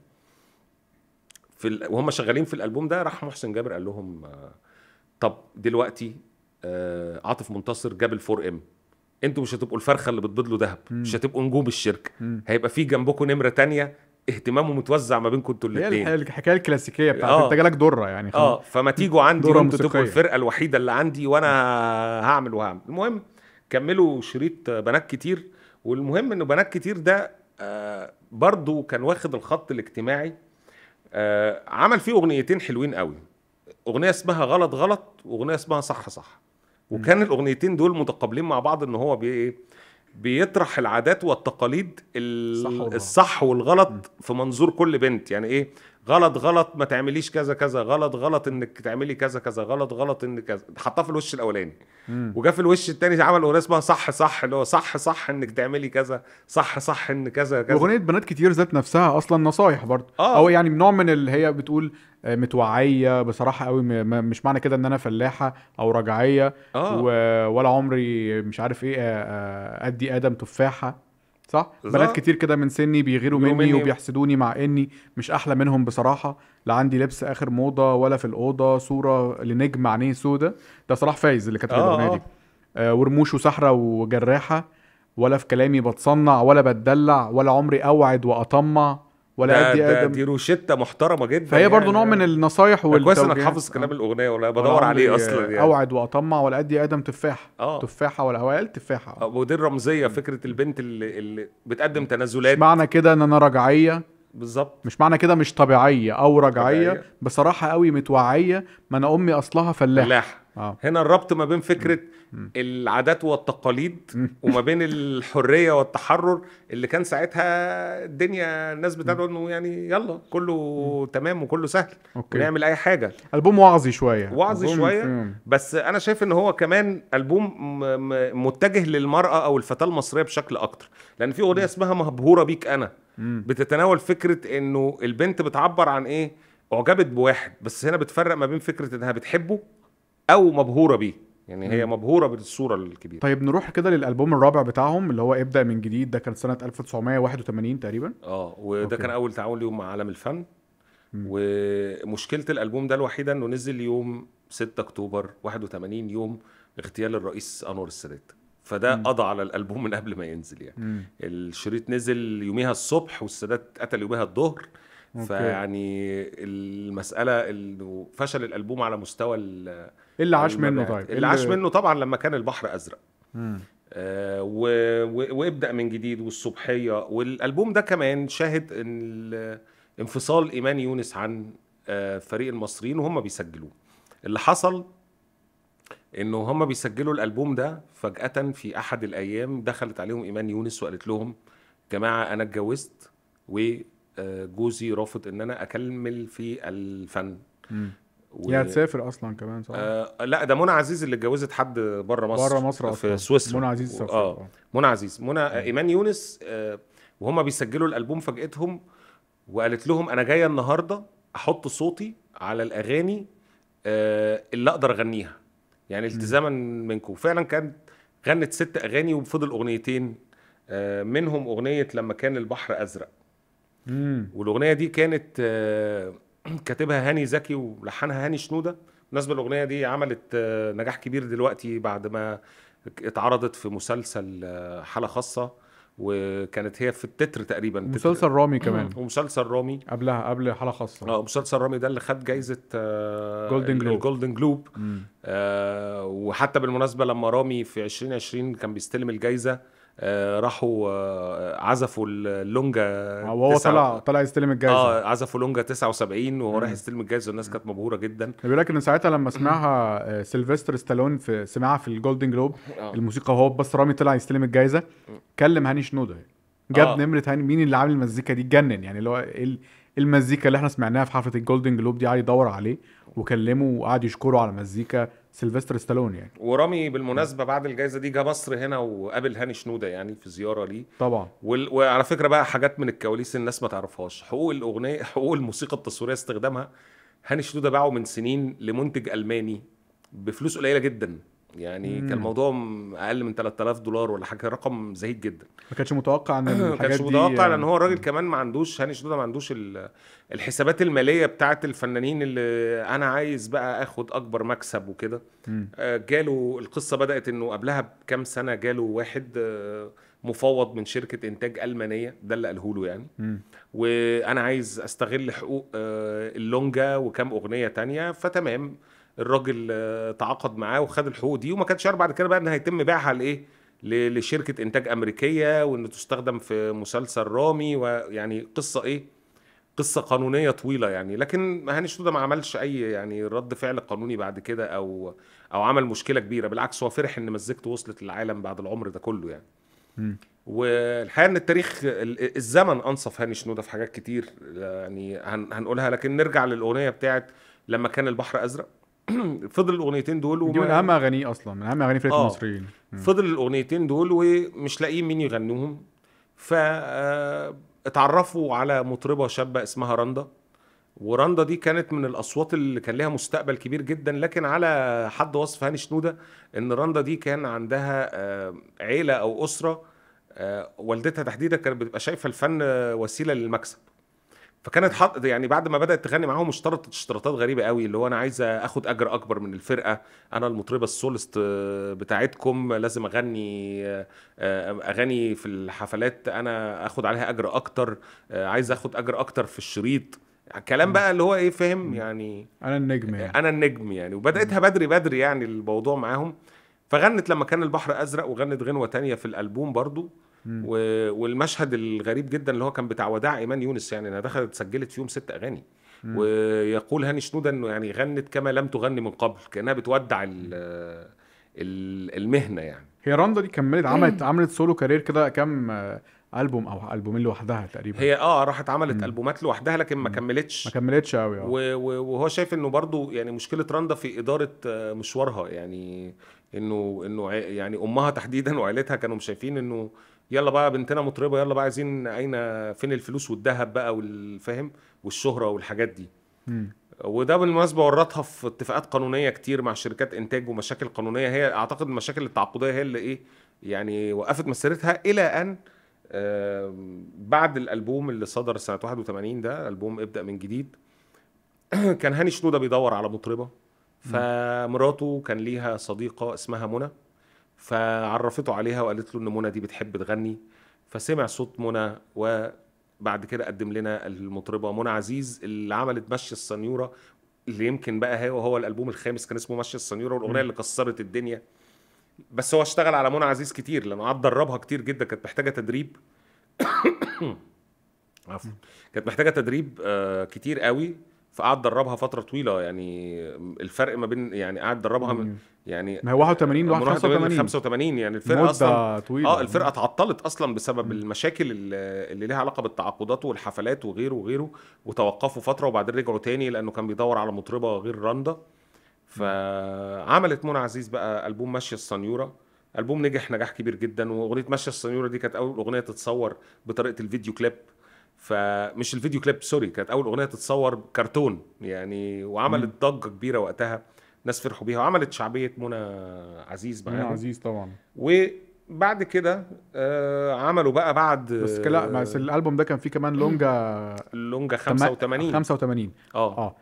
في ال... وهم شغالين في الالبوم ده راح محسن جابر قال لهم آه، طب دلوقتي آه، عاطف منتصر جاب الفور ام انتوا مش هتبقوا الفرخه اللي بتبيض له ذهب مش هتبقوا نجوم الشركه هيبقى في جنبكم نمره تانية اهتمامه متوزع ما بينكم انتوا الاثنين هي الحكايه الكلاسيكيه بتاعت آه. انت جالك دره يعني اه فما تيجوا عندي انتوا تبقوا الفرقه الوحيده اللي عندي وانا هعمل وهعمل المهم كملوا شريط بنات كتير والمهم انه بنات كتير ده آه، برضو كان واخد الخط الاجتماعي آه، عمل فيه اغنيتين حلوين قوي اغنيه اسمها غلط غلط واغنيه اسمها صح صح وكان الاغنيتين دول متقابلين مع بعض ان هو بي إيه، بيطرح العادات والتقاليد الصح والغلط في منظور كل بنت يعني ايه غلط غلط ما تعمليش كذا كذا غلط غلط انك تعملي كذا كذا غلط غلط ان كذا حطاه في الوش الاولاني وجا في الوش الثاني عمل اغنيه اسمها صح صح اللي هو صح صح انك تعملي كذا صح صح ان كذا كذا واغنيه بنات كتير ذات نفسها اصلا نصايح برضه آه. او يعني نوع من اللي هي بتقول آه، متوعيه بصراحه قوي مش معنى كده ان انا فلاحه او رجعيه آه. ولا عمري مش عارف ايه ادي ادم تفاحه صح بنات كتير كده من سني بيغيروا مني, مني وبيحسدوني مع اني مش احلى منهم بصراحه لا عندي لبس اخر موضه ولا في الاوضه صوره لنجم عينيه سودا ده صلاح فايز اللي كاتب آه، الاغنيه آه. دي آه ورموش وسحره وجراحه ولا في كلامي بتصنع ولا بتدلع ولا عمري اوعد واطمع ولا قد إيه ادم دي روشته محترمه جدا فهي يعني برضو نوع يعني. من النصايح والتوجيهات كويس انك حافظ كلام آه. الاغنيه ولا بدور عليه اصلا يعني اوعد واطمع ولا قد إيه ادم تفاحه آه. تفاحه ولا هو قال تفاحه آه. ودي الرمزيه فكره البنت اللي, اللي بتقدم تنازلات مش معنى كده ان انا رجعيه بالظبط مش معنى كده مش طبيعيه او رجعيه طبيعية. بصراحه قوي متوعيه ما انا امي اصلها فلاح, فلاح. آه. هنا الربط ما بين فكره مم. العادات والتقاليد مم. وما بين الحريه والتحرر اللي كان ساعتها الدنيا الناس بتقول انه يعني يلا كله مم. تمام وكله سهل أوكي. ونعمل اي حاجه البوم وعظي شويه وعظي شويه مم. بس انا شايف ان هو كمان البوم متجه للمراه او الفتاه المصريه بشكل اكتر لان في اغنيه اسمها مبهوره بيك انا مم. بتتناول فكره انه البنت بتعبر عن ايه اعجبت بواحد بس هنا بتفرق ما بين فكره انها بتحبه او مبهوره بيه يعني هي مبهوره بالصوره الكبيره طيب نروح كده للالبوم الرابع بتاعهم اللي هو ابدا من جديد ده كان سنه 1981 تقريبا اه وده أوكي. كان اول تعاون ليهم مع عالم الفن مم. ومشكله الالبوم ده الوحيده انه نزل يوم 6 اكتوبر 81 يوم اغتيال الرئيس انور السادات فده قضى على الالبوم من قبل ما ينزل يعني مم. الشريط نزل يوميها الصبح والسادات قتل يوميها الظهر فيعني المساله انه فشل الالبوم على مستوى إيه اللي عاش منه طيب اللي إيه عاش منه طبعا لما كان البحر ازرق آه و... و... وابدا من جديد والصبحيه والالبوم ده كمان شاهد انفصال ايمان يونس عن آه فريق المصريين وهم بيسجلوه اللي حصل انه هم بيسجلوا الالبوم ده فجاه في احد الايام دخلت عليهم ايمان يونس وقالت لهم جماعه انا اتجوزت و آه، جوزي رافض ان انا اكمل في الفن و... يعني هتسافر اصلا كمان صح؟ آه لا ده منى عزيز اللي اتجوزت حد بره مصر بره مصر في أصلاً. سويسرا منى عزيز و... اه منى عزيز منى آه، ايمان يونس آه وهما بيسجلوا الالبوم فاجئتهم وقالت لهم انا جايه النهارده احط صوتي على الاغاني آه اللي اقدر اغنيها يعني التزاما منكم فعلا كانت غنت ست اغاني وفضل اغنيتين آه منهم اغنيه لما كان البحر ازرق مم. والاغنيه دي كانت آه، كاتبها هاني زكي ولحنها هاني شنوده بالنسبه الاغنيه دي عملت آه، نجاح كبير دلوقتي بعد ما اتعرضت في مسلسل آه، حاله خاصه وكانت هي في التتر تقريبا مسلسل رامي كمان ومسلسل رامي قبلها قبل حاله خاصه اه مسلسل رامي ده اللي خد جايزه جولدن جلوب جولدن جلوب آه وحتى بالمناسبه لما رامي في 2020 كان بيستلم الجايزه آه، راحوا آه، عزفوا اللونجا آه، وهو طلع طلع يستلم الجائزه اه عزفوا لونجا 79 وهو رايح يستلم الجائزه والناس كانت مبهوره جدا بيقول لك ان ساعتها لما سمعها سيلفستر ستالون في سمعها في الجولدن جلوب الموسيقى وهو بس رامي طلع يستلم الجائزه كلم هاني شنوده جاب آه. نمره هاني مين اللي عامل المزيكا دي اتجنن يعني اللي هو إيه إيه المزيكا اللي احنا سمعناها في حفله الجولدن جلوب دي قعد يدور عليه وكلمه وقعد يشكره على المزيكا سيلفستر ستالون يعني ورامي بالمناسبه بعد الجائزه دي جه مصر هنا وقابل هاني شنوده يعني في زياره ليه طبعا وال... وعلى فكره بقى حاجات من الكواليس الناس ما تعرفهاش حقوق الاغنيه حقوق الموسيقى التصويريه استخدامها هاني شنوده باعه من سنين لمنتج الماني بفلوس قليله جدا يعني مم. كان الموضوع اقل من 3000 دولار ولا حاجه رقم زهيد جدا ما كانش متوقع ان الحاجات ما كانش متوقع لان هو الراجل كمان ما عندوش هاني شنوده ما عندوش الحسابات الماليه بتاعه الفنانين اللي انا عايز بقى اخد اكبر مكسب وكده آه، جاله القصه بدات انه قبلها بكام سنه جاله واحد آه، مفوض من شركه انتاج المانيه ده اللي قاله له يعني مم. وانا عايز استغل حقوق آه، اللونجا وكام اغنيه تانية فتمام الراجل آه، تعاقد معاه وخد الحقوق دي وما كانش يعرف بعد كده بقى ان هيتم بيعها لايه لشركه انتاج امريكيه وان تستخدم في مسلسل رامي ويعني قصه ايه قصه قانونيه طويله يعني لكن هاني شنوده ما عملش اي يعني رد فعل قانوني بعد كده او او عمل مشكله كبيره بالعكس هو فرح ان مزجته وصلت للعالم بعد العمر ده كله يعني والحقيقه ان التاريخ الزمن انصف هاني شنوده في حاجات كتير آه، يعني هنقولها لكن نرجع للاغنيه بتاعت لما كان البحر ازرق فضل الاغنيتين دول وما... دي من اهم اغانيه اصلا من اهم اغاني فرقه آه. المصريين فضل الاغنيتين دول ومش لاقيين مين يغنوهم ف آه، اتعرفوا على مطربه شابه اسمها رندا ورندا دي كانت من الاصوات اللي كان لها مستقبل كبير جدا لكن على حد وصف هاني شنوده ان رندا دي كان عندها آه، عيله او اسره آه، والدتها تحديدا كانت بتبقى شايفه الفن وسيله للمكسب فكانت حط يعني بعد ما بدات تغني معاهم اشترطت اشتراطات غريبه قوي اللي هو انا عايزه اخد اجر اكبر من الفرقه انا المطربه السولست بتاعتكم لازم اغني آه، اغاني في الحفلات انا اخد عليها اجر اكتر آه، عايز اخد اجر اكتر في الشريط كلام بقى اللي هو ايه فاهم يعني انا النجم يعني انا النجم يعني وبداتها بدري بدري يعني الموضوع معاهم فغنت لما كان البحر ازرق وغنت غنوه تانية في الالبوم برضو والمشهد الغريب جدا اللي هو كان بتاع وداع ايمان يونس يعني انها دخلت سجلت فيهم ست اغاني مم. ويقول هاني شنوده انه يعني غنت كما لم تغني من قبل كانها بتودع المهنه يعني هي رندا دي كملت عملت عملت سولو كارير كده كام آه، البوم او البومين لوحدها تقريبا هي اه راحت عملت مم. البومات لوحدها لكن ما كملتش ما كملتش قوي اه وهو شايف انه برضو يعني مشكله رندا في اداره آه، مشوارها يعني انه انه يعني امها تحديدا وعيلتها كانوا شايفين انه يلا بقى بنتنا مطربه يلا بقى عايزين اين فين الفلوس والذهب بقى والفهم والشهره والحاجات دي م. وده بالمناسبه ورطها في اتفاقات قانونيه كتير مع شركات انتاج ومشاكل قانونيه هي اعتقد المشاكل التعاقديه هي اللي ايه يعني وقفت مسيرتها الى ان بعد الالبوم اللي صدر سنه 81 ده البوم ابدا من جديد كان هاني شنوده بيدور على مطربه فمراته كان ليها صديقه اسمها منى فعرفته عليها وقالت له ان منى دي بتحب تغني فسمع صوت منى وبعد كده قدم لنا المطربه منى عزيز اللي عملت مشي السنيوره اللي يمكن بقى هو هو الالبوم الخامس كان اسمه مشي السنيوره والاغنيه اللي كسرت الدنيا بس هو اشتغل على منى عزيز كتير لانه قعد دربها كتير جدا كانت محتاجه تدريب عفوا كانت محتاجه تدريب آه، كتير قوي فقعد دربها فتره طويله يعني الفرق ما بين يعني قعد دربها من يعني ما هو 81 ل 85 85 يعني الفرقه اصلا طويلة. اه الفرقه اتعطلت اصلا بسبب مم. المشاكل اللي ليها علاقه بالتعاقدات والحفلات وغيره وغيره وتوقفوا فتره وبعدين رجعوا تاني لانه كان بيدور على مطربه غير رندا فعملت منى عزيز بقى البوم ماشيه السنيوره البوم نجح نجاح كبير جدا واغنيه ماشيه السنيوره دي كانت اول اغنيه تتصور بطريقه الفيديو كليب فمش الفيديو كليب سوري كانت اول اغنيه تتصور كرتون يعني وعملت ضجه كبيره وقتها ناس فرحوا بيها وعملت شعبيه منى عزيز بقى منى عزيز طبعا وبعد كده آه عملوا بقى بعد بس لا بس الالبوم ده كان فيه كمان لونجا لونجا 85 85 اه اه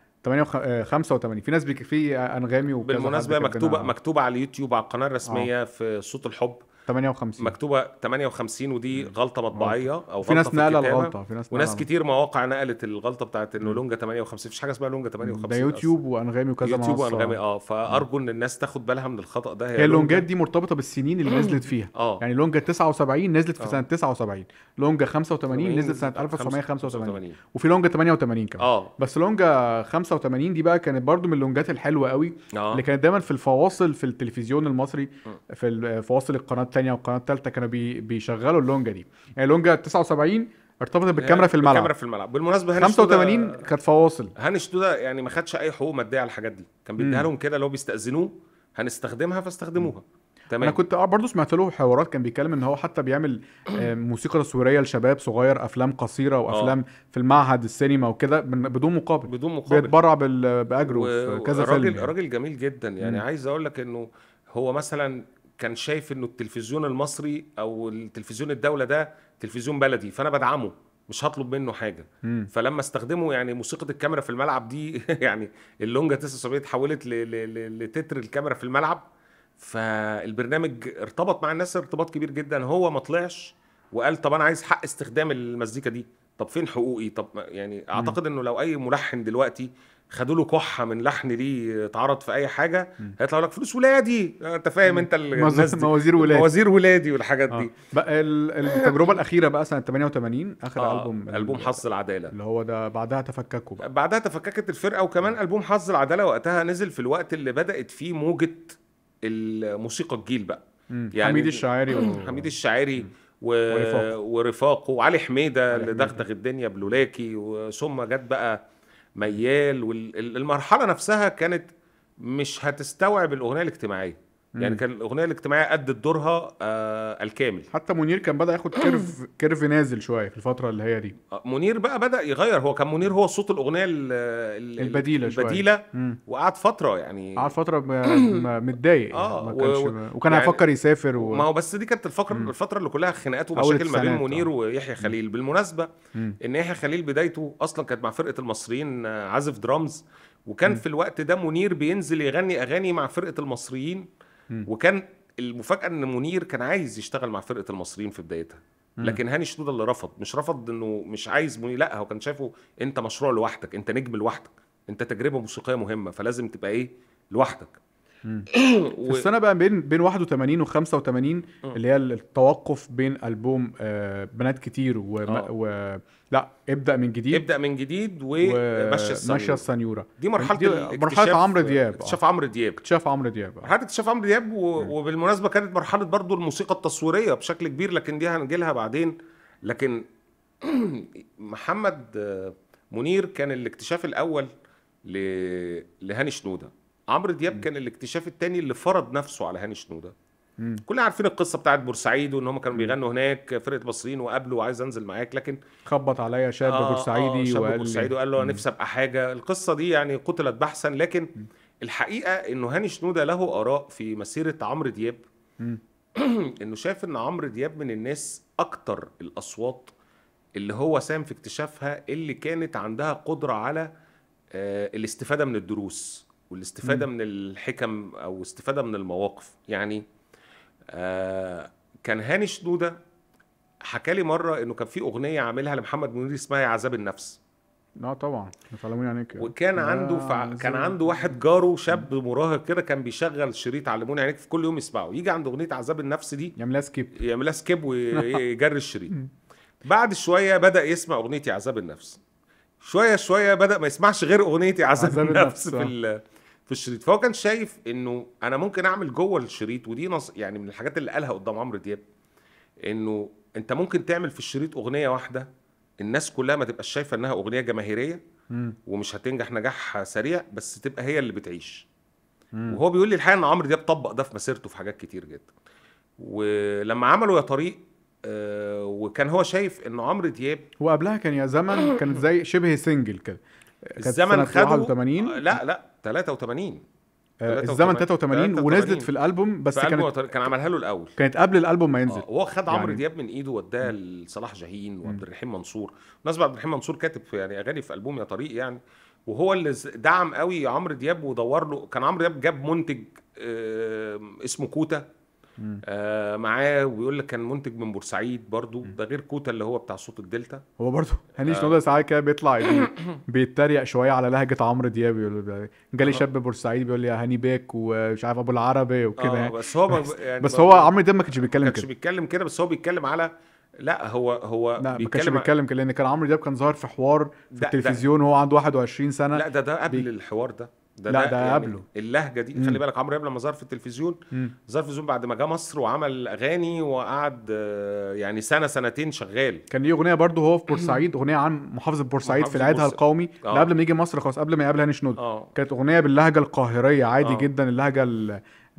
85 آه، في ناس في انغامي وكذا بالمناسبه مكتوبه مكتوبه على اليوتيوب على القناه الرسميه آه. في صوت الحب 58 مكتوبه 58 ودي غلطه مطبعيه او في غلطه ناس نقل الغلطه في ناس وناس كتير مواقع نقلت الغلطه بتاعت انه لونجا 58 مفيش حاجه اسمها لونجا 58 ده يوتيوب وانغامي وكذا يوتيوب وانغامي اه فارجو ان الناس تاخد بالها من الخطا ده هي, هي اللونجات دي مرتبطه بالسنين اللي نزلت فيها اه يعني لونجا 79 آه. نزلت في سنه 79 لونجا 85 نزلت سنه 1985 وفي لونجا 88 كمان اه بس لونجا 85 دي بقى كانت برضو من اللونجات الحلوه قوي آه. اللي كانت دايما في الفواصل في التلفزيون المصري في فواصل القناه الثانيه والقناه الثالثه كانوا بي بيشغلوا اللونجا دي يعني لونجا 79 ارتبطت بالكاميرا في الملعب بالكاميرا في الملعب بالمناسبه هاني 85 كانت فواصل هاني شتوده يعني ما خدش اي حقوق ماديه على الحاجات دي كان بيديها لهم كده لو بيستاذنوه هنستخدمها فاستخدموها تمام انا كنت آه، برضه سمعت له حوارات كان بيتكلم ان هو حتى بيعمل آه، موسيقى تصويريه لشباب صغير افلام قصيره آه. وافلام أوه. في المعهد السينما وكده بدون مقابل بدون مقابل بيتبرع باجره و... في كذا فيلم راجل يعني. راجل جميل جدا يعني مم. عايز اقول لك انه هو مثلا كان شايف انه التلفزيون المصري او التلفزيون الدوله ده تلفزيون بلدي فانا بدعمه مش هطلب منه حاجه مم. فلما استخدمه يعني موسيقى الكاميرا في الملعب دي يعني اللونجا 79 اتحولت لتتر الكاميرا في الملعب فالبرنامج ارتبط مع الناس ارتباط كبير جدا هو ما طلعش وقال طب انا عايز حق استخدام المزيكا دي طب فين حقوقي طب يعني اعتقد انه لو اي ملحن دلوقتي خدوا له كحه من لحن ليه اتعرض في اي حاجه هيطلع لك فلوس ولادي انت فاهم انت الناس دي موازير ولادي موازير ولادي والحاجات آه. دي بقى التجربه الاخيره بقى سنه 88 اخر آه. البوم البوم حظ العداله اللي هو ده بعدها تفككوا بقى. بعدها تفككت الفرقه وكمان آه. البوم حظ العداله وقتها نزل في الوقت اللي بدات فيه موجه الموسيقى الجيل بقى مم. يعني حميد الشاعري و... حميد الشاعري و... ورفاقه ورفاقه وعلي حميده اللي دغدغ الدنيا بلولاكي وثم جت بقى ميال والمرحله نفسها كانت مش هتستوعب الاغنيه الاجتماعيه يعني كان الاغنيه الاجتماعيه ادت دورها آه الكامل حتى منير كان بدا ياخد كيرف كيرف نازل شويه في الفتره اللي هي دي آه، منير بقى بدا يغير هو كان منير هو صوت الاغنيه الـ الـ البديله البديله وقعد فتره يعني قعد فتره متضايق يعني. اه ما كانش و... وكان يعني هيفكر يسافر و... ما هو بس دي كانت الفقر الفتره اللي كلها خناقات ومشاكل ما بين منير آه. ويحيى خليل بالمناسبه مم. ان يحيى خليل بدايته اصلا كانت مع فرقه المصريين آه، عازف درامز وكان مم. في الوقت ده منير بينزل يغني اغاني مع فرقه المصريين وكان المفاجاه ان منير كان عايز يشتغل مع فرقه المصريين في بدايتها لكن هاني شنودة اللي رفض مش رفض انه مش عايز منير لا هو كان شايفه انت مشروع لوحدك انت نجم لوحدك انت تجربه موسيقيه مهمه فلازم تبقى ايه لوحدك و... السنه بقى بين بين 81 و 85 اللي هي التوقف بين البوم آه بنات كتير و... آه. و... لا ابدا من جديد ابدا من جديد ومشى السنيوره مشى السنيوره دي مرحله دي مرحله عمرو دياب اكتشاف عمرو دياب اكتشاف عمرو دياب آه. مرحله اكتشاف عمرو دياب و... وبالمناسبه كانت مرحله برضو الموسيقى التصويريه بشكل كبير لكن دي هنجي لها بعدين لكن محمد آه، منير كان الاكتشاف الاول ل... لهاني شنوده عمرو دياب كان الاكتشاف الثاني اللي فرض نفسه على هاني شنوده كلنا عارفين القصه بتاعت بورسعيد وان هم كانوا بيغنوا هناك فرقه مصريين وقابله وعايز انزل معاك لكن خبط عليا شاب آه بورسعيدي آه وقال بورسعيدي وقال له انا نفسي ابقى حاجه القصه دي يعني قتلت بحثا لكن م. الحقيقه انه هاني شنوده له اراء في مسيره عمرو دياب انه شايف ان عمرو دياب من الناس اكتر الاصوات اللي هو ساهم في اكتشافها اللي كانت عندها قدره على آه، الاستفاده من الدروس والاستفاده مم. من الحكم او استفاده من المواقف يعني آه كان هاني شنوده حكى لي مره انه كان في اغنيه عاملها لمحمد منير اسمها يا عذاب النفس اه طبعا علموني عليك وكان عنده فع... كان عنده واحد جاره شاب مراهق كده كان بيشغل شريط علموني عينيك في كل يوم يسمعه يجي عند اغنيه عذاب النفس دي يعملها سكيب يعملها سكيب ويجري الشريط بعد شويه بدا يسمع اغنيه عذاب النفس شويه شويه بدا ما يسمعش غير اغنيه عذاب, عذاب النفس, النفس في آه. في الشريط فهو كان شايف انه انا ممكن اعمل جوه الشريط ودي نص يعني من الحاجات اللي قالها قدام عمرو دياب انه انت ممكن تعمل في الشريط اغنيه واحده الناس كلها ما تبقاش شايفه انها اغنيه جماهيريه ومش هتنجح نجاح سريع بس تبقى هي اللي بتعيش وهو بيقول لي الحقيقه ان عمرو دياب طبق ده في مسيرته في حاجات كتير جدا ولما عملوا يا طريق آه، وكان هو شايف ان عمرو دياب هو قبلها كان يا زمن كانت زي شبه سنجل كده الزمن خده 80 آه، لا لا 83 آه، الزمن 83 ونزلت في الالبوم بس في كانت كان عملها له الاول كانت قبل الالبوم ما ينزل آه، هو خد عمرو يعني... دياب من ايده واداها لصلاح جاهين وعبد الرحيم منصور ناس عبد الرحيم منصور كاتب يعني اغاني في البوم يا طريق يعني وهو اللي دعم قوي عمرو دياب ودور له كان عمرو دياب جاب منتج اسمه كوتا آه، معاه ويقول لك كان منتج من بورسعيد برضو ده غير كوتا اللي هو بتاع صوت الدلتا هو برضو هنيش آه. نوده ساعات كده بيطلع بيتريق شويه على لهجه عمرو دياب جالي آه. شاب بورسعيد بيقول لي هاني بيك ومش عارف ابو العربي وكده آه يعني. بس هو بس, يعني بس هو عمرو دياب ما كانش بيتكلم كده ما كانش بيتكلم كده بس هو بيتكلم على لا هو هو لا ما كانش بيتكلم كده لان كان عمرو دياب كان ظاهر في حوار في التلفزيون وهو عنده 21 سنه لا ده ده قبل بي... الحوار ده ده لا ده يعني قبله يعني اللهجه دي مم. خلي بالك عمرو دياب لما ظهر في التلفزيون ظهر في التلفزيون بعد ما جه مصر وعمل اغاني وقعد آه، يعني سنه سنتين شغال كان ليه اغنيه برضه هو في بورسعيد اغنيه عن محافظه بورسعيد في العيدها بورس... القومي آه. ده قبل ما يجي مصر خالص قبل ما يقابل هاني شنود آه. كانت اغنيه باللهجه القاهريه عادي آه. جدا اللهجه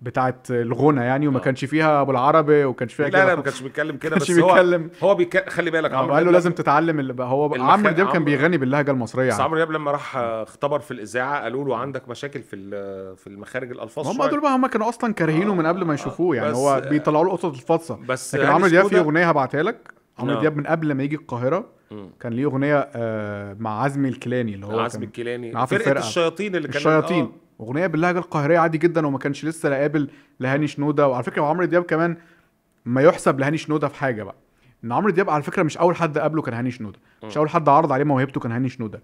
بتاعه الغنى يعني وما آه. كانش فيها ابو العربي وما كانش فيها لا لا ما كانش بيتكلم كده بس هو بيتكلم هو بيك... خلي بالك آه، عمرو قال له لازم تتعلم اللي بقى هو عمرو دياب كان بيغني باللهجه المصريه بس عمرو دياب لما راح آه، اختبر في الاذاعه قالوا له عندك مشاكل في في المخارج الالفاظ هم دول بقى هم كانوا اصلا كارهينه من قبل ما يشوفوه يعني هو بيطلعوا له قطط الفاصه بس لكن يعني عمرو دياب في اغنيه هبعتها لك عمرو نعم. دياب من قبل ما يجي القاهره كان ليه اغنيه مع عزمي الكيلاني اللي هو عزمي الكيلاني فرقه الشياطين اللي كانت الشياطين اغنيه باللهجه القاهريه عادي جدا وما كانش لسه لا قابل لهاني شنوده وعلى فكره عمرو دياب كمان ما يحسب لهاني شنوده في حاجه بقى ان عمرو دياب على فكره مش اول حد قابله كان هاني شنوده مش اول حد عرض عليه موهبته كان هاني شنوده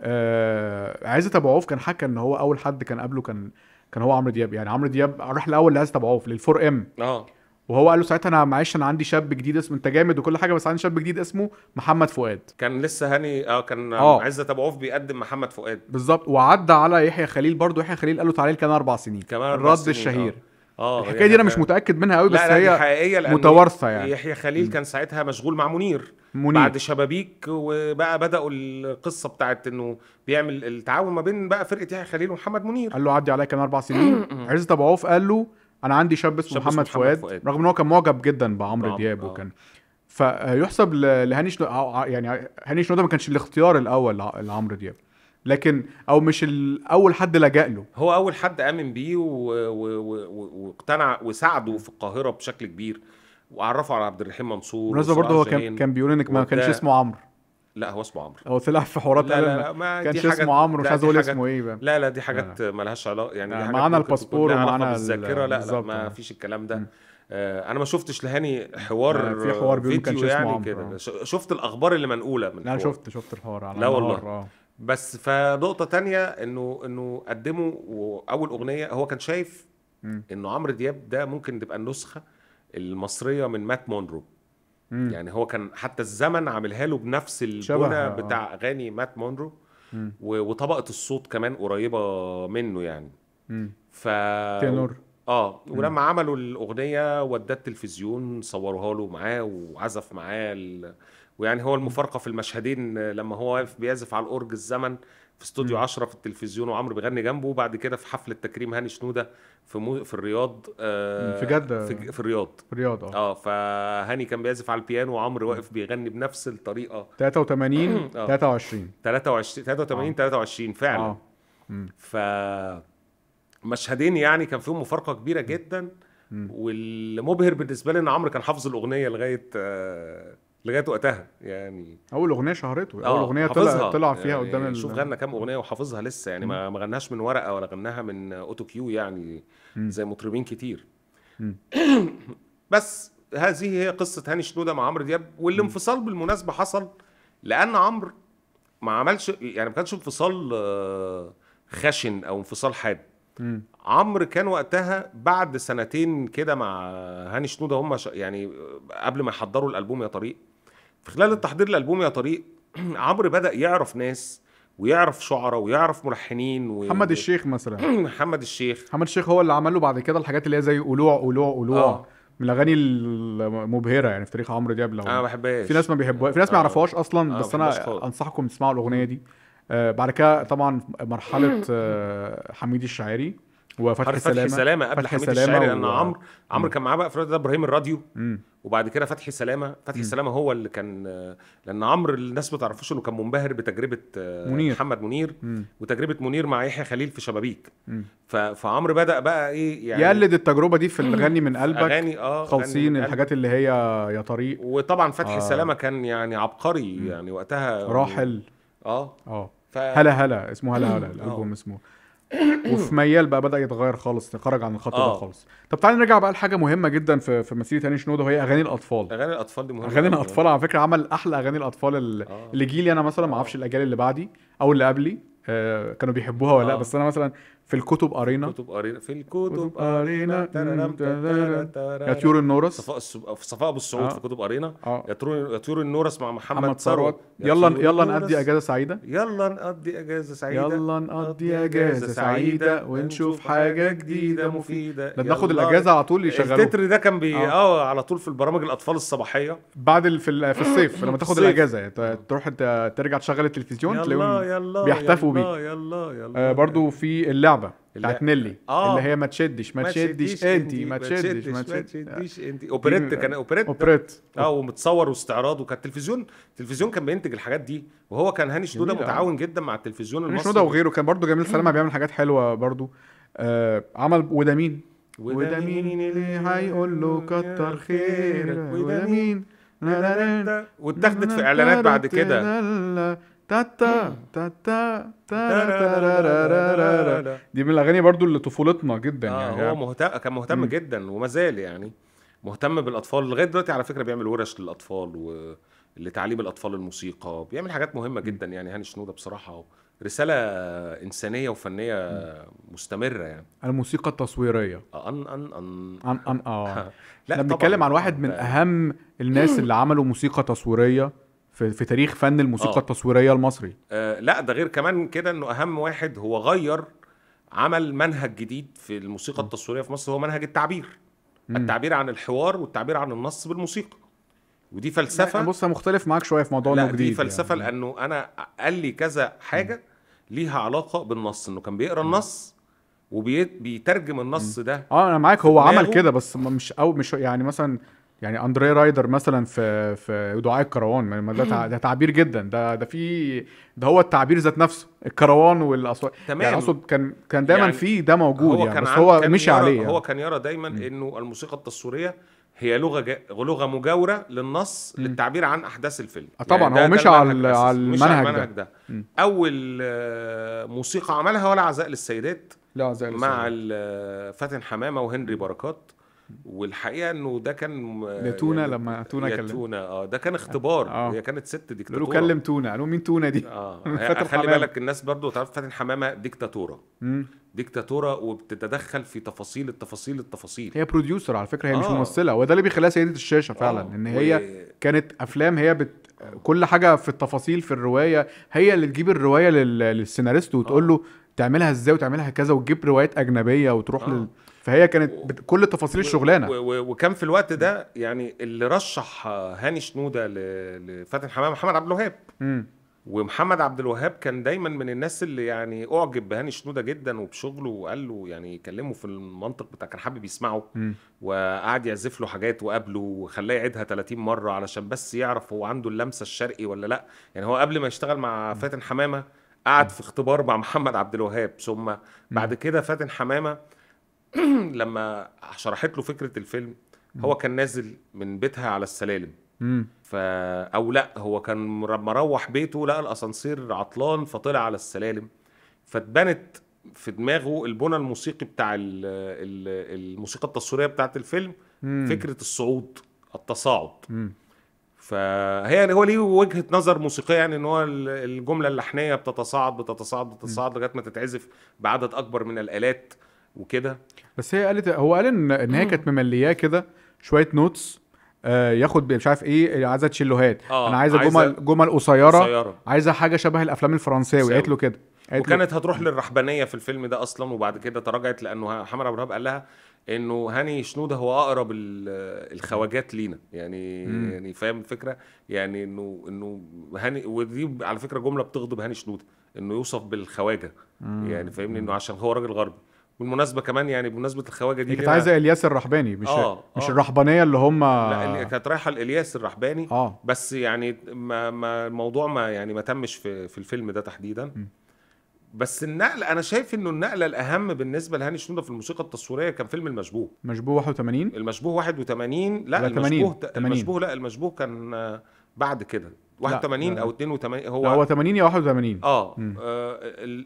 آه عزت ابو عوف كان حكى ان هو اول حد كان قابله كان كان هو عمرو دياب يعني عمرو دياب راح الاول لعزت ابو عوف للفور ام اه وهو قال له ساعتها انا معلش انا عندي شاب جديد اسمه انت جامد وكل حاجه بس عندي شاب جديد اسمه محمد فؤاد كان لسه هاني اه كان آه. عزت ابو عوف بيقدم محمد فؤاد بالظبط وعدى على يحيى خليل برضه يحيى خليل قال له تعالى كمان اربع سنين كمان الرد سنين. الشهير آه. اه الحكايه يعني دي انا مش متاكد منها قوي بس لا هي حقيقيه لأن متوارثه يعني يحيى خليل م. كان ساعتها مشغول مع منير منير بعد شبابيك وبقى بداوا القصه بتاعت انه بيعمل التعاون ما بين بقى فرقه يحيى خليل ومحمد منير قال له عدي عليا كمان اربع سنين عزت ابو عوف قال له انا عندي شاب اسمه محمد, محمد فؤاد, فؤاد رغم ان هو كان معجب جدا بعمرو دياب آه. وكان فيحسب لهاني شنو يعني هاني ده ما كانش الاختيار الاول لعمرو دياب لكن او مش اول حد لجأ له هو اول حد امن بيه واقتنع وساعده في القاهره بشكل كبير وعرفه على عبد الرحيم منصور بالمناسبه برضه هو كان كان بيقول انك ما كانش اسمه عمرو لا هو اسمه عمرو هو طلع في حوارات لا لا, لا ما كانش اسمه عمرو مش عايز اقول اسمه ايه بقى لا لا دي حاجات آه. مالهاش علاقه يعني آه معانا الباسبور ومعانا الذاكره لا لا ما آه. فيش الكلام ده آه، انا ما شفتش لهاني يعني حوار في حوار بيقول كان اسمه يعني كده شفت الاخبار اللي منقوله من لا شفت شفت الحوار على لا والله بس فنقطه تانية انه انه قدموا واول اغنيه هو كان شايف انه عمرو دياب ده ممكن تبقى النسخه المصريه من مات مونرو مم. يعني هو كان حتى الزمن عاملها له بنفس البنى آه. بتاع اغاني مات مونرو مم. وطبقه الصوت كمان قريبه منه يعني مم. ف تنور اه ولما مم. عملوا الاغنيه وداه التلفزيون صوروها له معاه وعزف معاه ال... ويعني هو المفارقه في المشهدين لما هو واقف بيعزف على الاورج الزمن في استوديو 10 في التلفزيون وعمرو بيغني جنبه وبعد كده في حفله تكريم هاني شنوده في مو في الرياض آه في جده في, في الرياض في الرياض اه اه فهاني كان بيعزف على البيانو وعمرو واقف بيغني بنفس الطريقه 83 23 23 83 آه. 23 آه. فعلا آه. ف مشهدين يعني كان فيهم مفارقه كبيره جدا والمبهر بالنسبه لي ان عمرو كان حافظ الاغنيه لغايه آه لغايه وقتها يعني اول اغنيه شهرته اول آه، اغنيه طلع طلع فيها يعني قدام شوف غنى كام اغنيه وحافظها لسه يعني ما غناش من ورقه ولا غناها من اوتو كيو يعني مم. زي مطربين كتير بس هذه هي قصه هاني شنوده مع عمرو دياب والانفصال بالمناسبه حصل لان عمرو ما عملش يعني ما كانش انفصال آه، خشن او انفصال حاد عمرو كان وقتها بعد سنتين كده مع هاني شنوده هم يعني قبل ما يحضروا الالبوم يا طريق في خلال التحضير للالبوم يا طريق عمرو بدا يعرف ناس ويعرف شعراء ويعرف ملحنين و... محمد الشيخ مثلا محمد الشيخ محمد الشيخ هو اللي عمله بعد كده الحاجات اللي هي زي قلوع قلوع قلوع آه. من الاغاني المبهره يعني في تاريخ عمرو دياب لو انا ما بحبهاش في ناس ما بيحبوها في ناس ما آه. يعرفوهاش اصلا آه. بس انا انصحكم تسمعوا الاغنيه دي آه بعد كده طبعا مرحله آه حميد الشاعري وفتحي السلامه فتحي السلامه قبل فتحي حميد الشاعري لان و... عمرو عمرو كان معاه بقى في ده ابراهيم الراديو مم. وبعد كده فتحي السلامه فتحي السلامه هو اللي كان لان عمرو الناس ما تعرفوش انه كان منبهر بتجربه آه، منير. محمد منير مم. وتجربه منير مع يحيى خليل في شبابيك ف... فعمرو بدا بقى ايه يعني يقلد التجربه دي في الغني من قلبك اغاني اه خالصين الحاجات اللي هي يا طريق وطبعا فتحي آه. السلامه كان يعني عبقري مم. يعني وقتها راحل اه اه ف... هلا هلا اسمه هلا هلا آه. الالبوم اسمه وفي ميال بقى بدا يتغير خالص خرج عن الخط ده آه. خالص طب تعالى نرجع بقى لحاجه مهمه جدا في في مسيره هاني شنوده وهي اغاني الاطفال اغاني الاطفال دي مهمه اغاني الاطفال على فكره عمل احلى اغاني الاطفال آه. اللي جيلي انا مثلا ما اعرفش آه. الاجيال اللي بعدي او اللي قبلي كانوا بيحبوها ولا لا بس انا مثلا في الكتب قرينا كتب قرينا في الكتب قرينا يا طيور النورس صفاء صفاء ابو السعود آه. في كتب قرينا آه. يا طيور طيور النورس مع محمد ثروت يلا يلا نقضي اجازه سعيده يلا نقضي اجازه سعيده يلا نقضي اجازه سعيده ونشوف حاجه جديده مفيده ده بناخد الاجازه على طول يشغلوا التتر ده كان بي آه. اه على طول في البرامج الاطفال الصباحيه بعد في في الصيف لما تاخد الاجازه تروح ترجع تشغل التلفزيون تلاقيهم بيحتفوا بيه يلا يلا برضه في اللعب الصعبه بتاعت نيلي آه. اللي هي ما تشدش ما تشدش انت ما تشدش ما تشدش آه. انت اوبريت كان اوبريت اوبريت اه ومتصور واستعراض وكان التلفزيون التلفزيون كان بينتج الحاجات دي وهو كان هاني شنوده آه. متعاون جدا مع التلفزيون المصري هاني شنوده وغيره كان برضو جميل سلامه بيعمل حاجات حلوه برضو آه عمل وده مين وده مين اللي هيقول له كتر خيرك وده مين واتاخدت في اعلانات بعد كده دي من الاغاني برضو اللي طفولتنا جدا آه يعني هو مهتم كان مهتم جدا وما زال يعني مهتم بالاطفال لغايه دلوقتي على فكره بيعمل ورش للاطفال ولتعليم الاطفال الموسيقى بيعمل حاجات مهمه جدا يعني هاني شنوده بصراحه رساله انسانيه وفنيه مستمره يعني الموسيقى التصويريه ان ان ان ان ان اه لا احنا بنتكلم عن واحد من اهم الناس اللي عملوا موسيقى تصويريه في, في تاريخ فن الموسيقى آه. التصويريه المصري آه لا ده غير كمان كده انه اهم واحد هو غير عمل منهج جديد في الموسيقى التصويريه في مصر هو منهج التعبير م. التعبير عن الحوار والتعبير عن النص بالموسيقى ودي فلسفه بص انا مختلف معاك شويه في موضوع لا دي فلسفه يعني. لانه انا قال لي كذا حاجه م. ليها علاقه بالنص انه كان بيقرا النص وبيترجم النص م. ده اه انا معاك هو عمل كده بس مش او مش يعني مثلا يعني اندري رايدر مثلا في في دعاء الكروان ده, ده تعبير جدا ده ده في ده هو التعبير ذات نفسه الكروان والاصوات تمام يعني اقصد كان كان دايما يعني في ده موجود هو يعني كان بس هو كان مشي عليه هو يعني. هو كان يرى دايما انه الموسيقى التصويريه هي لغه جا... لغه مجاوره للنص م. للتعبير عن احداث الفيلم آه، طبعا يعني هو مشى على على المنهج ده, ده. اول آه، موسيقى عملها ولا عزاء للسيدات لا عزاء للسيدات مع آه، فاتن حمامه وهنري بركات والحقيقه انه ده كان لتونه يعني لما تونه كلم تونه اه ده كان اختبار آه. هي كانت ست ديكتاتوره قالوا كلم تونه قالوا مين تونه دي؟ اه خلي بالك الناس برضو تعرف فاتن حمامه ديكتاتوره مم. ديكتاتوره وبتتدخل في تفاصيل التفاصيل التفاصيل هي بروديوسر على فكره هي آه. مش ممثله وده اللي بيخليها سيده الشاشه فعلا آه. ان هي و... كانت افلام هي بت... كل حاجه في التفاصيل في الروايه هي اللي تجيب الروايه لل... للسيناريست وتقول آه. له آه. تعملها ازاي وتعملها كذا وتجيب روايات اجنبيه وتروح آه. لل... فهي كانت كل تفاصيل الشغلانه وكان في الوقت ده يعني اللي رشح هاني شنوده لفاتن حمامه محمد عبد الوهاب ومحمد عبد الوهاب كان دايما من الناس اللي يعني اعجب بهاني شنوده جدا وبشغله وقال له يعني كلمه في المنطق بتاع كان حابب يسمعه م. وقعد يعزف له حاجات وقابله وخلاه يعيدها 30 مره علشان بس يعرف هو عنده اللمسه الشرقي ولا لا يعني هو قبل ما يشتغل مع فاتن حمامه قعد في اختبار مع محمد عبد الوهاب ثم بعد كده فاتن حمامه لما شرحت له فكره الفيلم هو كان نازل من بيتها على السلالم فا او لا هو كان مروح بيته لقى الاسانسير عطلان فطلع على السلالم فاتبنت في دماغه البنى الموسيقي بتاع الموسيقى التصويريه بتاعت الفيلم مم. فكره الصعود التصاعد مم. فهي يعني هو ليه وجهه نظر موسيقيه يعني ان هو الجمله اللحنيه بتتصاعد بتتصاعد بتتصاعد لغايه ما تتعزف بعدد اكبر من الالات وكده بس هي قالت هو قال ان ان هي كانت مملياه كده شويه نوتس آه ياخد مش عارف ايه عايزه تشيلوهات آه انا عايزه جمل جمل قصيره عايزه حاجه شبه الافلام الفرنساوي قالت له كده وكانت هتروح للرحبانيه في الفيلم ده اصلا وبعد كده تراجعت لانه حمر عبد الوهاب قال لها انه هاني شنوده هو اقرب الخواجات لينا يعني مم. يعني فاهم الفكره يعني انه انه هاني ودي على فكره جمله بتغضب هاني شنوده انه يوصف بالخواجه مم. يعني فاهمني انه عشان هو راجل غربي بالمناسبه كمان يعني بمناسبه الخواجه دي كانت عايزه الياس الرحباني مش آه مش آه. الرحبانيه اللي هم لا اللي كانت رايحه الياس الرحباني آه بس يعني ما ما الموضوع ما يعني ما تمش في في الفيلم ده تحديدا بس النقل انا شايف انه النقله الاهم بالنسبه لهاني شنوده في الموسيقى التصويريه كان فيلم المشبوه مشبوه 81 المشبوه 81 لا, لا المشبوه 80. المشبوه لا المشبوه كان بعد كده 81 او 82 هو هو 80 يا 81 اه, آه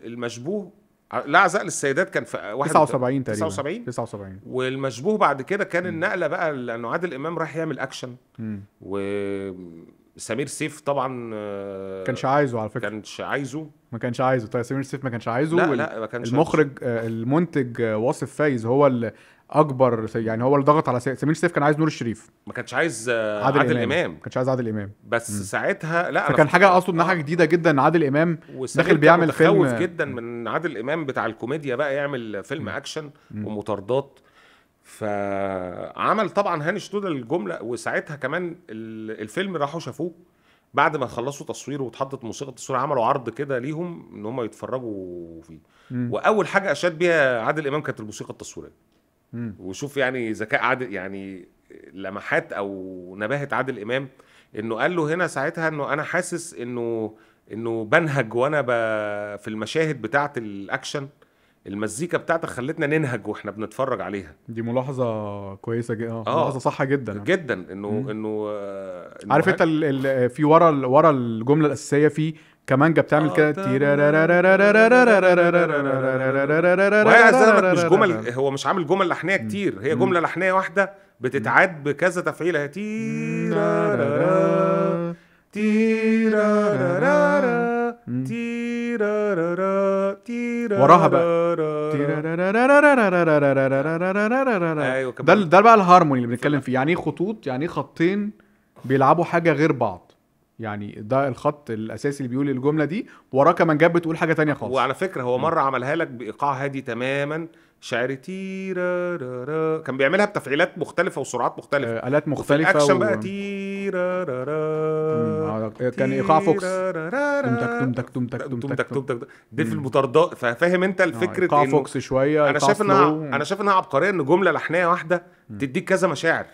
المشبوه آه، لا عزاء للسيدات كان في 79 تقريبا 79 79 والمشبوه بعد كده كان م. النقله بقى لانه عادل امام راح يعمل اكشن م. وسمير سيف طبعا آه، كانش عايزه على فكره كانش عايزه ما كانش عايزه طيب سمير سيف ما كانش عايزه لا وال... لا ما كانش المخرج عايزه. المنتج آه، واصف فايز هو اللي اكبر يعني هو اللي ضغط على سمير سيف كان عايز نور الشريف ما كانش عايز آه، عادل, عادل امام ما كانش عايز عادل امام بس م. ساعتها لا فكان حاجه اقصد انها حاجه آه. جديده جدا عادل امام داخل بيعمل فيلم خوف جدا من عادل امام بتاع الكوميديا بقى يعمل فيلم م. اكشن م. ومطاردات فعمل طبعا هاني شنودة الجمله وساعتها كمان الفيلم راحوا شافوه بعد ما خلصوا تصوير واتحطت موسيقى التصوير عملوا عرض كده ليهم ان هم يتفرجوا فيه م. واول حاجه اشاد بيها عادل امام كانت الموسيقى التصويريه وشوف يعني ذكاء عادل يعني لمحات او نباهه عادل امام انه قال له هنا ساعتها انه انا حاسس انه انه بنهج وانا ب... في المشاهد بتاعه الاكشن المزيكا بتاعتك خلتنا ننهج واحنا بنتفرج عليها دي ملاحظه كويسه جدا آه. ملاحظه صح جدا يعني. جدا انه انه, آه، عارف انت في ورا ورا الجمله الاساسيه في كمانجا بتعمل كده آه، وهي مش جمل هو مش عامل جمل لحنيه كتير هي جمله لحنيه واحده بتتعاد بكذا تفعيله وراها بقى ده ده بقى الهارموني اللي بنتكلم فيه يعني ايه خطوط يعني ايه خطين بيلعبوا حاجه غير بعض يعني ده الخط الاساسي اللي بيقول الجمله دي وراك جاب بتقول حاجه تانية خالص وعلى فكره هو مره عملها لك بايقاع هادي تماما شعر تي را را را كان بيعملها بتفعيلات مختلفه وسرعات مختلفه آه، الات مختلفه اكشن و... بقى تي را را را آه، آه، كان ايقاع فوكس دي في المطاردات فاهم انت الفكره ايقاع فوكس شويه انا شايف انها انا شايف انها عبقريه ان جمله لحنيه واحده تديك كذا مشاعر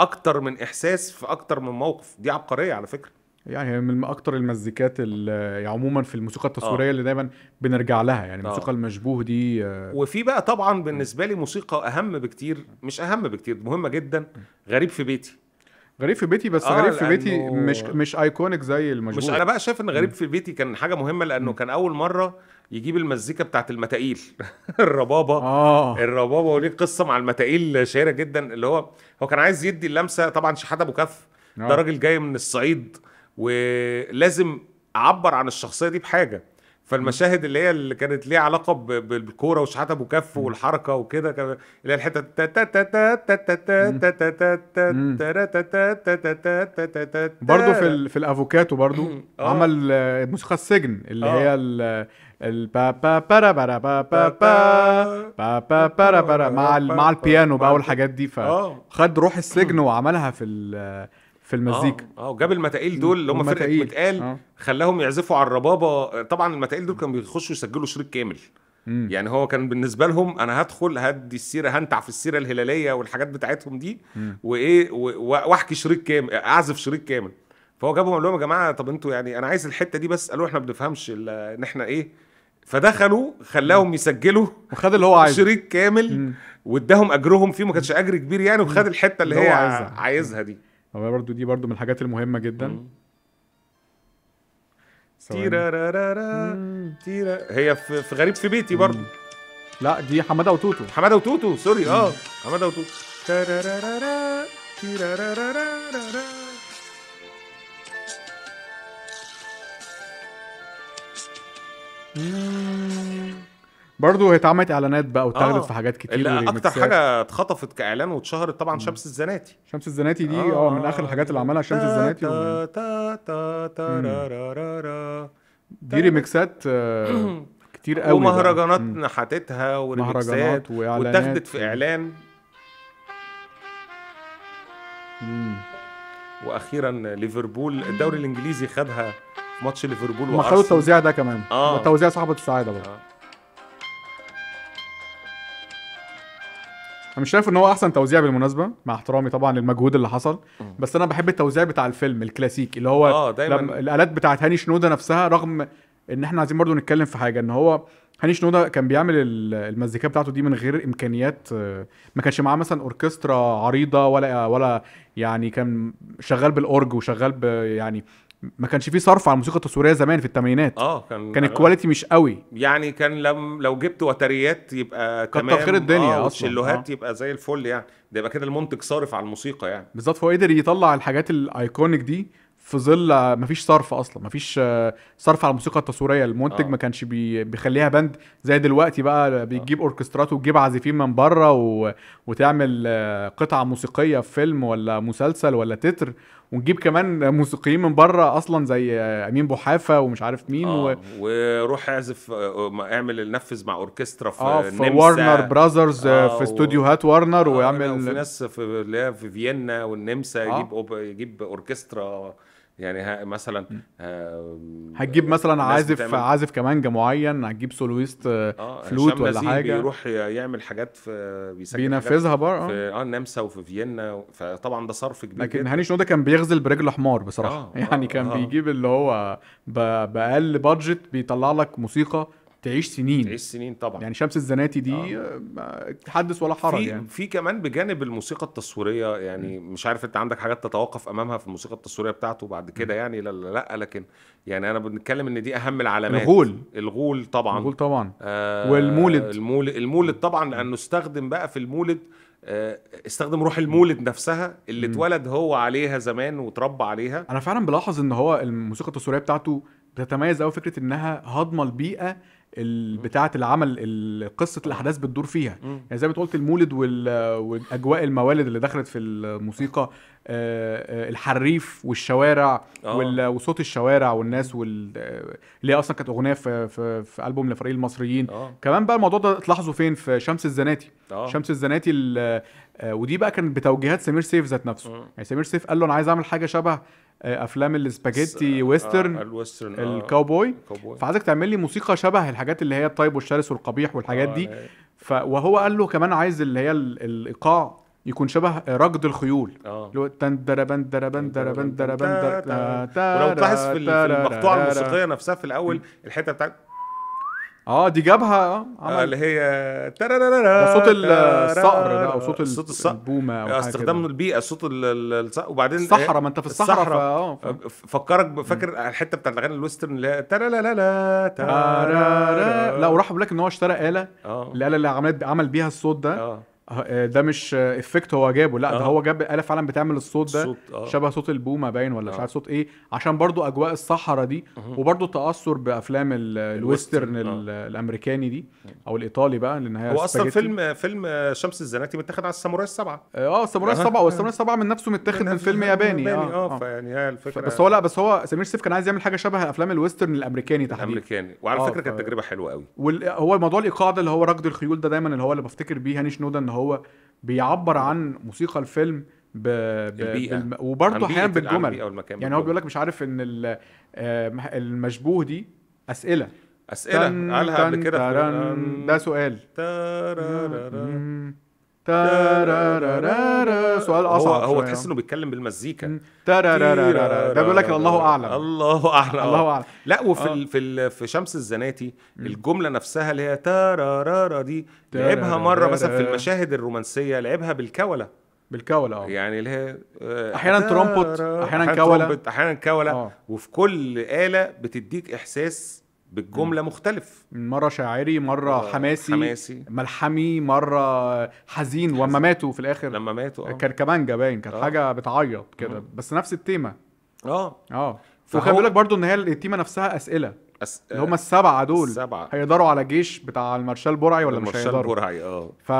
اكتر من احساس في اكتر من موقف دي عبقريه على فكره يعني هي من اكتر المزيكات اللي يعني عموما في الموسيقى التصويريه آه. اللي دايما بنرجع لها يعني الموسيقى آه. المشبوه دي آه. وفي بقى طبعا بالنسبه لي موسيقى اهم بكتير مش اهم بكتير مهمه جدا غريب في بيتي غريب في بيتي بس آه غريب في بيتي مش مش ايكونيك زي المشبوه مش انا بقى شايف ان غريب في بيتي كان حاجه مهمه لانه كان اول مره يجيب المزيكا بتاعت المتائيل الربابه آه. الربابه وليه قصه مع المتائيل شهيره جدا اللي هو هو كان عايز يدي اللمسه طبعا شحاته ابو كف ده راجل جاي من الصعيد ولازم اعبر عن الشخصيه دي بحاجه فالمشاهد اللي هي اللي كانت ليها علاقه بالكوره وشحات ابو كف والحركه وكده اللي هي الحته برضه في في الافوكاتو برضه عمل موسيقى السجن اللي هي مع مع البيانو بقى والحاجات دي فخد روح السجن وعملها في في المزيكا اه, آه، وجاب المتائيل دول اللي هم فرقه متقال آه. خلاهم يعزفوا على الربابه طبعا المتائيل دول كانوا بيخشوا يسجلوا شريط كامل مم. يعني هو كان بالنسبه لهم انا هدخل هدي السيره هنتع في السيره الهلاليه والحاجات بتاعتهم دي مم. وايه واحكي شريط كامل اعزف شريط كامل فهو جابهم قال لهم يا جماعه طب انتوا يعني انا عايز الحته دي بس قالوا احنا ما بنفهمش ان احنا ايه فدخلوا خلاهم يسجلوا وخد اللي هو عايزه شريط كامل واداهم اجرهم فيه ما كانش اجر كبير يعني وخد الحته اللي, اللي هي عايزها, عايزها دي برضو دي برضه من الحاجات المهمه جدا تيرا را را را تيرا هي في, غريب في بيتي برضه لا دي حماده وتوتو حماده وتوتو سوري اه حماده وتوتو مم. برضه هي اتعملت اعلانات بقى واتاخدت آه. في حاجات كتير اللي اكتر حاجه اتخطفت كاعلان واتشهرت طبعا شمس الزناتي شمس الزناتي دي اه من اخر الحاجات اللي عملها شمس الزناتي دي ريمكسات آه، كتير قوي ومهرجانات نحتتها وريمكسات واتاخدت في اعلان واخيرا ليفربول الدوري الانجليزي خدها في ماتش ليفربول وارسنال خدوا التوزيع ده كمان اه التوزيع صاحبه السعاده برضه آه. انا مش شايف ان هو احسن توزيع بالمناسبه مع احترامي طبعا للمجهود اللي حصل بس انا بحب التوزيع بتاع الفيلم الكلاسيكي اللي هو آه دايما لما الالات بتاعت هاني شنوده نفسها رغم ان احنا عايزين برضو نتكلم في حاجه ان هو هاني شنوده كان بيعمل المزيكا بتاعته دي من غير امكانيات آه، ما كانش معاه مثلا اوركسترا عريضه ولا ولا يعني كان شغال بالاورج وشغال يعني ما كانش فيه صرف على الموسيقى التصويريه زمان في الثمانينات اه كان كان آه، الكواليتي مش قوي يعني كان لم لو جبت وتريات يبقى تمام خير الدنيا آه الشلوهات آه. يبقى زي الفل يعني ده يبقى كده المنتج صارف على الموسيقى يعني بالظبط فهو قدر يطلع الحاجات الايكونيك دي في ظل ما فيش صرف اصلا ما فيش صرف على الموسيقى التصويريه المنتج آه. ما كانش بي بيخليها بند زي دلوقتي بقى بيجيب آه. اوركسترات وتجيب عازفين من بره و... وتعمل قطعه موسيقيه في فيلم ولا مسلسل ولا تتر ونجيب كمان موسيقيين من بره اصلا زي امين بحافه ومش عارف مين آه. و... وروح اعزف آه، اعمل نفذ مع اوركسترا في آه في وارنر براذرز آه،, آه في استوديوهات وارنر آه واعمل في ناس في اللي في فيينا والنمسا آه. يجيب أوب... يجيب اوركسترا يعني مثلا هتجيب مثلا عازف بتعمل... عازف كمانجا معين هتجيب سولويست آه، آه، فلوت ولا حاجه بيروح يعمل حاجات في بيسجل بينفذها بره آه. في اه النمسا وفي فيينا فطبعا ده صرف كبير لكن هاني شنودة كان بيغزل برجل حمار بصراحه آه يعني آه كان آه بيجيب اللي هو باقل بادجت بيطلع لك موسيقى تعيش سنين تعيش سنين طبعا يعني شمس الزناتي دي آه. آه، حدث ولا حرج يعني في كمان بجانب الموسيقى التصويريه يعني م. مش عارف انت عندك حاجات تتوقف امامها في الموسيقى التصويريه بتاعته بعد كده يعني لا, لا لكن يعني انا بنتكلم ان دي اهم العلامات الغول الغول طبعا الغول طبعا آه والمولد المولد المولد طبعا لانه استخدم بقى في المولد آه، استخدم روح المولد نفسها اللي اتولد هو عليها زمان وتربى عليها انا فعلا بلاحظ ان هو الموسيقى التصويريه بتاعته بتتميز قوي فكره انها هضمه البيئه بتاعه العمل قصه آه. الاحداث بتدور فيها يعني زي ما قلت المولد والاجواء الموالد اللي دخلت في الموسيقى آه، آه، الحريف والشوارع وصوت الشوارع والناس وال... اللي هي اصلا كانت اغنيه في في, في البوم لفريق المصريين أوه. كمان بقى الموضوع ده تلاحظه فين في شمس الزناتي أوه. شمس الزناتي ال... ودي بقى كانت بتوجيهات سمير سيف ذات نفسه أوه. يعني سمير سيف قال له انا عايز اعمل حاجه شبه آه، افلام السباجيتي آه، آه، ويسترن آه الويسترن آه الكاوبوي فعايزك تعمل لي موسيقى شبه الحاجات اللي هي الطيب والشرس والقبيح والحاجات آه دي ف وهو قال له كمان عايز اللي هي الايقاع يكون شبه ركض الخيول اللي هو تن دربن دربن دربن دربن ولو تلاحظ في المقطوعه الموسيقيه نفسها في الاول الحته بتاعت اه دي جابها اه, آه، عمل اللي هي ده صوت الصقر ده او صوت صوت الصقر البومه آه، استخدام البيئه صوت الصقر وبعدين إيه؟ الصحراء ما انت في الصحراء اه فكرك فاكر الحته بتاعت الاغاني الويسترن اللي هي لا لا لا لا وراح بيقول لك ان هو اشترى اله آه. الاله اللي عمل بيها الصوت ده آه، ده مش افكت هو جابه لا ده آه. هو جاب الاله فعلا بتعمل الصوت ده صوت آه. شبه صوت البومه باين ولا مش آه. عارف صوت ايه عشان برضو اجواء الصحراء دي وبرضو تاثر بافلام الويسترن آه. الامريكاني دي او الايطالي بقى لان هي هو اصلا فيلم فيلم شمس الزناتي متاخد على الساموراي السبعه اه الساموراي السبعه والساموراي السبعه من نفسه متاخد من, من فيلم ياباني اه, آه. فيعني هي الفكره بس هو لا بس هو سمير سيف كان عايز يعمل حاجه شبه افلام الويسترن الامريكاني تحديدا الامريكاني وعلى فكره كانت تجربه حلوه قوي هو موضوع الايقاع ده اللي هو ركض الخيول ده دايما اللي هو اللي بفتكر بيه هاني شنودا ان هو بيعبر عن موسيقى الفيلم ب... ب... بالم... وبرضه احيانا بالجمل يعني هو بيقول لك مش عارف ان آه، المشبوه دي اسئله اسئله قالها قبل كده ده سؤال سؤال اصعب هو, هو تحس انه بيتكلم بالمزيكا ده بيقول لك الله اعلم الله اعلم الله اعلم لا وفي في في شمس الزناتي الجمله نفسها اللي هي تارارارا دي لعبها مره مثلا في المشاهد الرومانسيه لعبها بالكوله بالكوله اه يعني اللي هي احيانا ترومبوت احيانا كوله احيانا كوله وفي كل اله بتديك احساس بالجمله مختلف مره شاعري مره آه حماسي, حماسي ملحمي مره حزين ولما ماتوا في الاخر لما ماتوا اه كمان باين كانت آه. حاجه بتعيط كده بس نفس التيمه اه اه فخلي وخلي بالك برضو ان هي التيمه نفسها اسئله أس... اللي هم آه، السبعه دول السبعة. هيقدروا على جيش بتاع المارشال برعي ولا مش هيقدروا؟ المارشال برعي اه ف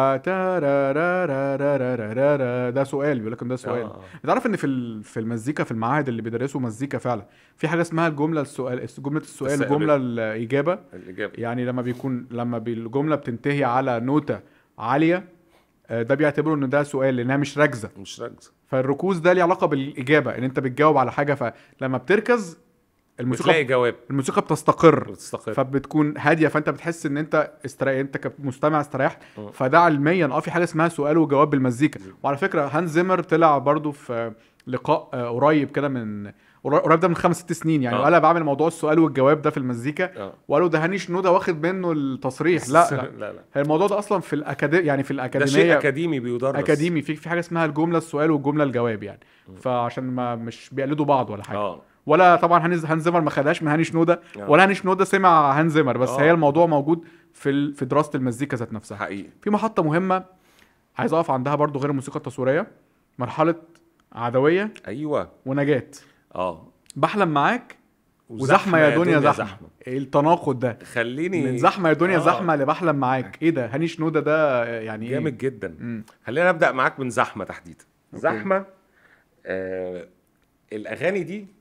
ده سؤال بيقول لك ده سؤال آه. انت عارف ان في في المزيكا في المعاهد اللي بيدرسوا مزيكا فعلا في حاجه اسمها الجمله السؤال جمله السؤال جمله الاجابه الاجابه يعني لما بيكون لما الجمله بتنتهي على نوته عاليه آه، ده بيعتبروا ان ده سؤال لانها مش راكزه مش راكزه فالركوز ده ليه علاقه بالاجابه ان انت بتجاوب على حاجه فلما بتركز الموسيقى بتلاقي جواب الموسيقى بتستقر بتستقر فبتكون هاديه فانت بتحس ان انت استريح انت كمستمع استريحت اه. فده علميا اه في حاجه اسمها سؤال وجواب بالمزيكا وعلى فكره هانز زيمر طلع برضو في لقاء آه، قريب كده من قريب ده من خمس ست سنين يعني اه. انا بعمل موضوع السؤال والجواب ده في المزيكا وقالوا ده هاني نودا واخد منه التصريح لا لا, لا, لا. الموضوع ده اصلا في الاكاديمي يعني في الاكاديميه ده شيء اكاديمي بيدرس اكاديمي في في حاجه اسمها الجمله السؤال والجمله الجواب يعني فعشان ما مش بيقلدوا بعض ولا حاجه أوه. ولا طبعا هانز زيمر ما خدهاش من هاني شنوده آه. ولا هاني شنوده سمع هانز زيمر بس أوه. هي الموضوع موجود في في دراسه المزيكا ذات نفسها حقيقي في محطه مهمه عايز اقف عندها برضو غير الموسيقى التصويريه مرحله عدويه ايوه ونجاه اه بحلم معاك وزحمه يا دنيا زحمه, زحمة. إيه التناقض ده خليني من زحمه يا دنيا آه. زحمه لبحلم معاك ايه ده هاني شنوده ده يعني إيه؟ جامد إيه؟ جدا مم. خلينا نبدا معاك من زحمه تحديدا زحمه آه الاغاني دي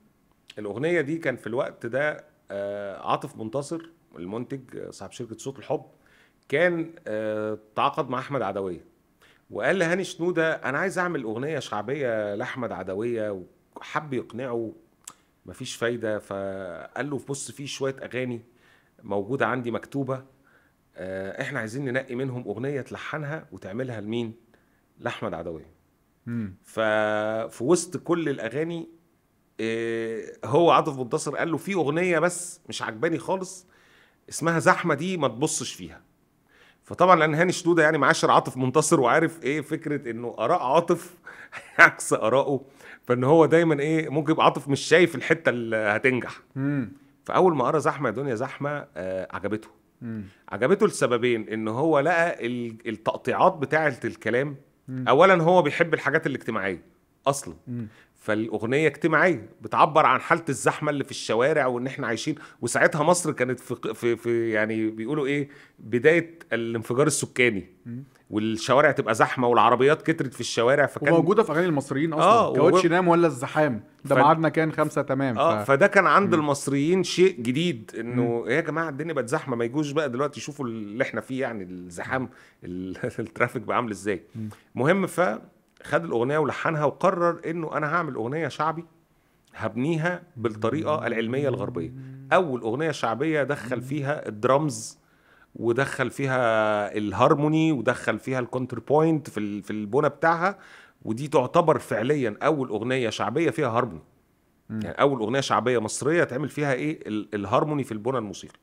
الاغنيه دي كان في الوقت ده آه، عاطف منتصر المنتج آه، صاحب شركه صوت الحب كان آه، تعاقد مع احمد عدويه وقال لهاني شنوده انا عايز اعمل اغنيه شعبيه لاحمد عدويه وحب يقنعه مفيش فايده فقال له بص في شويه اغاني موجوده عندي مكتوبه احنا عايزين ننقي منهم اغنيه تلحنها وتعملها لمين لاحمد عدويه ففي وسط كل الاغاني آه، هو عاطف منتصر قال له في اغنيه بس مش عجباني خالص اسمها زحمه دي ما تبصش فيها فطبعا لان هاني شدوده يعني معاشر عاطف منتصر وعارف ايه فكره انه اراء عاطف عكس ارائه فان هو دايما ايه ممكن يبقى عاطف مش شايف الحته اللي هتنجح مم. فاول ما قرا زحمه يا دنيا زحمه آه عجبته مم. عجبته لسببين ان هو لقى التقطيعات بتاعه الكلام مم. اولا هو بيحب الحاجات الاجتماعيه اصلا مم. فالاغنيه اجتماعيه بتعبر عن حاله الزحمه اللي في الشوارع وان احنا عايشين وساعتها مصر كانت في, في, في يعني بيقولوا ايه بدايه الانفجار السكاني والشوارع تبقى زحمه والعربيات كترت في الشوارع فكان موجوده في اغاني المصريين اصلا آه كاوتش و... نام ولا الزحام ده ف... ميعادنا كان خمسة تمام اه فده كان عند م. المصريين شيء جديد انه يا جماعه الدنيا بقت زحمه ما يجوش بقى دلوقتي يشوفوا اللي احنا فيه يعني الزحام الترافيك بقى عامل ازاي المهم ف خد الاغنيه ولحنها وقرر انه انا هعمل اغنيه شعبي هبنيها بالطريقه العلميه الغربيه اول اغنيه شعبيه دخل فيها الدرمز ودخل فيها الهارموني ودخل فيها الكونتر بوينت في في البونه بتاعها ودي تعتبر فعليا اول اغنيه شعبيه فيها هارموني يعني اول اغنيه شعبيه مصريه تعمل فيها ايه الهارموني في البنى الموسيقي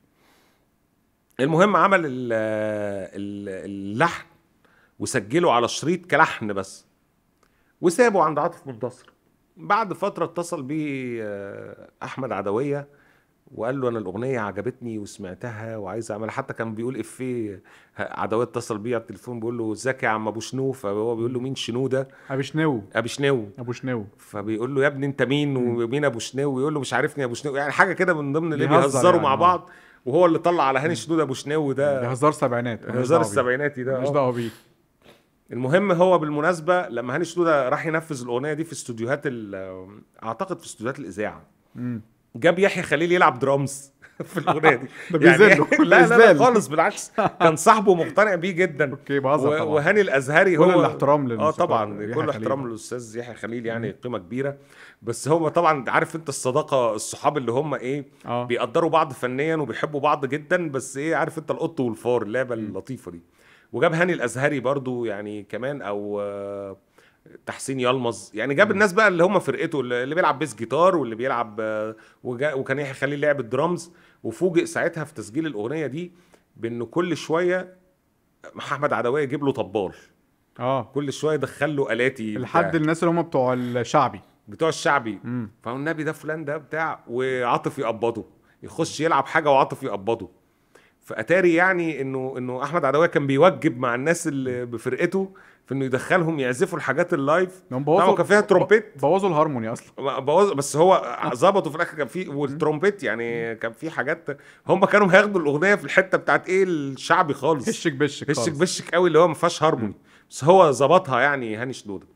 المهم عمل اللحن وسجله على شريط كلحن بس وسابه عند عاطف منتصر بعد فتره اتصل بيه آه، احمد عدويه وقال له انا الاغنيه عجبتني وسمعتها وعايز اعملها حتى كان بيقول افيه عدويه اتصل بيه على التليفون بيقول له ازيك يا عم ابو شنو فهو بيقول له مين شنو ده ابو شنو ابو شنو ابو شنو فبيقول له يا ابني انت مين ومين ابو شنو ويقول له مش عارفني ابو شنو يعني حاجه كده من ضمن اللي بيهزروا يعني مع بعض وهو اللي طلع على هاني ده ابو شنو ده هزار سبعينات هزار السبعيناتي ده مش دعوه بيه المهم هو بالمناسبه لما هاني سلودة راح ينفذ الاغنيه دي في استوديوهات اعتقد في استوديوهات الاذاعه جاب يحيى خليل يلعب درامز في الاغنيه دي يعني لا, لا لا خالص بالعكس كان صاحبه مقتنع بيه جدا اوكي وهاني الازهري هو آه، كل الاحترام للأستاذ اه طبعا كل الاحترام للاستاذ يحيى خليل يعني قيمه كبيره بس هو طبعا عارف انت الصداقه الصحاب اللي هم ايه آه. بيقدروا بعض فنيا وبيحبوا بعض جدا بس ايه عارف انت القط والفار اللعبه اللطيفه دي وجاب هاني الازهري برضو يعني كمان او آه، تحسين يلمظ يعني جاب الناس بقى اللي هم فرقته اللي بيلعب بيس جيتار واللي بيلعب آه، وكان يحيى خليل لعب الدرامز وفوجئ ساعتها في تسجيل الاغنيه دي بان كل شويه محمد عدويه يجيب له طبال اه كل شويه يدخل له الاتي لحد الناس اللي هم بتوع الشعبي بتوع الشعبي فالنبي ده فلان ده بتاع وعاطف يقبضه يخش يلعب حاجه وعاطف يقبضه فاتاري يعني انه انه احمد عدويه كان بيوجب مع الناس اللي بفرقته في انه يدخلهم يعزفوا الحاجات اللايف طبعا كان فيها ترومبيت بوظوا الهارموني اصلا بوظ بس هو آه. ظبطوا في الاخر كان في والترومبيت يعني كان في حاجات هم كانوا هياخدوا الاغنيه في الحته بتاعت ايه الشعبي خالص هشك بشك خالص هشك بشك قوي اللي هو ما فيهاش هارموني بس هو ظبطها يعني هاني شدوده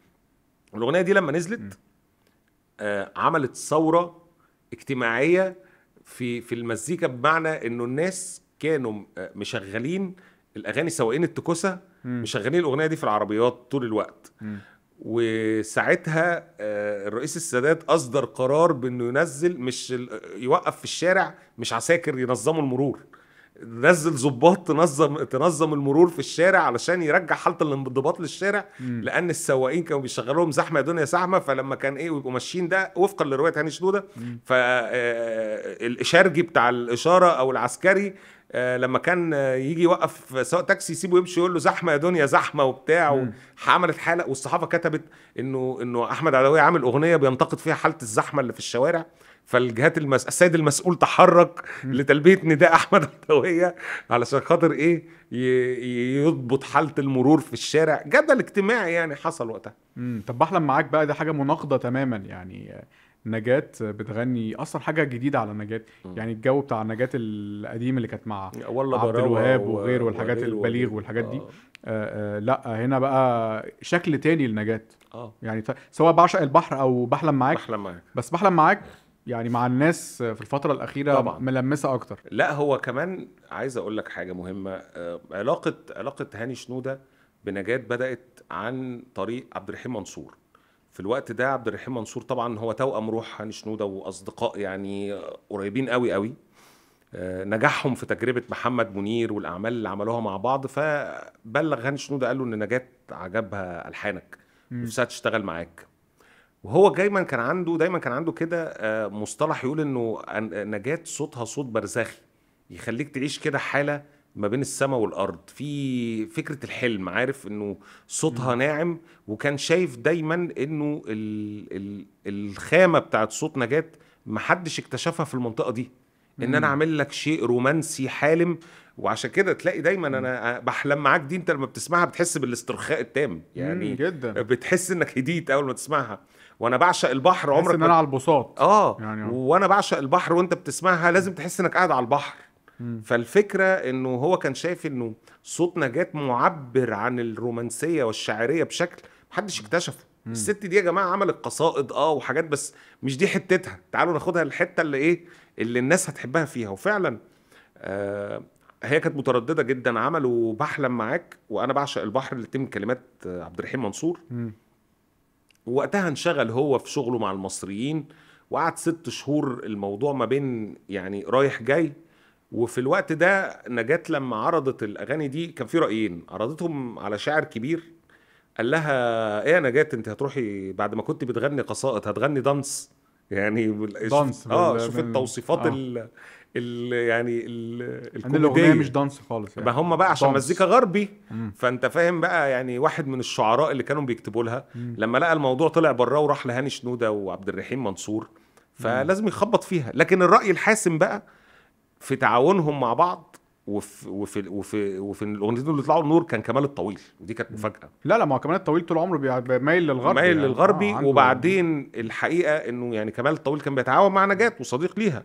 الاغنيه دي لما نزلت آه عملت ثوره اجتماعيه في في المزيكا بمعنى انه الناس كانوا آه، مشغلين الاغاني سواقين التكوسه مشغلين الاغنيه دي في العربيات طول الوقت م. وساعتها آه، الرئيس السادات اصدر قرار بانه ينزل مش يوقف في الشارع مش عساكر ينظموا المرور نزل ظباط تنظم تنظم المرور في الشارع علشان يرجع حاله الانضباط للشارع م. لان السواقين كانوا بيشغلوا لهم زحمه يا دنيا زحمه فلما كان ايه ويبقوا ماشيين ده وفقا لروايه هاني شنوده فالاشارجي آه، بتاع الاشاره او العسكري آه، لما كان آه، يجي يوقف سواق تاكسي يسيبه يمشي يقول له زحمه يا دنيا زحمه وبتاع عملت حاله والصحافه كتبت انه انه احمد عدويه عامل اغنيه بينتقد فيها حاله الزحمه اللي في الشوارع فالجهات المس... السيد المسؤول تحرك لتلبيه نداء احمد عدويه علشان خاطر ايه ي... يضبط حاله المرور في الشارع جدل اجتماعي يعني حصل وقتها امم طب بحلم معاك بقى دي حاجه مناقضه تماما يعني نجاة بتغني اصلا حاجه جديده على نجاة يعني الجو بتاع نجاة القديم اللي كانت مع عبد الوهاب و... وغيره والحاجات البليغ والحاجات دي آه. آه. آه لا هنا بقى شكل تاني لنجاة اه يعني سواء بعشق البحر او بحلم معاك بحلم معاك بس بحلم معاك يعني مع الناس في الفترة الأخيرة طبعا. ملمسة أكتر لا هو كمان عايز أقول لك حاجة مهمة آه، علاقة علاقة هاني شنودة بنجاة بدأت عن طريق عبد الرحيم منصور في الوقت ده عبد الرحيم منصور طبعا هو توأم روح هاني شنودة وأصدقاء يعني قريبين قوي قوي آه، نجاحهم في تجربة محمد منير والأعمال اللي عملوها مع بعض فبلغ هاني شنودة قال له إن نجاة عجبها ألحانك نفسها تشتغل معاك وهو دايما كان عنده دايما كان عنده كده آه، مصطلح يقول إنه نجاة صوتها صوت برزخي يخليك تعيش كده حالة ما بين السماء والارض في فكره الحلم عارف انه صوتها م. ناعم وكان شايف دايما انه الـ الـ الخامه بتاعت صوت نجاه حدش اكتشفها في المنطقه دي ان انا اعمل لك شيء رومانسي حالم وعشان كده تلاقي دايما انا بحلم معاك دي انت لما بتسمعها بتحس بالاسترخاء التام يعني جدا بتحس انك هديت اول ما تسمعها وانا بعشق البحر عمرك ان انا على البساط اه يعني آه. وانا بعشق البحر وانت بتسمعها لازم تحس انك قاعد على البحر فالفكره انه هو كان شايف انه صوت نجاة معبر عن الرومانسيه والشعريه بشكل محدش اكتشفه الست دي يا جماعه عملت قصائد اه وحاجات بس مش دي حتتها تعالوا ناخدها الحته اللي ايه اللي الناس هتحبها فيها وفعلا آه هي كانت متردده جدا عملوا بحلم معاك وانا بعشق البحر اللي تم كلمات آه، عبد الرحيم منصور م. وقتها انشغل هو في شغله مع المصريين وقعد ست شهور الموضوع ما بين يعني رايح جاي وفي الوقت ده نجاة لما عرضت الاغاني دي كان في رايين عرضتهم على شاعر كبير قال لها ايه يا نجاة انت هتروحي بعد ما كنت بتغني قصائد هتغني دانس يعني دانس اه شوف التوصيفات آه. ال ال يعني ال يعني الاغنيه مش دانس خالص يعني ما هم بقى عشان مزيكا غربي مم. فانت فاهم بقى يعني واحد من الشعراء اللي كانوا بيكتبوا لها مم. لما لقى الموضوع طلع براه وراح لهاني شنوده وعبد الرحيم منصور فلازم يخبط فيها لكن الراي الحاسم بقى في تعاونهم مع بعض وفي وفي وفي وفي الاغنيتين اللي طلعوا النور كان كمال الطويل ودي كانت مفاجاه لا لا ما هو كمال الطويل طول عمره مايل للغربي مايل يعني. للغربي آه وبعدين الحقيقه انه يعني كمال الطويل كان بيتعاون مع نجاة وصديق ليها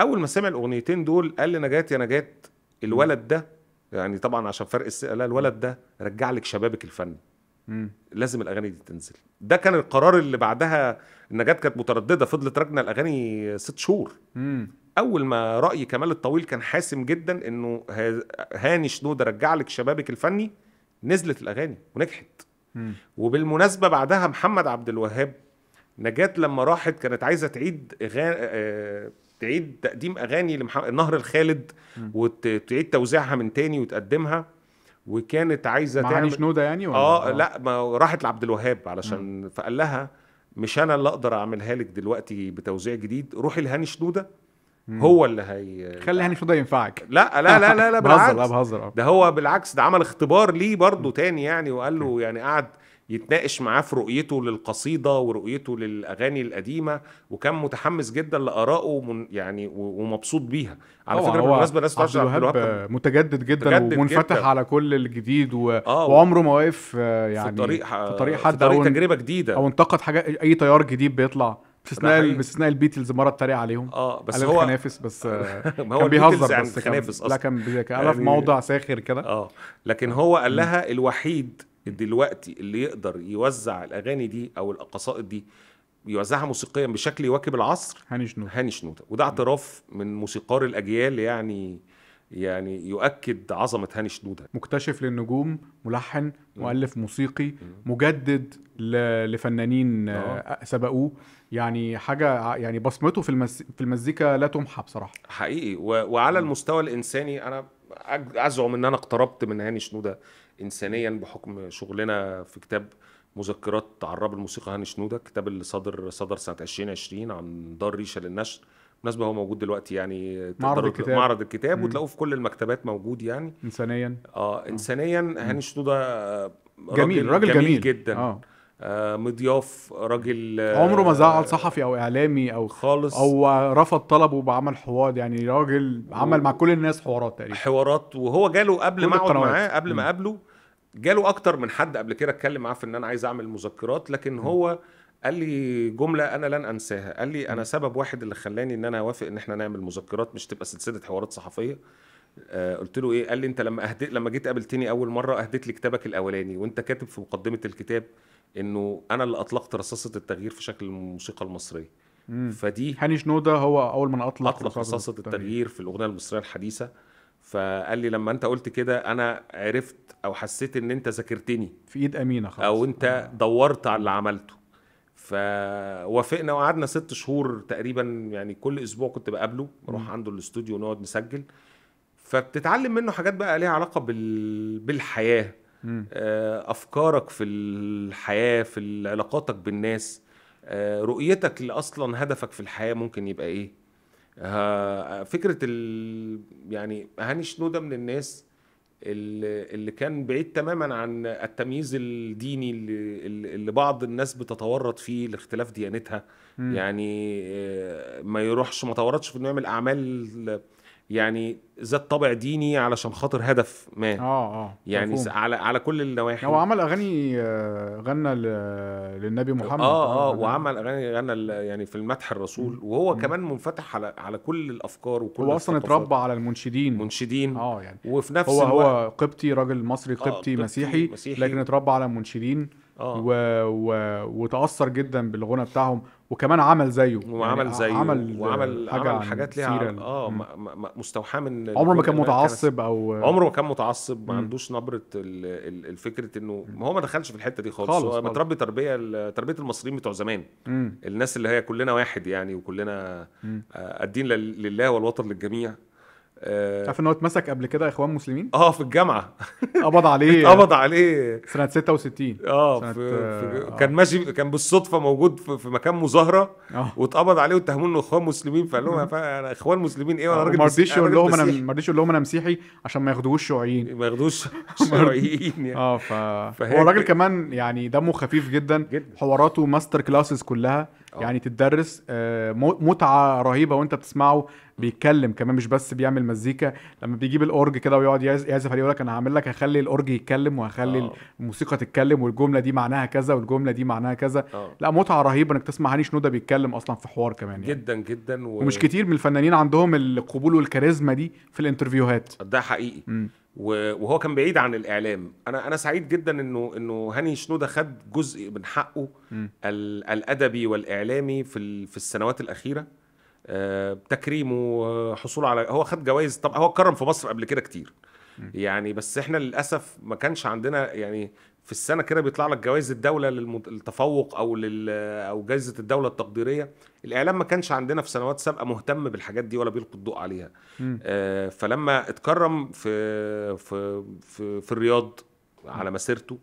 اول ما سمع الاغنيتين دول قال لنجاة يا نجاة الولد ده يعني طبعا عشان فرق السن لا الولد ده رجع لك شبابك الفني لازم الاغاني دي تنزل ده كان القرار اللي بعدها نجاة كانت متردده فضلت راكنه الاغاني ست شهور مم. اول ما راي كمال الطويل كان حاسم جدا انه هاني شنودة رجع لك شبابك الفني نزلت الاغاني ونجحت م. وبالمناسبه بعدها محمد عبد الوهاب نجاة لما راحت كانت عايزه تعيد غان... آه، تعيد تقديم اغاني لمح... نهر الخالد وتعيد توزيعها من تاني وتقدمها وكانت عايزه تعمل هاني شنوده يعني ولا آه،, اه لا ما راحت لعبد الوهاب علشان م. فقال لها مش انا اللي اقدر اعملها لك دلوقتي بتوزيع جديد روحي لهاني شنوده هو اللي هي خلي هاني يعني شويه ينفعك لا لا لا لا, لا بالعكس بهزر بهزر ده هو بالعكس ده عمل اختبار ليه برضه تاني يعني وقال له يعني قعد يتناقش معاه في رؤيته للقصيده ورؤيته للاغاني القديمه وكان متحمس جدا لارائه يعني ومبسوط بيها على فكره بالمناسبه الناس تعرف عبد الوهاب متجدد جدا متجدد ومنفتح جداً. على كل الجديد و... آه وعمره ما واقف آه، يعني آه، في طريق في طريق حد في طريق تجربه جديده او انتقد حاجه اي تيار جديد بيطلع باستثناء باستثناء البيتلز مره اتريق عليهم اه بس هو خنافس بس ما هو كان بيهزر يعني بس كان اصلا لا كان قالها يعني في موضع ساخر كده اه لكن هو قال لها الوحيد دلوقتي اللي يقدر يوزع الاغاني دي او القصائد دي يوزعها موسيقيا بشكل يواكب العصر هاني شنودة هاني شنودة وده اعتراف من موسيقار الاجيال يعني يعني يؤكد عظمه هاني شنوده مكتشف للنجوم ملحن مؤلف موسيقي مجدد لفنانين آه. سبقوه يعني حاجه يعني بصمته في المز... في المزيكا لا تمحى بصراحه حقيقي و... وعلى المستوى الانساني انا ازعم ان انا اقتربت من هاني شنوده انسانيا بحكم شغلنا في كتاب مذكرات عراب الموسيقى هاني شنوده الكتاب اللي صدر صدر سنه 2020 عن دار ريشه للنشر بالمناسبه هو موجود دلوقتي يعني معرض الكتاب معرض الكتاب وتلاقوه في كل المكتبات موجود يعني انسانيا اه انسانيا هاني شنوده آه، جميل راجل, راجل جميل, جميل جدا آه. آه، مضياف راجل آه، عمره ما زعل صحفي او اعلامي او خالص او رفض طلبه وعمل حوار يعني راجل عمل مع كل الناس حوارات تقريبا حوارات وهو جاله قبل ما اقعد معاه قبل ما اقابله جاله اكتر من حد قبل كده اتكلم معاه في ان انا عايز اعمل مذكرات لكن هو قال لي جمله انا لن انساها قال لي انا سبب واحد اللي خلاني ان انا اوافق ان احنا نعمل مذكرات مش تبقى سلسله حوارات صحفيه آه قلت له ايه قال لي انت لما أهدئ لما جيت قابلتني اول مره اهديت لي كتابك الاولاني وانت كاتب في مقدمه الكتاب انه انا اللي اطلقت رصاصه التغيير في شكل الموسيقى المصريه مم. فدي هاني شنودة هو اول من اطلق اطلق رصاصه التغيير في الاغنيه المصريه الحديثه فقال لي لما انت قلت كده انا عرفت او حسيت ان انت ذاكرتني في ايد امينه خلاص او انت مم. آه. دورت على اللي عملته فوافقنا وقعدنا ست شهور تقريبا يعني كل اسبوع كنت بقابله بروح عنده الاستوديو ونقعد نسجل فبتتعلم منه حاجات بقى ليها علاقه بال... بالحياه آه، افكارك في الحياه في علاقاتك بالناس آه، رؤيتك لاصلا هدفك في الحياه ممكن يبقى ايه فكره ال... يعني هاني شنوده من الناس اللي كان بعيد تماما عن التمييز الديني اللي, اللي بعض الناس بتتورط فيه لاختلاف ديانتها م. يعني آه، ما يروحش ما تورطش في انه يعمل اعمال يعني ذات طابع ديني علشان خاطر هدف ما اه اه يعني على على كل النواحي هو عمل اغاني آه، غنى للنبي آه، محمد آه،, اه اه وعمل اغاني غنى يعني في المدح الرسول وهو م. كمان منفتح على على كل الافكار وكل هو اصلا اتربى على المنشدين منشدين اه يعني وفي نفس هو الوقت هو قبطي راجل مصري قبطي, آه قبطي مسيحي, مسيحي لكن اتربى على المنشدين آه. و... و... وتاثر جدا بالغنى بتاعهم وكمان عمل زيه وعمل يعني زيه عمل وعمل حاجة عمل حاجات ليها اه مستوحاه من عمره ما كان متعصب او عمره ما كان متعصب ما عندوش نبره الفكره انه ما هو ما دخلش في الحته دي خالص, خالص هو متربي تربيه تربيه المصريين بتوع زمان الناس اللي هي كلنا واحد يعني وكلنا آه، الدين لله والوطن للجميع آه، عارف ان هو اتمسك قبل كده اخوان مسلمين؟ اه في الجامعه قبض عليه قبض عليه سنه 66 اه سنة في, آه، في آه. كان ماشي كان بالصدفه موجود في, في مكان مظاهره واتقبض عليه واتهموه انه اخوان مسلمين فقال لهم انا اخوان مسلمين ايه وانا راجل ما رضيش يقول لهم انا ما رضيش يقول لهم انا مسيحي عشان ما ياخدوهوش شيوعيين ما ياخدوهوش شيوعيين يعني اه ف هو الراجل كمان يعني دمه خفيف جدا, جداً. حواراته ماستر كلاسز كلها آه. يعني تدرس آه، متعه رهيبه وانت بتسمعه بيتكلم كمان مش بس بيعمل مزيكا لما بيجيب الاورج كده ويقعد يعزف عليه يقول لك انا هعمل لك هخلي الاورج يتكلم وهخلي آه. الموسيقى تتكلم والجمله دي معناها كذا والجمله دي معناها كذا أوه. لا متعه رهيبه انك تسمع هاني شنوده بيتكلم اصلا في حوار كمان يعني. جدا جدا و... ومش كتير من الفنانين عندهم القبول والكاريزما دي في الانترفيوهات ده حقيقي م. وهو كان بعيد عن الاعلام انا انا سعيد جدا انه انه هاني شنوده خد جزء من حقه الادبي والاعلامي في في السنوات الاخيره آه، تكريمه آه، حصوله على هو خد جوائز طب هو اتكرم في مصر قبل كده كتير يعني بس احنا للاسف ما كانش عندنا يعني في السنه كده بيطلع لك جوائز الدوله للتفوق او لل او جائزه الدوله التقديريه الاعلام ما كانش عندنا في سنوات سابقه مهتم بالحاجات دي ولا بيلقوا الضوء عليها آه فلما اتكرم في في في, في الرياض على مسيرته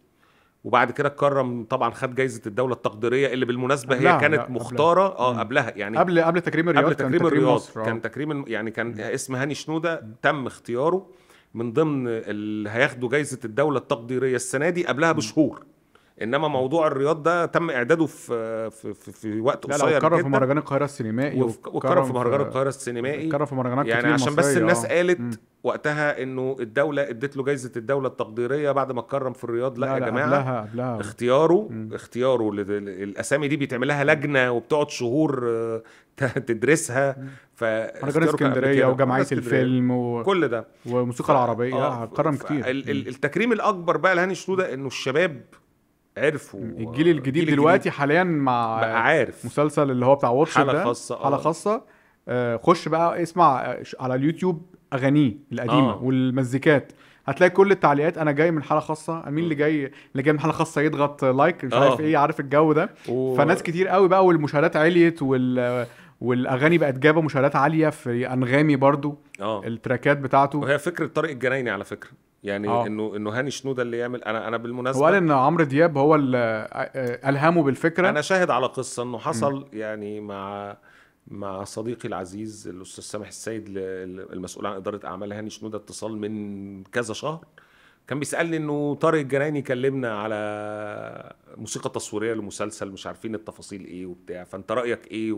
وبعد كده اتكرم طبعا خد جايزه الدوله التقديريه اللي بالمناسبه هي كانت لا. مختاره اه قبلها يعني قبل قبل تكريم الرياض قبل تكريم الرياض آه. كان تكريم يعني كان اسم هاني شنوده تم اختياره من ضمن اللي هياخدوا جايزه الدوله التقديريه السنه دي قبلها بشهور انما موضوع الرياض ده تم اعداده في في في, في وقت قصير جدا لا في مهرجان القاهره السينمائي واتكرر في مهرجان يعني القاهره السينمائي اتكرر في مهرجانات يعني عشان بس الناس آه. قالت م. وقتها انه الدوله ادت له جايزه الدوله التقديريه بعد ما اتكرم في الرياض لا, لا يا لا جماعه قبلها قبلها اختياره م. اختياره الاسامي دي بيتعمل لها لجنه وبتقعد شهور آه، تدرسها ف مهرجان اسكندريه وجمعيه الفيلم و... كل ده والموسيقى العربيه آه. كتير التكريم الاكبر بقى لهاني شنوده انه الشباب عرفوا الجيل الجديد دلوقتي حاليا مع بقى عارف مسلسل اللي هو بتاع واتش حالة ده خاصة آه. حالة خاصة آه، خش بقى اسمع على اليوتيوب اغانيه القديمه آه. والمزيكات هتلاقي كل التعليقات انا جاي من حاله خاصه مين آه. اللي جاي اللي جاي من حاله خاصه يضغط لايك مش آه. عارف ايه عارف الجو ده و... فناس كتير قوي بقى والمشاهدات عليت وال والاغاني بقت جابه مشاهدات عاليه في انغامي برضو آه. التراكات بتاعته وهي فكره طارق الجنايني على فكره يعني آه. انه انه هاني شنودة اللي يعمل انا انا بالمناسبه هو قال ان عمرو دياب هو اللي الهمه بالفكره انا شاهد على قصه انه حصل م. يعني مع مع صديقي العزيز الاستاذ سامح السيد المسؤول عن اداره اعمال هاني شنودة اتصال من كذا شهر كان بيسالني انه طارق الجناني كلمنا على موسيقى تصويريه لمسلسل مش عارفين التفاصيل ايه وبتاع فانت رايك ايه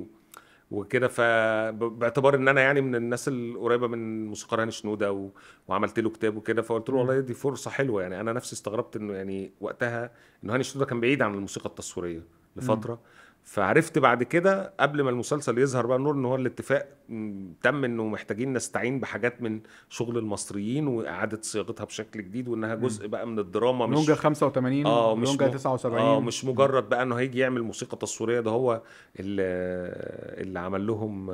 وكده فباعتبار ان انا يعني من الناس القريبه من موسيقار هاني شنوده و... وعملت له كتاب وكده فقلت له والله دي فرصه حلوه يعني انا نفسي استغربت انه يعني وقتها انه هاني شنوده كان بعيد عن الموسيقى التصويريه لفتره فعرفت بعد كده قبل ما المسلسل يظهر بقى نور ان هو الاتفاق تم انه محتاجين نستعين بحاجات من شغل المصريين واعاده صياغتها بشكل جديد وانها جزء بقى من الدراما مش نونجا 85 اه مش 79 اه مش مجرد بقى انه هيجي يعمل موسيقى تصويريه ده هو اللي, اللي عمل لهم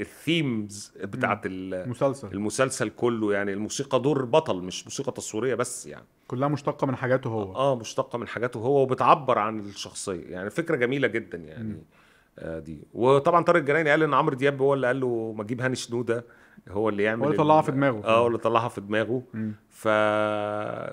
الثيمز بتاعت المسلسل المسلسل كله يعني الموسيقى دور بطل مش موسيقى تصويريه بس يعني كلها مشتقه من حاجاته هو اه مشتقه من حاجاته هو وبتعبر عن الشخصيه يعني فكره جميله جدا يعني م. آه، دي وطبعا طارق الجناني قال ان عمرو دياب هو اللي قال له ما تجيب هاني شنوده هو اللي يعمل هو اللي طلعها في دماغه اه هو اللي طلعها في دماغه م. ف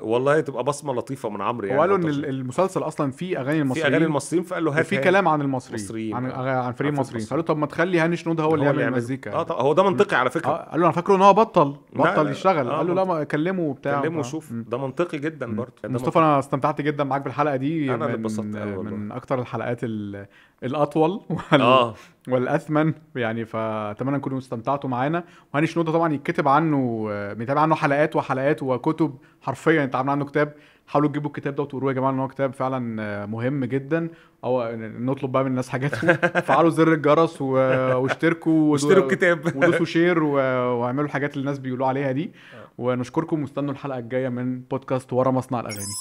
والله تبقى بصمه لطيفه من عمرو يعني وقالوا ان المسلسل اصلا فيه اغاني المصريين في اغاني المصريين فقال له هات في كلام عن المصريين, المصريين عن عن فريق المصريين له طب ما تخلي هاني شنودة هو اللي يعمل المزيكا اه طب هو ده منطقي على فكره آه قال له انا فاكره ان هو بطل بطل يشتغل آه قال له لا ما كلمه وبتاع كلمه وشوف آه. ده منطقي جدا برضه مصطفى انا استمتعت جدا معاك بالحلقه دي انا اللي اتبسطت من اكتر الحلقات الاطول وال... آه. والاثمن يعني فاتمنى تكونوا استمتعتوا معانا وهاني شنودة طبعا يتكتب عنه آه، بيتابع عنه حلقات وحلقات و كتب حرفيا انت عامل عنه كتاب حاولوا تجيبوا الكتاب ده وتقروه يا جماعه ان هو كتاب فعلا مهم جدا او نطلب بقى من الناس حاجات فعلوا زر الجرس و... واشتركوا واشتروا الكتاب ودوسوا شير و... واعملوا الحاجات اللي الناس بيقولوا عليها دي آه. ونشكركم واستنوا الحلقه الجايه من بودكاست ورا مصنع الاغاني